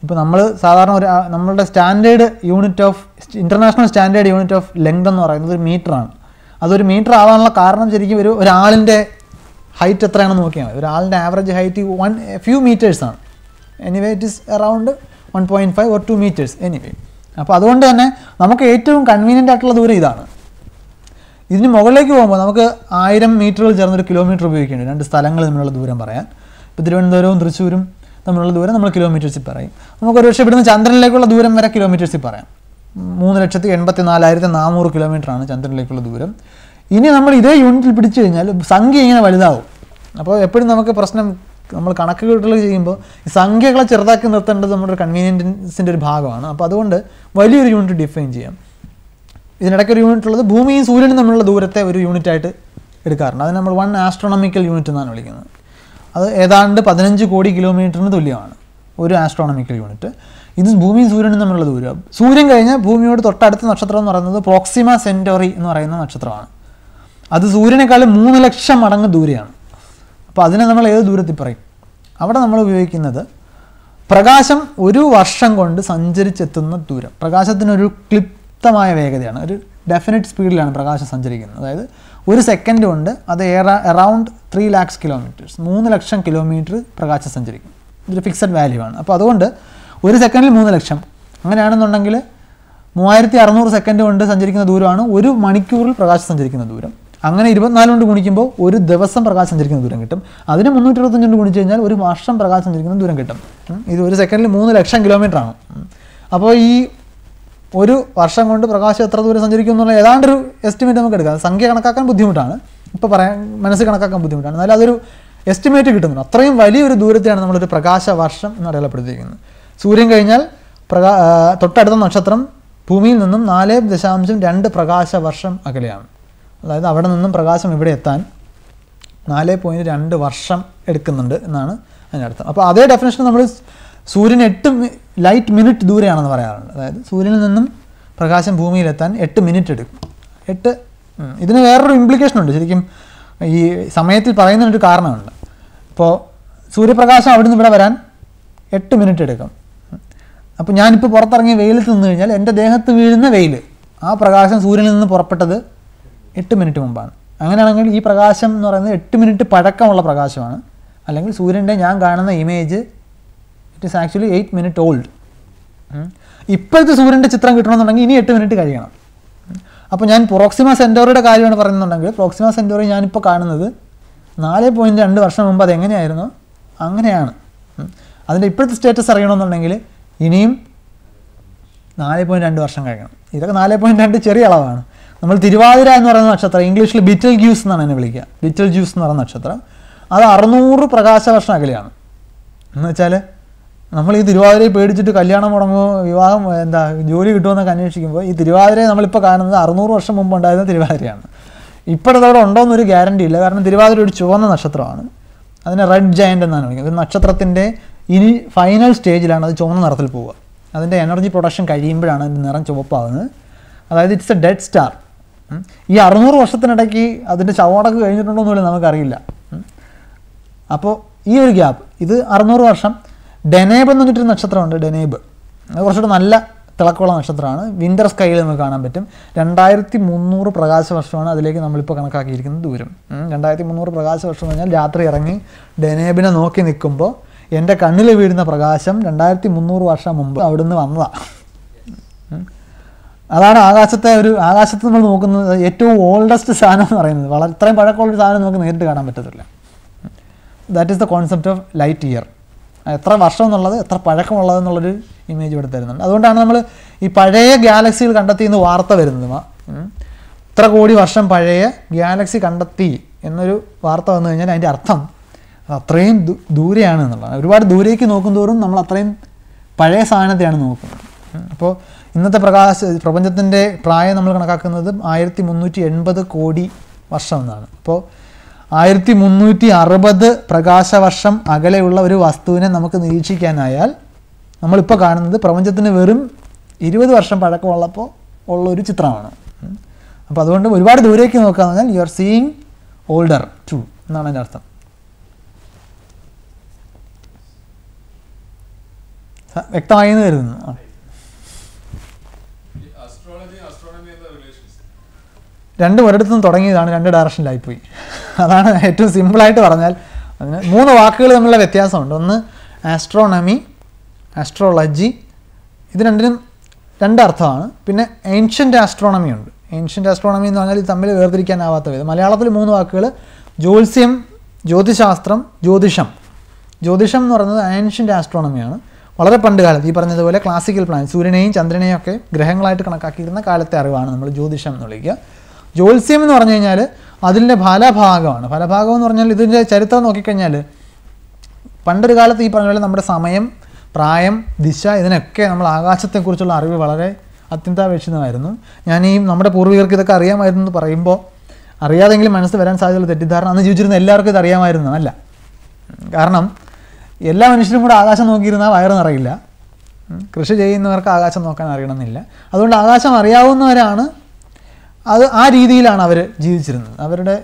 ഇപ്പോൾ നമ്മൾ സാധാരണ ഒരു നമ്മളുടെ standard unit of international standard unit of length എന്ന് പറയുന്നത് ഒരു മീറ്ററാണ് അതൊരു മീറ്റർ ആവാനുള്ള കാരണം ശരിക്കും ഒരു ഒരാളിൻ്റെ ഹൈറ്റ് എത്രയാണെന്ന് നോക്കിയാൽ മതി ഒരാളിൻ്റെ ആവറേജ് ഹൈറ്റ് വൺ ഫ്യൂ മീറ്റേഴ്സാണ് anyway it is around one point five or two metres anyway അപ്പോൾ അതുകൊണ്ട് തന്നെ നമുക്ക് ഏറ്റവും കൺവീനിയൻ്റ് ആയിട്ടുള്ള ദൂരം ഇതാണ് ഇതിന് മുകളിലേക്ക് പോകുമ്പോൾ നമുക്ക് ആയിരം മീറ്ററുകൾ ചേർന്നൊരു കിലോമീറ്റർ ഉപയോഗിക്കേണ്ടി രണ്ട് സ്ഥലങ്ങൾ തമ്മിലുള്ള ദൂരം പറയാൻ ഇപ്പോൾ തിരുവനന്തപുരവും തൃശ്ശൂരും തമ്മിലുള്ള ദൂരം നമ്മൾ കിലോമീറ്റേഴ്സിൽ പറയും നമുക്ക് ഒരു പക്ഷേ ഇവിടുന്ന് ചന്ദ്രനിലേക്കുള്ള ദൂരം വരെ കിലോമീറ്റേഴ്സിൽ പറയാം മൂന്ന് ലക്ഷത്തി എൺപത്തി നാലായിരത്തി നാനൂറ് കിലോമീറ്ററാണ് ചന്ദ്രനിലേക്കുള്ള ദൂരം ഇനി നമ്മൾ ഇതേ യൂണിറ്റിൽ പിടിച്ചു കഴിഞ്ഞാൽ സംഖ്യ ഇങ്ങനെ വലുതാവും അപ്പോൾ എപ്പോഴും നമുക്ക് പ്രശ്നം നമ്മൾ കണക്ക് കൂട്ടൽ ചെയ്യുമ്പോൾ ഈ സംഖ്യകളെ ചെറുതാക്കി നിർത്തേണ്ടത് നമ്മുടെ കൺവീനിയൻസിൻ്റെ ഒരു ഭാഗമാണ് അപ്പോൾ അതുകൊണ്ട് വലിയൊരു യൂണിറ്റ് ഡിഫൈൻ ചെയ്യാം ഇതിനിടയ്ക്ക് ഒരു യൂണിറ്റ് ഉള്ളത് ഭൂമിയും സൂര്യനും തമ്മിലുള്ള ദൂരത്തെ ഒരു യൂണിറ്റ് ആയിട്ട് എടുക്കാറുണ്ട് അതിന് നമ്മൾ വൺ ആസ്ട്രോണമിക്കൽ യൂണിറ്റ് എന്നാണ് വിളിക്കുന്നത് അത് ഏതാണ്ട് പതിനഞ്ച് കോടി കിലോമീറ്ററിന് തുല്യമാണ് ഒരു ആസ്ട്രോണമിക്കൽ യൂണിറ്റ് ഇത് ഭൂമിയും സൂര്യനും തമ്മിലുള്ള ദൂരം സൂര്യൻ കഴിഞ്ഞാൽ ഭൂമിയോട് തൊട്ടടുത്ത നക്ഷത്രം എന്ന് പറയുന്നത് പ്രോക്സിമ സെൻറ്റോറി എന്ന് പറയുന്ന നക്ഷത്രമാണ് അത് സൂര്യനേക്കാളും മൂന്ന് ലക്ഷം മടങ്ങ് ദൂരെയാണ് അപ്പോൾ അതിനെ നമ്മൾ ഏത് ദൂരത്തിൽ പറയും അവിടെ നമ്മൾ ഉപയോഗിക്കുന്നത് പ്രകാശം ഒരു വർഷം കൊണ്ട് സഞ്ചരിച്ചെത്തുന്ന ദൂരം പ്രകാശത്തിനൊരു ക്ലിപ്തമായ വേഗതയാണ് ഒരു ഡെഫിനറ്റ് സ്പീഡിലാണ് പ്രകാശം സഞ്ചരിക്കുന്നത് അതായത് ഒരു സെക്കൻഡ് കൊണ്ട് അത് എറൗണ്ട് ത്രീ ലാക്സ് കിലോമീറ്റേഴ്സ് മൂന്ന് ലക്ഷം കിലോമീറ്റർ പ്രകാശം സഞ്ചരിക്കും ഇതൊരു ഫിക്സഡ് വാല്യൂ ആണ് അപ്പോൾ അതുകൊണ്ട് ഒരു സെക്കൻഡിൽ മൂന്ന് ലക്ഷം അങ്ങനെയാണെന്നുണ്ടെങ്കിൽ മൂവായിരത്തി അറുന്നൂറ് സെക്കൻഡ് കൊണ്ട് സഞ്ചരിക്കുന്ന ദൂരമാണ് ഒരു മണിക്കൂറിൽ പ്രകാശം സഞ്ചരിക്കുന്ന ദൂരം അങ്ങനെ ഇരുപത്തിനാല് കൊണ്ട് ഗുണിക്കുമ്പോൾ ഒരു ദിവസം പ്രകാശം സഞ്ചരിക്കുന്ന ദൂരം കിട്ടും അതിന് മുന്നൂറ്റി ഇരുപത്തഞ്ച് കൊണ്ട് ഗുണിച്ച് കഴിഞ്ഞാൽ ഒരു വർഷം പ്രകാശം സഞ്ചരിക്കുന്ന ദൂരം കിട്ടും ഇത് ഒരു സെക്കൻഡിൽ മൂന്ന് ലക്ഷം കിലോമീറ്റർ ആണ് അപ്പോൾ ഈ ഒരു വർഷം കൊണ്ട് പ്രകാശം എത്ര ദൂരം സഞ്ചരിക്കും എന്നുള്ള ഒരു എസ്റ്റിമേറ്റ് നമുക്ക് എടുക്കാം സംഖ്യ കണക്കാക്കാൻ ബുദ്ധിമുട്ടാണ് ഇപ്പോൾ പറയാൻ മനസ്സ് കണക്കാക്കാൻ ബുദ്ധിമുട്ടാണ് എന്നാലും അതൊരു എസ്റ്റിമേറ്റ് കിട്ടുന്നുണ്ട് അത്രയും വലിയൊരു ദൂരത്തെയാണ് നമ്മളൊരു പ്രകാശ വർഷം എന്ന് അടയാളപ്പെടുത്തിയിരിക്കുന്നത് സൂര്യൻ കഴിഞ്ഞാൽ പ്രകാ തൊട്ടടുത്ത നക്ഷത്രം ഭൂമിയിൽ നിന്നും നാല് ദശാംശം രണ്ട് പ്രകാശ വർഷം അകലെയാണ് അതായത് അവിടെ നിന്നും പ്രകാശം ഇവിടെ എത്താൻ നാല് പോയിൻറ്റ് രണ്ട് വർഷം എടുക്കുന്നുണ്ട് എന്നാണ് അതിനർത്ഥം അപ്പോൾ അതേ ഡെഫിനേഷൻ നമ്മൾ സൂര്യൻ എട്ട് ലൈറ്റ് മിനിറ്റ് ദൂരെയാണെന്ന് പറയാറുണ്ട് അതായത് സൂര്യനിൽ നിന്നും പ്രകാശം ഭൂമിയിലെത്താൻ എട്ട് മിനിറ്റ് എടുക്കും എട്ട് ഇതിന് വേറൊരു ഇംപ്ലിക്കേഷൻ ഉണ്ട് ശരിക്കും ഈ സമയത്തിൽ പറയുന്നതിനൊരു കാരണമുണ്ട് അപ്പോൾ സൂര്യപ്രകാശം അവിടെ നിന്ന് ഇവിടെ വരാൻ എട്ട് മിനിറ്റ് എടുക്കും അപ്പോൾ ഞാനിപ്പോൾ പുറത്തിറങ്ങി വെയിലത്ത് നിന്ന് കഴിഞ്ഞാൽ എൻ്റെ ദേഹത്ത് വീഴുന്ന വെയിൽ ആ പ്രകാശം സൂര്യനിൽ നിന്ന് പുറപ്പെട്ടത് എട്ട് മിനിറ്റ് മുമ്പാണ് അങ്ങനെയാണെങ്കിൽ ഈ പ്രകാശം എന്ന് പറയുന്നത് എട്ട് മിനിറ്റ് പഴക്കമുള്ള പ്രകാശമാണ് അല്ലെങ്കിൽ സൂര്യൻ്റെ ഞാൻ കാണുന്ന image it is actually eight minute old ഇപ്പോഴത്തെ സൂര്യൻ്റെ ചിത്രം കിട്ടണമെന്നുണ്ടെങ്കിൽ ഇനി എട്ട് മിനിറ്റ് കഴിയണം അപ്പോൾ ഞാൻ പ്രോക്സിമ സെൻറ്റോറിയുടെ കാര്യമാണ് പറയുന്നുണ്ടെങ്കിൽ പ്രോക്സിമ സെൻറ്റോറി ഞാനിപ്പോൾ കാണുന്നത് നാല് പോയിൻറ്റ് രണ്ട് വർഷം മുമ്പ് അതെങ്ങനെയായിരുന്നു അങ്ങനെയാണ് അതിൻ്റെ ഇപ്പോഴത്തെ സ്റ്റേറ്റസ് അറിയണമെന്നുണ്ടെങ്കിൽ ഇനിയും നാല് പോയിൻറ്റ് രണ്ട് വർഷം കഴിയണം ഇതൊക്കെ നാല് പോയിൻറ്റ് രണ്ട് ചെറിയ അളവാണ് നമ്മൾ തിരുവാതിര എന്ന് പറയുന്ന നക്ഷത്രം ഇംഗ്ലീഷിൽ ബിറ്റൽ ജ്യൂസ് എന്നാണ് എന്നെ വിളിക്കുക ബിറ്റൽ ജ്യൂസ് എന്ന് പറയുന്ന നക്ഷത്രം അത് അറുന്നൂറ് പ്രകാശ വർഷം അകലെയാണ് എന്നുവെച്ചാൽ നമ്മൾ ഈ തിരുവാതിരയെ പേടിച്ചിട്ട് കല്യാണം മുടങ്ങുമോ വിവാഹം എന്താ ജോലി കിട്ടുമെന്നൊക്കെ അന്വേഷിക്കുമ്പോൾ ഈ തിരുവാതിരയെ നമ്മളിപ്പോൾ കാണുന്നത് അറുന്നൂറ് വർഷം മുമ്പ് ഉണ്ടായിരുന്ന തിരുവാതിരയാണ് ഇപ്പോഴത്തോടെ അവിടെ ഉണ്ടോ എന്നൊരു ഗ്യാരണ്ടി ഇല്ല കാരണം തിരുവാതിര ഒരു ചുവന്ന നക്ഷത്രമാണ് അതിനെ റെഡ് ജയൻ്റ് എന്നാണ് വിളിക്കുന്നത് ഒരു നക്ഷത്രത്തിൻ്റെ ഇനി ഫൈനൽ സ്റ്റേജിലാണ് അത് ചുവന്ന നിറത്തിൽ പോവുക അതിൻ്റെ എനർജി പ്രൊഡക്ഷൻ കഴിയുമ്പോഴാണ് അതിൻ്റെ നിറം ചുവപ്പാകുന്നത് അതായത് ഇറ്റ്സ് എ ഡെഡ് സ്റ്റാർ ഈ അറുന്നൂറ് വർഷത്തിനിടയ്ക്ക് അതിൻ്റെ ശവമടക്ക് കഴിഞ്ഞിട്ടുണ്ടോ എന്നുള്ളത് നമുക്കറിയില്ല അപ്പോൾ ഈ ഒരു ഗ്യാപ്പ് ഇത് അറുന്നൂറ് വർഷം ഡെനേബ് എന്ന് പറഞ്ഞിട്ടൊരു നക്ഷത്രമുണ്ട് ഡെനേബ് അത് കുറച്ചുകൂടെ നല്ല തിളക്കമുള്ള നക്ഷത്രമാണ് വിൻ്റർ സ്കൈയിൽ നമുക്ക് കാണാൻ പറ്റും രണ്ടായിരത്തി മുന്നൂറ് പ്രകാശ വർഷമാണ് അതിലേക്ക് നമ്മളിപ്പോൾ കണക്കാക്കിയിരിക്കുന്ന ദൂരം രണ്ടായിരത്തി മുന്നൂറ് പ്രകാശ വർഷം എന്ന് പറഞ്ഞാൽ രാത്രി ഇറങ്ങി ഡെനേബിനെ നോക്കി നിൽക്കുമ്പോൾ എൻ്റെ കണ്ണിൽ വീഴുന്ന പ്രകാശം രണ്ടായിരത്തി മുന്നൂറ് വർഷം മുമ്പ് അവിടുന്ന് വന്നതാണ് അതാണ് ആകാശത്തെ ഒരു ആകാശത്ത് നമ്മൾ നോക്കുന്നത് ഏറ്റവും ഓൾഡസ്റ്റ് സാധനം എന്ന് പറയുന്നത് വളരെ ഇത്രയും പഴക്കമുള്ള സാധനം നമുക്ക് നേരിട്ട് കാണാൻ പറ്റത്തില്ല that is the concept of light year എത്ര വർഷം എന്നുള്ളത് എത്ര പഴക്കമുള്ളത് എന്നുള്ളൊരു ഇമേജ് ഇവിടെ തരുന്നുണ്ട് അതുകൊണ്ടാണ് നമ്മൾ ഈ പഴയ ഗാലക്സിയിൽ എന്ന് വാർത്ത വരുന്നത് ഇത്ര കോടി വർഷം പഴയ ഗാലക്സി കണ്ടെത്തി എന്നൊരു വാർത്ത വന്നു കഴിഞ്ഞാൽ അതിൻ്റെ അർത്ഥം അത്രയും ദൂരെയാണ് എന്നുള്ളതാണ് ഒരുപാട് ദൂരേക്ക് നോക്കും തോറും നമ്മൾ അത്രയും പഴയ സാധനത്തെയാണ് നോക്കുന്നത് അപ്പോൾ ഇന്നത്തെ പ്രകാശ പ്രപഞ്ചത്തിൻ്റെ പ്രായം നമ്മൾ കണക്കാക്കുന്നത് ആയിരത്തി മുന്നൂറ്റി എൺപത് കോടി വർഷം എന്നാണ് അപ്പോൾ ആയിരത്തി മുന്നൂറ്റി അറുപത് വർഷം അകലെയുള്ള ഒരു വസ്തുവിനെ നമുക്ക് നിരീക്ഷിക്കാനായാൽ നമ്മളിപ്പോൾ കാണുന്നത് പ്രപഞ്ചത്തിന് വെറും ഇരുപത് വർഷം പഴക്കമുള്ളപ്പോൾ ഉള്ള ഒരു ചിത്രമാണ് അപ്പോൾ അതുകൊണ്ട് ഒരുപാട് ദൂരേക്ക് നോക്കുക പറഞ്ഞാൽ you are seeing older too എന്നാണ് എൻ്റെ അർത്ഥം വ്യക്തമായി എന്ന് കരുതുന്നു രണ്ടും ഒരിടത്തു നിന്ന് തുടങ്ങിയതാണ് രണ്ട് ഡയറക്ഷനിലായിപ്പോയി അതാണ് ഏറ്റവും സിമ്പിളായിട്ട് പറഞ്ഞാൽ അതിന് മൂന്ന് വാക്കുകൾ തമ്മിലുള്ള വ്യത്യാസമുണ്ട് ഒന്ന് ആസ്ട്രോണമി ആസ്ട്രോളജി ഇത് രണ്ടിനും രണ്ടർത്ഥമാണ് പിന്നെ ഏൻഷ്യൻ്റ് ആസ്ട്രോണമി ഉണ്ട് ഏൻഷ്യൻ്റ് ആസ്ട്രോണമി എന്ന് പറഞ്ഞാൽ ഇത് തമ്മിൽ വേർതിരിക്കാനാവാത്ത വിധം മലയാളത്തിൽ മൂന്ന് വാക്കുകൾ ജ്യോത്സ്യം ജ്യോതിശാസ്ത്രം ജ്യോതിഷം ജ്യോതിഷം എന്ന് പറയുന്നത് ഏൻഷ്യൻ്റ് ആസ്ട്രോണമിയാണ് വളരെ പണ്ട് കാലത്ത് ഈ പറഞ്ഞതുപോലെ ക്ലാസിക്കൽ പ്ലാൻ സൂര്യനെയും ചന്ദ്രനെയും ഒക്കെ ഗ്രഹങ്ങളായിട്ട് കണക്കാക്കിയിരുന്ന കാലത്തെ അറിവാണ് നമ്മൾ ജ്യോതിഷം എന്ന് വിളിക്കുക ജ്യോത്സ്യം എന്ന് പറഞ്ഞു കഴിഞ്ഞാൽ അതിൻ്റെ ഫലഭാഗമാണ് ഫലഭാഗം എന്ന് പറഞ്ഞാൽ ഇതിൻ്റെ ചരിത്രം നോക്കിക്കഴിഞ്ഞാൽ പണ്ടൊരു കാലത്ത് ഈ പറഞ്ഞ പോലെ നമ്മുടെ സമയം പ്രായം ദിശ ഇതിനൊക്കെ നമ്മൾ ആകാശത്തെക്കുറിച്ചുള്ള അറിവ് വളരെ അത്യന്താപേക്ഷിതമായിരുന്നു ഞാൻ ഈ നമ്മുടെ പൂർവികർക്ക് ഇതൊക്കെ അറിയാമായിരുന്നു എന്ന് പറയുമ്പോൾ അറിയാതെങ്കിലും മനസ്സിൽ വരാൻ സാധ്യതയുള്ള തെറ്റിദ്ധാരണ അന്ന് ജീവിച്ചിരുന്ന എല്ലാവർക്കും ഇത് അല്ല കാരണം എല്ലാ മനുഷ്യരും കൂടെ ആകാശം നോക്കിയിരുന്നാൽ വയറ് നിറയില്ല കൃഷി ചെയ്യുന്നവർക്ക് ആകാശം നോക്കാൻ അറിയണമെന്നില്ല അതുകൊണ്ട് ആകാശം അറിയാവുന്നവരാണ് അത് ആ രീതിയിലാണ് അവർ ജീവിച്ചിരുന്നത് അവരുടെ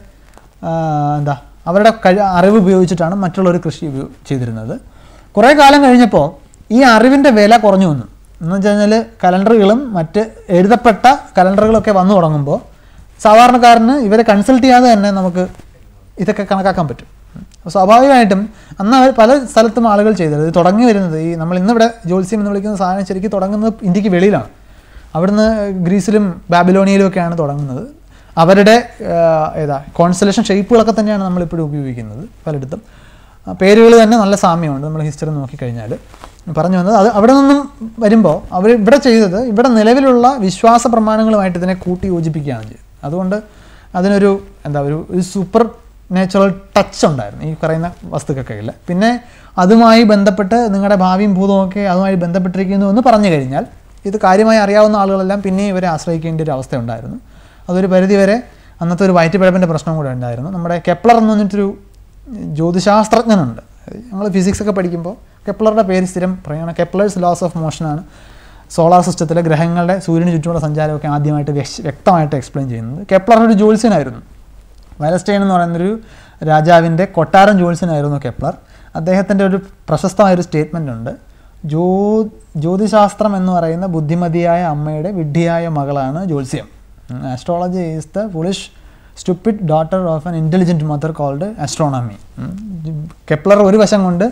എന്താ അവരുടെ കഴി അറിവ് ഉപയോഗിച്ചിട്ടാണ് മറ്റുള്ളവർ കൃഷി ചെയ്തിരുന്നത് കുറേ കാലം കഴിഞ്ഞപ്പോൾ ഈ അറിവിൻ്റെ വില കുറഞ്ഞു വന്നു എന്ന് വെച്ച് കഴിഞ്ഞാൽ കലണ്ടറുകളും മറ്റ് എഴുതപ്പെട്ട കലണ്ടറുകളൊക്കെ വന്നു തുടങ്ങുമ്പോൾ സാധാരണക്കാരന് ഇവരെ കൺസൾട്ട് ചെയ്യാതെ തന്നെ നമുക്ക് ഇതൊക്കെ കണക്കാക്കാൻ പറ്റും സ്വാഭാവികമായിട്ടും അന്ന് അവർ പല സ്ഥലത്തും ആളുകൾ ചെയ്തത് തുടങ്ങി വരുന്നത് ഈ നമ്മൾ ഇന്നിവിടെ ജ്യോത്സ്യം എന്ന് വിളിക്കുന്ന സാധനം ശരിക്കും തുടങ്ങുന്നത് ഇന്ത്യക്ക് വെളിയിലാണ് അവിടുന്ന് ഗ്രീസിലും ബാബിലോണിയയിലും ഒക്കെയാണ് തുടങ്ങുന്നത് അവരുടെ ഏതാ കോൺസലേഷൻ ഷേപ്പുകളൊക്കെ തന്നെയാണ് നമ്മളിപ്പോഴും ഉപയോഗിക്കുന്നത് പലയിടത്തും പേരുകൾ തന്നെ നല്ല സാമ്യമുണ്ട് നമ്മൾ ഹിസ്റ്ററി നോക്കിക്കഴിഞ്ഞാൽ പറഞ്ഞു വന്നത് അത് അവിടെ നിന്നും വരുമ്പോൾ അവർ ഇവിടെ ചെയ്തത് ഇവിടെ നിലവിലുള്ള വിശ്വാസ പ്രമാണങ്ങളുമായിട്ട് ഇതിനെ കൂട്ടി യോജിപ്പിക്കുകയാണ് ചെയ്തത് അതുകൊണ്ട് അതിനൊരു എന്താ ഒരു സൂപ്പർ നാച്ചുറൽ ടച്ച് ഉണ്ടായിരുന്നു ഈ പറയുന്ന ഇല്ല പിന്നെ അതുമായി ബന്ധപ്പെട്ട് നിങ്ങളുടെ ഭാവിയും ഭൂതവും ഒക്കെ അതുമായി ബന്ധപ്പെട്ടിരിക്കുന്നു എന്ന് പറഞ്ഞു കഴിഞ്ഞാൽ ഇത് കാര്യമായി അറിയാവുന്ന ആളുകളെല്ലാം പിന്നെയും ഇവരെ ആശ്രയിക്കേണ്ട ഒരു അവസ്ഥ ഉണ്ടായിരുന്നു അതൊരു പരിധിവരെ അന്നത്തെ ഒരു വയറ്റുപിഴപ്പിൻ്റെ പ്രശ്നം കൂടെ ഉണ്ടായിരുന്നു നമ്മുടെ കെപ്ലർ എന്ന് പറഞ്ഞിട്ടൊരു ജ്യോതിശാസ്ത്രജ്ഞനുണ്ട് ഞങ്ങൾ ഒക്കെ പഠിക്കുമ്പോൾ കെപ്ലറുടെ പേര് സ്ഥിരം പറയുകയാണ് കെപ്ലേഴ്സ് ലോസ് ഓഫ് മോഷനാണ് സോളാർ സിസ്റ്റത്തിലെ ഗ്രഹങ്ങളുടെ സൂര്യന് ചുറ്റുമുള്ള സഞ്ചാരമൊക്കെ ആദ്യമായിട്ട് വ്യക്തമായിട്ട് എക്സ്പ്ലെയിൻ ചെയ്യുന്നത് കെപ്ലർ ഒരു ജ്യോത്സ്യനായിരുന്നു വയലസ്റ്റൈൻ എന്ന് പറയുന്നൊരു രാജാവിൻ്റെ കൊട്ടാരം ജ്യോത്സ്യനായിരുന്നു കെപ്ലർ അദ്ദേഹത്തിൻ്റെ ഒരു പ്രശസ്തമായൊരു സ്റ്റേറ്റ്മെൻ്റ് ഉണ്ട് ജ്യോ ജ്യോതിശാസ്ത്രം എന്ന് പറയുന്ന ബുദ്ധിമതിയായ അമ്മയുടെ വിഡ്ഢിയായ മകളാണ് ജ്യോത്സ്യം astrology is the foolish stupid daughter of an intelligent mother called astronomy Kepler ഒരു വശം കൊണ്ട്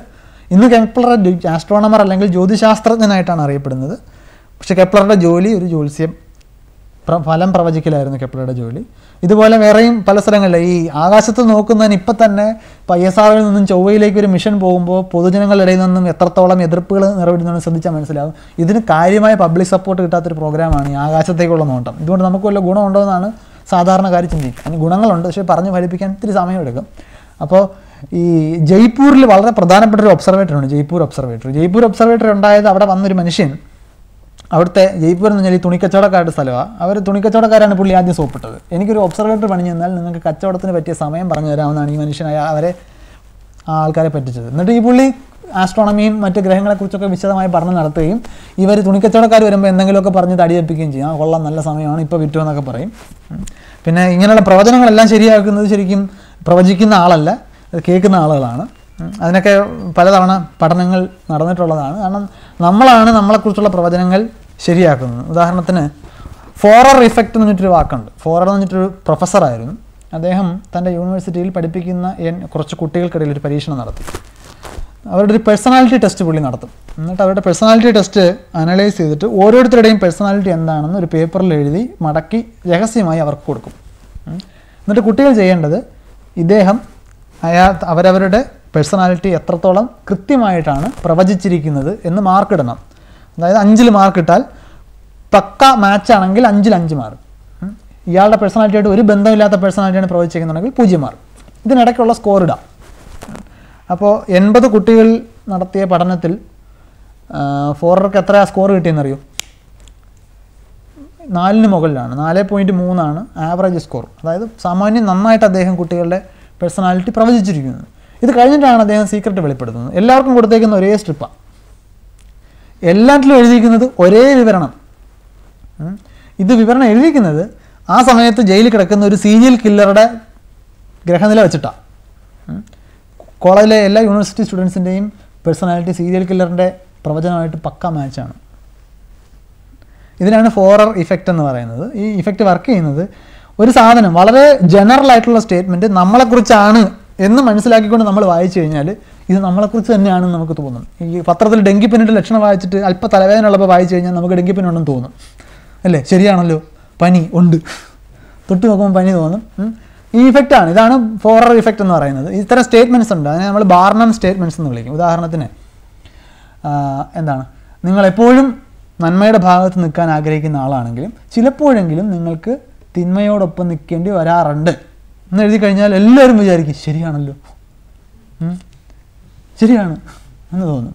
ഇന്ന് കെപ്ലർ ആസ്ട്രോണമർ അല്ലെങ്കിൽ ജ്യോതിശാസ്ത്രജ്ഞനായിട്ടാണ് അറിയപ്പെടുന്നത് പക്ഷേ കെപ്ലറുടെ ജോലി ഒരു ജ്യോത്സ്യം ഫലം പ്രവചിക്കലായിരുന്നു കെപ്ലറുടെ ജോലി ഇതുപോലെ വേറെയും പല സ്ഥലങ്ങളിൽ ഈ ആകാശത്ത് നോക്കുന്നതിന് ഇപ്പം തന്നെ ഐ എസ് ആറിൽ നിന്നും ചൊവ്വയിലേക്ക് ഒരു മിഷൻ പോകുമ്പോൾ പൊതുജനങ്ങളിടയിൽ നിന്നും എത്രത്തോളം എതിർപ്പുകൾ നിറവേറ്റുന്നതെന്ന് ശ്രദ്ധിച്ചാൽ മനസ്സിലാവും ഇതിന് കാര്യമായ പബ്ലിക് സപ്പോർട്ട് കിട്ടാത്തൊരു പ്രോഗ്രാമാണ് ഈ ആകാശത്തേക്കുള്ള നോട്ടം ഇതുകൊണ്ട് നമുക്ക് വല്ല ഗുണമുണ്ടോ എന്നാണ് സാധാരണക്കാർ ചിന്തിക്കുക അതിന് ഗുണങ്ങളുണ്ട് പക്ഷേ പറഞ്ഞു ഫലിപ്പിക്കാൻ ഇത്തിരി സമയമെടുക്കും അപ്പോൾ ഈ ജയ്പൂരിൽ വളരെ പ്രധാനപ്പെട്ട ഒരു ഒബ്സർവേറ്ററുണ്ട് ജയ്പൂർ ഒബ്സർവേറ്റർ ജയ്പൂർ ഒബ്സർവേറ്റർ ഉണ്ടായത് അവിടെ വന്നൊരു മനുഷ്യൻ അവിടുത്തെ ജയ്പൂർ എന്ന് പറഞ്ഞാൽ ഈ തുണിക്കച്ചവടക്കാരുടെ സ്ഥലമാണ് അവർ തുണിക്കച്ചവടക്കാരാണ് പുള്ളി ആദ്യം സോപ്പിട്ടത് എനിക്കൊരു ഒബ്സർവേറ്റർ പണി ചെന്നാൽ നിങ്ങൾക്ക് കച്ചവടത്തിന് പറ്റിയ സമയം പറഞ്ഞു തരാമെന്നാണ് ഈ മനുഷ്യനായ അവരെ ആ ആൾക്കാരെ പറ്റിച്ചത് എന്നിട്ട് ഈ പുള്ളി ആസ്ട്രോണമിയും മറ്റ് ഗ്രഹങ്ങളെക്കുറിച്ചൊക്കെ വിശദമായി പഠനം നടത്തുകയും ഇവർ തുണിക്കച്ചവടക്കാർ വരുമ്പോൾ എന്തെങ്കിലുമൊക്കെ പറഞ്ഞ് തടിയപ്പിക്കുകയും ചെയ്യും ആ കൊള്ളാം നല്ല സമയമാണ് ഇപ്പോൾ വിറ്റു എന്നൊക്കെ പറയും പിന്നെ ഇങ്ങനെയുള്ള പ്രവചനങ്ങളെല്ലാം ശരിയാക്കുന്നത് ശരിക്കും പ്രവചിക്കുന്ന ആളല്ല കേൾക്കുന്ന ആളുകളാണ് അതിനൊക്കെ പലതവണ പഠനങ്ങൾ നടന്നിട്ടുള്ളതാണ് കാരണം നമ്മളാണ് നമ്മളെക്കുറിച്ചുള്ള പ്രവചനങ്ങൾ ശരിയാക്കുന്നത് ഉദാഹരണത്തിന് ഫോറർ ഇഫക്റ്റ് എന്ന് പറഞ്ഞിട്ടൊരു വാക്കുണ്ട് ഫോറർ എന്ന് പറഞ്ഞിട്ടൊരു പ്രൊഫസറായിരുന്നു അദ്ദേഹം തൻ്റെ യൂണിവേഴ്സിറ്റിയിൽ പഠിപ്പിക്കുന്ന കുറച്ച് കുട്ടികൾക്കിടയിൽ ഒരു പരീക്ഷണം നടത്തി അവരുടെ ഒരു പേഴ്സണാലിറ്റി ടെസ്റ്റ് പുള്ളി നടത്തും എന്നിട്ട് അവരുടെ പേഴ്സണാലിറ്റി ടെസ്റ്റ് അനലൈസ് ചെയ്തിട്ട് ഓരോരുത്തരുടെയും പേഴ്സണാലിറ്റി എന്താണെന്ന് ഒരു പേപ്പറിൽ എഴുതി മടക്കി രഹസ്യമായി അവർക്ക് കൊടുക്കും എന്നിട്ട് കുട്ടികൾ ചെയ്യേണ്ടത് ഇദ്ദേഹം അയാൾ അവരവരുടെ പേഴ്സണാലിറ്റി എത്രത്തോളം കൃത്യമായിട്ടാണ് പ്രവചിച്ചിരിക്കുന്നത് എന്ന് മാർക്കിടണം അതായത് അഞ്ചിൽ മാർക്ക് കിട്ടാൽ പക്ക മാച്ച് ആണെങ്കിൽ അഞ്ചിൽ അഞ്ച് മാർക്ക് ഇയാളുടെ ആയിട്ട് ഒരു ബന്ധമില്ലാത്ത പേഴ്സണാലിറ്റിയാണ് പ്രവചിച്ചിരിക്കുന്നുണ്ടെങ്കിൽ പൂജ്യം മാർക്ക് ഇതിനിടയ്ക്കുള്ള സ്കോർ ഇടാം അപ്പോൾ എൺപത് കുട്ടികൾ നടത്തിയ പഠനത്തിൽ ഫോറർക്ക് എത്ര സ്കോർ കിട്ടിയെന്നറിയോ നാലിന് മുകളിലാണ് നാല് പോയിൻറ്റ് മൂന്നാണ് ആവറേജ് സ്കോർ അതായത് സാമാന്യം നന്നായിട്ട് അദ്ദേഹം കുട്ടികളുടെ പേഴ്സണാലിറ്റി പ്രവചിച്ചിരിക്കുന്നത് ഇത് കഴിഞ്ഞിട്ടാണ് അദ്ദേഹം സീക്രട്ട് വെളിപ്പെടുത്തുന്നത് എല്ലാവർക്കും കൊടുത്തേക്കുന്ന ഒരേ സ്ട്രിപ്പാണ് എല്ലാത്തിലും എഴുതിയിരിക്കുന്നത് ഒരേ വിവരണം ഇത് വിവരണം എഴുതിയിരിക്കുന്നത് ആ സമയത്ത് ജയിലിൽ കിടക്കുന്ന ഒരു സീരിയൽ കില്ലറുടെ ഗ്രഹനില വെച്ചിട്ടാണ് കോളേജിലെ എല്ലാ യൂണിവേഴ്സിറ്റി സ്റ്റുഡൻസിൻ്റെയും പേഴ്സണാലിറ്റി സീരിയൽ കില്ലറിൻ്റെ പ്രവചനമായിട്ട് പക്ക മാച്ചാണ് ഇതിനാണ് ഫോറർ ഇഫക്റ്റ് എന്ന് പറയുന്നത് ഈ ഇഫക്റ്റ് വർക്ക് ചെയ്യുന്നത് ഒരു സാധനം വളരെ ജനറൽ ആയിട്ടുള്ള സ്റ്റേറ്റ്മെൻറ്റ് നമ്മളെക്കുറിച്ചാണ് എന്ന് മനസ്സിലാക്കിക്കൊണ്ട് നമ്മൾ വായിച്ചു കഴിഞ്ഞാൽ ഇത് നമ്മളെക്കുറിച്ച് തന്നെയാണ് നമുക്ക് തോന്നുന്നത് ഈ പത്രത്തിൽ ഡെങ്കിപ്പനിയുടെ ലക്ഷണം വായിച്ചിട്ട് അല്പ തലവേദന ഉള്ളപ്പോൾ വായിച്ചു കഴിഞ്ഞാൽ നമുക്ക് ഡെങ്കിപ്പനി ഉണ്ടെന്ന് തോന്നും അല്ലേ ശരിയാണല്ലോ പനി ഉണ്ട് തൊട്ട് നോക്കുമ്പോൾ പനി തോന്നും ഈ ഇഫക്റ്റാണ് ഇതാണ് ഫോറർ ഇഫക്റ്റ് എന്ന് പറയുന്നത് ഇത്തരം സ്റ്റേറ്റ്മെന്റ്സ് ഉണ്ട് അതിനെ നമ്മൾ ബാർണം സ്റ്റേറ്റ്മെന്റ്സ് എന്ന് വിളിക്കും ഉദാഹരണത്തിന് എന്താണ് നിങ്ങൾ എപ്പോഴും നന്മയുടെ ഭാഗത്ത് നിൽക്കാൻ ആഗ്രഹിക്കുന്ന ആളാണെങ്കിലും ചിലപ്പോഴെങ്കിലും നിങ്ങൾക്ക് തിന്മയോടൊപ്പം നിൽക്കേണ്ടി വരാറുണ്ട് എന്ന് എഴുതി കഴിഞ്ഞാൽ എല്ലാവരും വിചാരിക്കും ശരിയാണല്ലോ ശരിയാണ് എന്ന് തോന്നും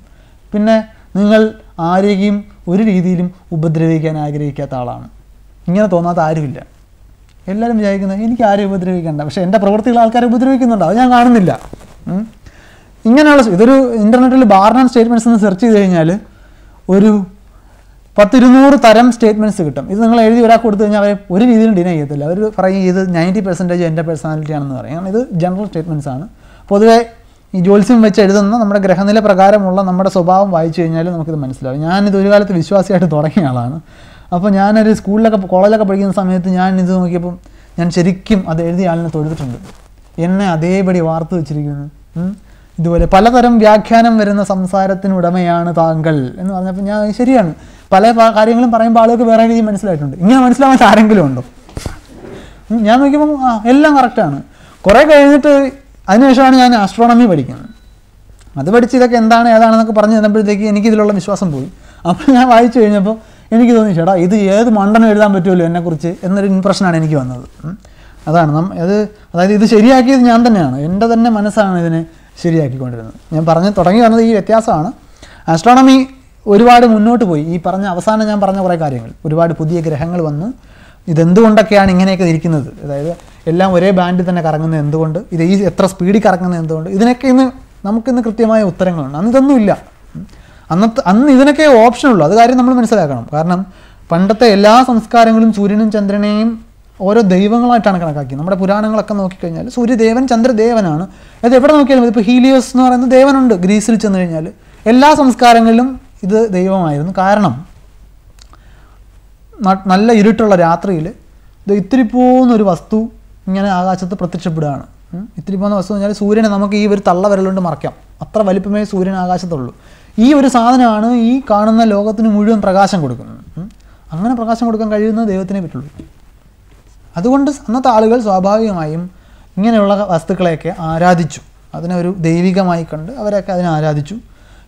പിന്നെ നിങ്ങൾ ആരെയും ഒരു രീതിയിലും ഉപദ്രവിക്കാൻ ആഗ്രഹിക്കാത്ത ആളാണ് ഇങ്ങനെ തോന്നാത്ത ആരുമില്ല എല്ലാവരും വിചാരിക്കുന്നത് എനിക്ക് ആരും ഉപദ്രവിക്കേണ്ട പക്ഷേ എൻ്റെ പ്രവൃത്തികൾ ആൾക്കാരെ ഉപദ്രവിക്കുന്നുണ്ട് അത് ഞാൻ കാണുന്നില്ല ഇങ്ങനെയുള്ള ഇതൊരു ഇൻ്റർനെറ്റിൽ ആൻഡ് സ്റ്റേറ്റ്മെൻറ്സ് എന്ന് സെർച്ച് ചെയ്ത് കഴിഞ്ഞാൽ ഒരു പത്തിരുന്നൂറ് തരം സ്റ്റേറ്റ്മെൻറ്റ്സ് കിട്ടും ഇത് നിങ്ങൾ എഴുതി ഒരാൾ കൊടുത്തു കഴിഞ്ഞാൽ അവർ ഒരു രീതിയിലും ഡിനൈ ചെയ്യത്തില്ല അവർ പറയും ഇത് നയൻറ്റി പെർസെൻറ്റേജ് എൻ്റെ പേഴ്സണാലിറ്റി ആണെന്ന് പറയും കാരണം ഇത് ജനറൽ സ്റ്റേറ്റ്മെൻറ്റ്സ് ആണ് പൊതുവേ ഈ ജ്യോത്സ്യം വെച്ച് എഴുതുന്ന നമ്മുടെ ഗ്രഹനില പ്രകാരമുള്ള നമ്മുടെ സ്വഭാവം വായിച്ചു കഴിഞ്ഞാൽ നമുക്കിത് മനസ്സിലാവും ഞാനിത് ഒരു കാലത്ത് വിശ്വാസിയായിട്ട് തുടങ്ങിയ ആളാണ് അപ്പോൾ ഞാനൊരു സ്കൂളിലൊക്കെ കോളേജിലൊക്കെ പഠിക്കുന്ന സമയത്ത് ഞാൻ ഇത് നോക്കിയപ്പം ഞാൻ ശരിക്കും അത് എഴുതിയ ആളിനെ തൊഴുതിട്ടുണ്ട് എന്നെ അതേപടി വാർത്ത് വെച്ചിരിക്കുന്നു ഇതുപോലെ പലതരം വ്യാഖ്യാനം വരുന്ന സംസാരത്തിനുടമയാണ് താങ്കൾ എന്ന് പറഞ്ഞപ്പോൾ ഞാൻ ശരിയാണ് പല കാര്യങ്ങളും പറയുമ്പോൾ ആളുകൾക്ക് വേറെ രീതിയിൽ മനസ്സിലായിട്ടുണ്ട് ഇങ്ങനെ മനസ്സിലാവാൻ ആരെങ്കിലും ഉണ്ടോ ഞാൻ നോക്കിയപ്പം ആ എല്ലാം കറക്റ്റാണ് കുറേ കഴിഞ്ഞിട്ട് അതിനുശേഷമാണ് ഞാൻ ആസ്ട്രോണമി പഠിക്കുന്നത് അത് പഠിച്ച് ഇതൊക്കെ എന്താണ് ഏതാണെന്നൊക്കെ പറഞ്ഞു തന്നപ്പോഴത്തേക്ക് എനിക്കിതിലുള്ള വിശ്വാസം പോയി അപ്പോൾ ഞാൻ വായിച്ചു കഴിഞ്ഞപ്പോൾ എനിക്ക് തോന്നി ചേട്ടാ ഇത് ഏത് മണ്ടനും എഴുതാൻ പറ്റുമല്ലോ എന്നെക്കുറിച്ച് എന്നൊരു ഇമ്പ്രഷനാണ് എനിക്ക് വന്നത് അതാണ് നം അത് അതായത് ഇത് ശരിയാക്കിയത് ഞാൻ തന്നെയാണ് എൻ്റെ തന്നെ മനസ്സാണ് ഇതിനെ ശരിയാക്കിക്കൊണ്ടിരുന്നത് ഞാൻ പറഞ്ഞ് തുടങ്ങി വന്നത് ഈ വ്യത്യാസമാണ് ആസ്ട്രോണമി ഒരുപാട് മുന്നോട്ട് പോയി ഈ പറഞ്ഞ അവസാനം ഞാൻ പറഞ്ഞ കുറേ കാര്യങ്ങൾ ഒരുപാട് പുതിയ ഗ്രഹങ്ങൾ വന്ന് ഇതെന്തുകൊണ്ടൊക്കെയാണ് ഇങ്ങനെയൊക്കെ ഇരിക്കുന്നത് അതായത് എല്ലാം ഒരേ ബാൻഡിൽ തന്നെ കറങ്ങുന്നത് എന്തുകൊണ്ട് ഇത് ഈ എത്ര സ്പീഡിൽ കറങ്ങുന്നത് എന്തുകൊണ്ട് ഇതിനൊക്കെ ഇന്ന് നമുക്കിന്ന് കൃത്യമായ ഉത്തരങ്ങളുണ്ട് അന്ന് ഇതൊന്നുമില്ല അന്നത്തെ അന്ന് ഇതിനൊക്കെ ഓപ്ഷനുള്ളൂ അത് കാര്യം നമ്മൾ മനസ്സിലാക്കണം കാരണം പണ്ടത്തെ എല്ലാ സംസ്കാരങ്ങളും സൂര്യനും ചന്ദ്രനെയും ഓരോ ദൈവങ്ങളായിട്ടാണ് കണക്കാക്കി നമ്മുടെ പുരാണങ്ങളൊക്കെ നോക്കിക്കഴിഞ്ഞാൽ സൂര്യദേവൻ ചന്ദ്രദേവനാണ് അത് എവിടെ നോക്കിയാലും ഇപ്പോൾ ഹീലിയോസ് എന്ന് പറയുന്ന ദേവനുണ്ട് ഗ്രീസിൽ ചെന്ന് കഴിഞ്ഞാൽ എല്ലാ സംസ്കാരങ്ങളിലും ഇത് ദൈവമായിരുന്നു കാരണം നല്ല ഇരുട്ടുള്ള രാത്രിയിൽ ഇത് ഇത്തിരി പോകുന്നൊരു വസ്തു ഇങ്ങനെ ആകാശത്ത് പ്രത്യക്ഷപ്പെടുകയാണ് ഇത്തിരി പോകുന്ന വസ്തു എന്ന് പറഞ്ഞാൽ സൂര്യനെ നമുക്ക് ഈ ഒരു തള്ള വരലുകൊണ്ട് മറക്കാം അത്ര വലിപ്പമേ സൂര്യൻ ആകാശത്തുള്ളൂ ഈ ഒരു സാധനമാണ് ഈ കാണുന്ന ലോകത്തിന് മുഴുവൻ പ്രകാശം കൊടുക്കുന്നത് അങ്ങനെ പ്രകാശം കൊടുക്കാൻ കഴിയുന്ന ദൈവത്തിനെ പറ്റുള്ളൂ അതുകൊണ്ട് അന്നത്തെ ആളുകൾ സ്വാഭാവികമായും ഇങ്ങനെയുള്ള വസ്തുക്കളെയൊക്കെ ആരാധിച്ചു അതിനെ ഒരു ദൈവികമായി കണ്ട് അവരൊക്കെ അതിനെ ആരാധിച്ചു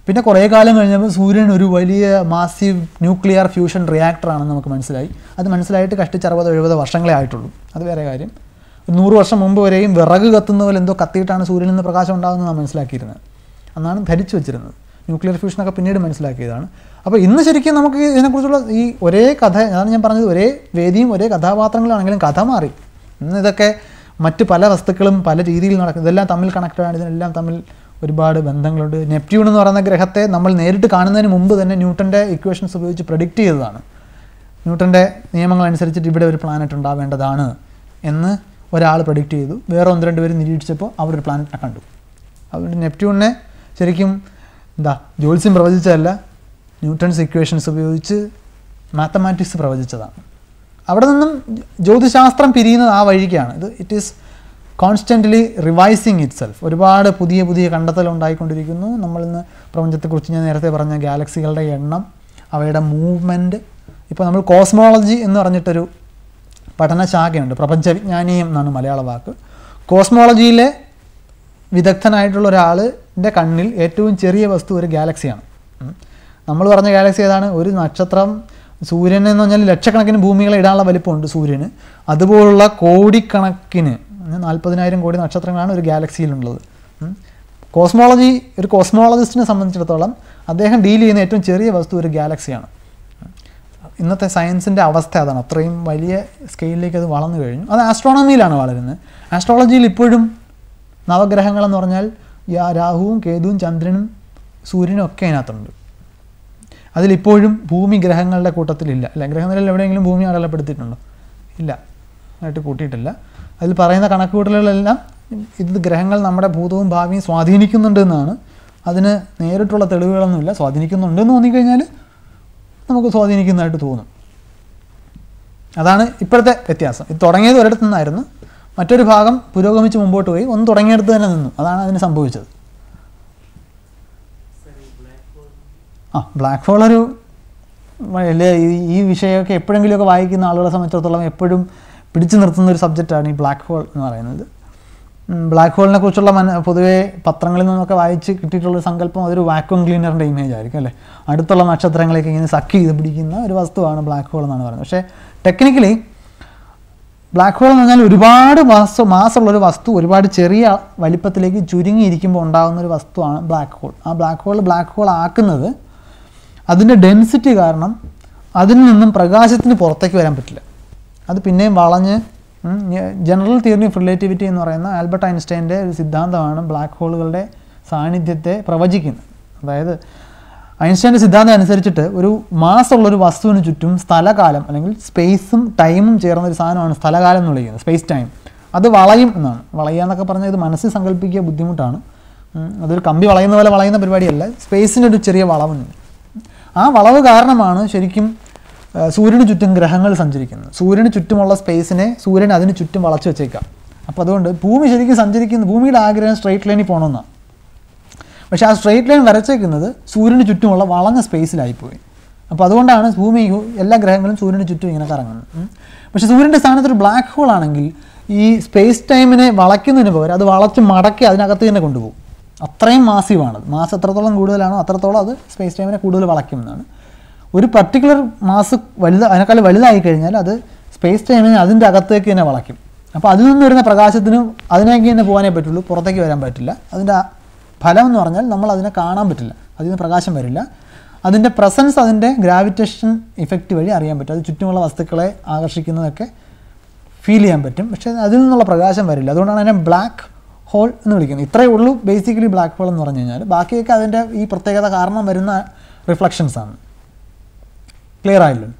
പിന്നെ കുറേ കാലം കഴിഞ്ഞപ്പോൾ സൂര്യൻ ഒരു വലിയ മാസീവ് ന്യൂക്ലിയർ ഫ്യൂഷൻ റിയാക്ടറാണെന്ന് നമുക്ക് മനസ്സിലായി അത് മനസ്സിലായിട്ട് കഷ്ടിച്ച് അറുപത് എഴുപത് വർഷങ്ങളേ ആയിട്ടുള്ളൂ അത് വേറെ കാര്യം നൂറ് വർഷം മുമ്പ് വരെയും വിറക് കത്തുന്ന പോലെ എന്തോ കത്തിയിട്ടാണ് സൂര്യനിൽ നിന്ന് പ്രകാശം ഉണ്ടാകുന്നത് നാം മനസ്സിലാക്കിയിരുന്നത് അന്നാണ് ധരിച്ചു വെച്ചിരുന്നത് ന്യൂക്ലിയർ ഫ്യൂഷനൊക്കെ പിന്നീട് മനസ്സിലാക്കിയതാണ് അപ്പോൾ ഇന്ന് ശരിക്കും നമുക്ക് ഇതിനെക്കുറിച്ചുള്ള ഈ ഒരേ കഥ അതാണ് ഞാൻ പറഞ്ഞത് ഒരേ വേദിയും ഒരേ കഥാപാത്രങ്ങളാണെങ്കിലും കഥ മാറി ഇന്ന് ഇതൊക്കെ മറ്റ് പല വസ്തുക്കളും പല രീതിയിൽ നടക്കുന്നു ഇതെല്ലാം തമ്മിൽ കണക്റ്റഡാണ് ഇതിനെല്ലാം തമ്മിൽ ഒരുപാട് ബന്ധങ്ങളുണ്ട് നെപ്റ്റ്യൂൺ എന്ന് പറയുന്ന ഗ്രഹത്തെ നമ്മൾ നേരിട്ട് കാണുന്നതിന് മുമ്പ് തന്നെ ന്യൂട്ടൻ്റെ ഇക്വേഷൻസ് ഉപയോഗിച്ച് പ്രഡിക്റ്റ് ചെയ്തതാണ് ന്യൂട്ടൻ്റെ നിയമങ്ങൾ അനുസരിച്ചിട്ട് ഇവിടെ ഒരു പ്ലാനറ്റ് ഉണ്ടാവേണ്ടതാണ് എന്ന് ഒരാൾ പ്രൊഡിക്റ്റ് ചെയ്തു വേറെ ഒന്ന് രണ്ട് പേര് നിരീക്ഷിച്ചപ്പോൾ ഒരു പ്ലാനറ്റിനെ കണ്ടു അതുകൊണ്ട് നെപ്റ്റ്യൂണിനെ ശരിക്കും എന്താ ജോത്സ്യം പ്രവചിച്ചതല്ല ന്യൂട്ടൺസ് ഇക്വേഷൻസ് ഉപയോഗിച്ച് മാത്തമാറ്റിക്സ് പ്രവചിച്ചതാണ് അവിടെ നിന്നും ജ്യോതിശാസ്ത്രം പിരിയുന്നത് ആ വഴിക്കാണ് ഇത് it is constantly revising itself ഒരുപാട് പുതിയ പുതിയ കണ്ടെത്തൽ ഉണ്ടായിക്കൊണ്ടിരിക്കുന്നു നമ്മളിന്ന് പ്രപഞ്ചത്തെക്കുറിച്ച് ഞാൻ നേരത്തെ പറഞ്ഞ ഗാലക്സികളുടെ എണ്ണം അവയുടെ മൂവ്മെൻറ്റ് ഇപ്പോൾ നമ്മൾ കോസ്മോളജി എന്ന് പറഞ്ഞിട്ടൊരു പഠനശാഖയുണ്ട് പ്രപഞ്ചവിജ്ഞാനീയം എന്നാണ് മലയാള വാക്ക് കോസ്മോളജിയിലെ വിദഗ്ധനായിട്ടുള്ള ഒരാളിൻ്റെ കണ്ണിൽ ഏറ്റവും ചെറിയ വസ്തു ഒരു ഗാലക്സിയാണ് നമ്മൾ പറഞ്ഞ ഗാലക്സി ഏതാണ് ഒരു നക്ഷത്രം സൂര്യൻ എന്ന് പറഞ്ഞാൽ ലക്ഷക്കണക്കിന് ഭൂമികളെ ഇടാനുള്ള വലിപ്പമുണ്ട് സൂര്യന് അതുപോലുള്ള കോടിക്കണക്കിന് നാൽപ്പതിനായിരം കോടി നക്ഷത്രങ്ങളാണ് ഒരു ഗാലക്സിയിലുള്ളത് കോസ്മോളജി ഒരു കോസ്മോളജിസ്റ്റിനെ സംബന്ധിച്ചിടത്തോളം അദ്ദേഹം ഡീൽ ചെയ്യുന്ന ഏറ്റവും ചെറിയ വസ്തു ഒരു ഗാലക്സിയാണ് ഇന്നത്തെ സയൻസിൻ്റെ അവസ്ഥ അതാണ് അത്രയും വലിയ സ്കെയിലിലേക്ക് അത് വളർന്നു കഴിഞ്ഞു അത് ആസ്ട്രോണമിയിലാണ് വളരുന്നത് ആസ്ട്രോളജിയിൽ ഇപ്പോഴും നവഗ്രഹങ്ങളെന്ന് പറഞ്ഞാൽ രാഹുവും കേതുവും ചന്ദ്രനും സൂര്യനും ഒക്കെ അതിനകത്തുണ്ട് അതിലിപ്പോഴും ഭൂമി ഗ്രഹങ്ങളുടെ കൂട്ടത്തിലില്ല അല്ല ഗ്രഹനിലയിൽ എവിടെയെങ്കിലും ഭൂമി അടയാളപ്പെടുത്തിയിട്ടുണ്ടോ ഇല്ല ആയിട്ട് കൂട്ടിയിട്ടില്ല അതിൽ പറയുന്ന കണക്കുകൂട്ടലുകളെല്ലാം ഇത് ഗ്രഹങ്ങൾ നമ്മുടെ ഭൂതവും ഭാവിയും സ്വാധീനിക്കുന്നുണ്ട് എന്നാണ് അതിന് നേരിട്ടുള്ള തെളിവുകളൊന്നുമില്ല സ്വാധീനിക്കുന്നുണ്ടെന്ന് തോന്നിക്കഴിഞ്ഞാൽ നമുക്ക് സ്വാധീനിക്കുന്നതായിട്ട് തോന്നും അതാണ് ഇപ്പോഴത്തെ വ്യത്യാസം ഇത് തുടങ്ങിയത് ഒരിടത്തു നിന്നായിരുന്നു മറ്റൊരു ഭാഗം പുരോഗമിച്ച് മുമ്പോട്ട് പോയി ഒന്ന് തുടങ്ങിയെടുത്ത് തന്നെ നിന്നു അതാണ് അതിന് സംഭവിച്ചത് ആ ബ്ലാക്ക് ഹോൾ ഒരു ഈ വിഷയമൊക്കെ എപ്പോഴെങ്കിലുമൊക്കെ വായിക്കുന്ന ആളുകളെ സംബന്ധിച്ചിടത്തോളം എപ്പോഴും പിടിച്ചു നിർത്തുന്ന ഒരു സബ്ജക്റ്റാണ് ഈ ബ്ലാക്ക് ഹോൾ എന്ന് പറയുന്നത് ബ്ലാക്ക് ഹോളിനെ കുറിച്ചുള്ള മന പൊതുവെ പത്രങ്ങളിൽ നിന്നൊക്കെ വായിച്ച് കിട്ടിയിട്ടുള്ള സങ്കല്പം അതൊരു വാക്വം ക്ലീനറിൻ്റെ ഇമേജ് ആയിരിക്കും അല്ലേ അടുത്തുള്ള നക്ഷത്രങ്ങളൊക്കെ ഇങ്ങനെ സക്ക് ചെയ്ത് പിടിക്കുന്ന ഒരു വസ്തുവാണ് ബ്ലാക്ക് ഹോൾ എന്നാണ് പറയുന്നത് പക്ഷേ ടെക്നിക്കലി ബ്ലാക്ക് ഹോൾ എന്ന് പറഞ്ഞാൽ ഒരുപാട് മാസ മാസമുള്ളൊരു വസ്തു ഒരുപാട് ചെറിയ വലിപ്പത്തിലേക്ക് ചുരുങ്ങിയിരിക്കുമ്പോൾ ഉണ്ടാകുന്ന ഒരു വസ്തുവാണ് ബ്ലാക്ക് ഹോൾ ആ ബ്ലാക്ക് ഹോൾ ബ്ലാക്ക് ഹോൾ ആക്കുന്നത് അതിൻ്റെ ഡെൻസിറ്റി കാരണം അതിൽ നിന്നും പ്രകാശത്തിന് പുറത്തേക്ക് വരാൻ പറ്റില്ല അത് പിന്നെയും വളഞ്ഞ് ജനറൽ തിയറി ഓഫ് റിലേറ്റിവിറ്റി എന്ന് പറയുന്ന ആൽബർട്ട് ഐൻസ്റ്റൈൻ്റെ ഒരു സിദ്ധാന്തമാണ് ബ്ലാക്ക് ഹോളുകളുടെ സാന്നിധ്യത്തെ പ്രവചിക്കുന്നത് അതായത് ഐൻസ്റ്റൈൻ്റെ സിദ്ധാന്തം അനുസരിച്ചിട്ട് ഒരു മാസമുള്ള ഒരു വസ്തുവിന് ചുറ്റും സ്ഥലകാലം അല്ലെങ്കിൽ സ്പേസും ടൈമും ചേർന്ന ഒരു സാധനമാണ് സ്ഥലകാലം എന്ന് വിളിക്കുന്നത് സ്പേസ് ടൈം അത് വളയും എന്നാണ് വളയുക എന്നൊക്കെ പറഞ്ഞാൽ ഇത് മനസ്സിൽ സങ്കല്പിക്കുക ബുദ്ധിമുട്ടാണ് അതൊരു കമ്പി വളയുന്ന പോലെ വളയുന്ന പരിപാടിയല്ല സ്പേസിൻ്റെ ഒരു ചെറിയ വളവുണ്ട് ആ വളവ് കാരണമാണ് ശരിക്കും സൂര്യന് ചുറ്റും ഗ്രഹങ്ങൾ സഞ്ചരിക്കുന്നു സൂര്യന് ചുറ്റുമുള്ള സ്പേസിനെ സൂര്യൻ അതിന് ചുറ്റും വളച്ചു വെച്ചേക്കാം അപ്പോൾ അതുകൊണ്ട് ഭൂമി ശരിക്കും സഞ്ചരിക്കുന്നു ഭൂമിയുടെ ആഗ്രഹം സ്ട്രെയിറ്റ് ലൈനിൽ പോകണമെന്നാണ് പക്ഷേ ആ സ്ട്രെയിറ്റ് ലൈൻ വരച്ചേക്കുന്നത് സൂര്യന് ചുറ്റുമുള്ള വളഞ്ഞ സ്പേസിലായിപ്പോയി അപ്പോൾ അതുകൊണ്ടാണ് ഭൂമി എല്ലാ ഗ്രഹങ്ങളും സൂര്യന് ചുറ്റും ഇങ്ങനെ കറങ്ങുന്നത് പക്ഷേ സൂര്യൻ്റെ സ്ഥാനത്ത് ഒരു ബ്ലാക്ക് ഹോൾ ആണെങ്കിൽ ഈ സ്പേസ് ടൈമിനെ വളയ്ക്കുന്നതിന് പകരം അത് വളച്ച് മടക്കി അതിനകത്ത് തന്നെ കൊണ്ടുപോകും അത്രയും മാസീവാണ് മാസ് എത്രത്തോളം കൂടുതലാണോ അത്രത്തോളം അത് സ്പേസ് ടൈമിനെ കൂടുതൽ വളയ്ക്കുമെന്നാണ് ഒരു പർട്ടിക്കുലർ മാസ് വലുത് അതിനേക്കാൾ വലുതായി കഴിഞ്ഞാൽ അത് സ്പേസ് ടൈമിനെ അതിൻ്റെ അകത്തേക്ക് തന്നെ വളയ്ക്കും അപ്പോൾ അതിൽ നിന്ന് വരുന്ന പ്രകാശത്തിനും അതിനേക്ക് തന്നെ പോകാനേ പറ്റുള്ളൂ പുറത്തേക്ക് വരാൻ പറ്റില്ല അതിൻ്റെ ഫലം എന്ന് പറഞ്ഞാൽ നമ്മൾ അതിനെ കാണാൻ പറ്റില്ല അതിൽ നിന്ന് പ്രകാശം വരില്ല അതിൻ്റെ പ്രസൻസ് അതിൻ്റെ ഗ്രാവിറ്റേഷൻ ഇഫക്റ്റ് വഴി അറിയാൻ പറ്റും അത് ചുറ്റുമുള്ള വസ്തുക്കളെ ആകർഷിക്കുന്നതൊക്കെ ഫീൽ ചെയ്യാൻ പറ്റും പക്ഷേ അതിൽ നിന്നുള്ള പ്രകാശം വരില്ല അതുകൊണ്ടാണ് അതിനെ ബ്ലാക്ക് ഹോൾ എന്ന് വിളിക്കുന്നത് ഇത്രയേ ഉള്ളൂ ബേസിക്കലി ബ്ലാക്ക് ഹോൾ എന്ന് പറഞ്ഞു കഴിഞ്ഞാൽ ബാക്കിയൊക്കെ അതിൻ്റെ ഈ പ്രത്യേകത കാരണം വരുന്ന റിഫ്ലക്ഷൻസാണ് clear Island.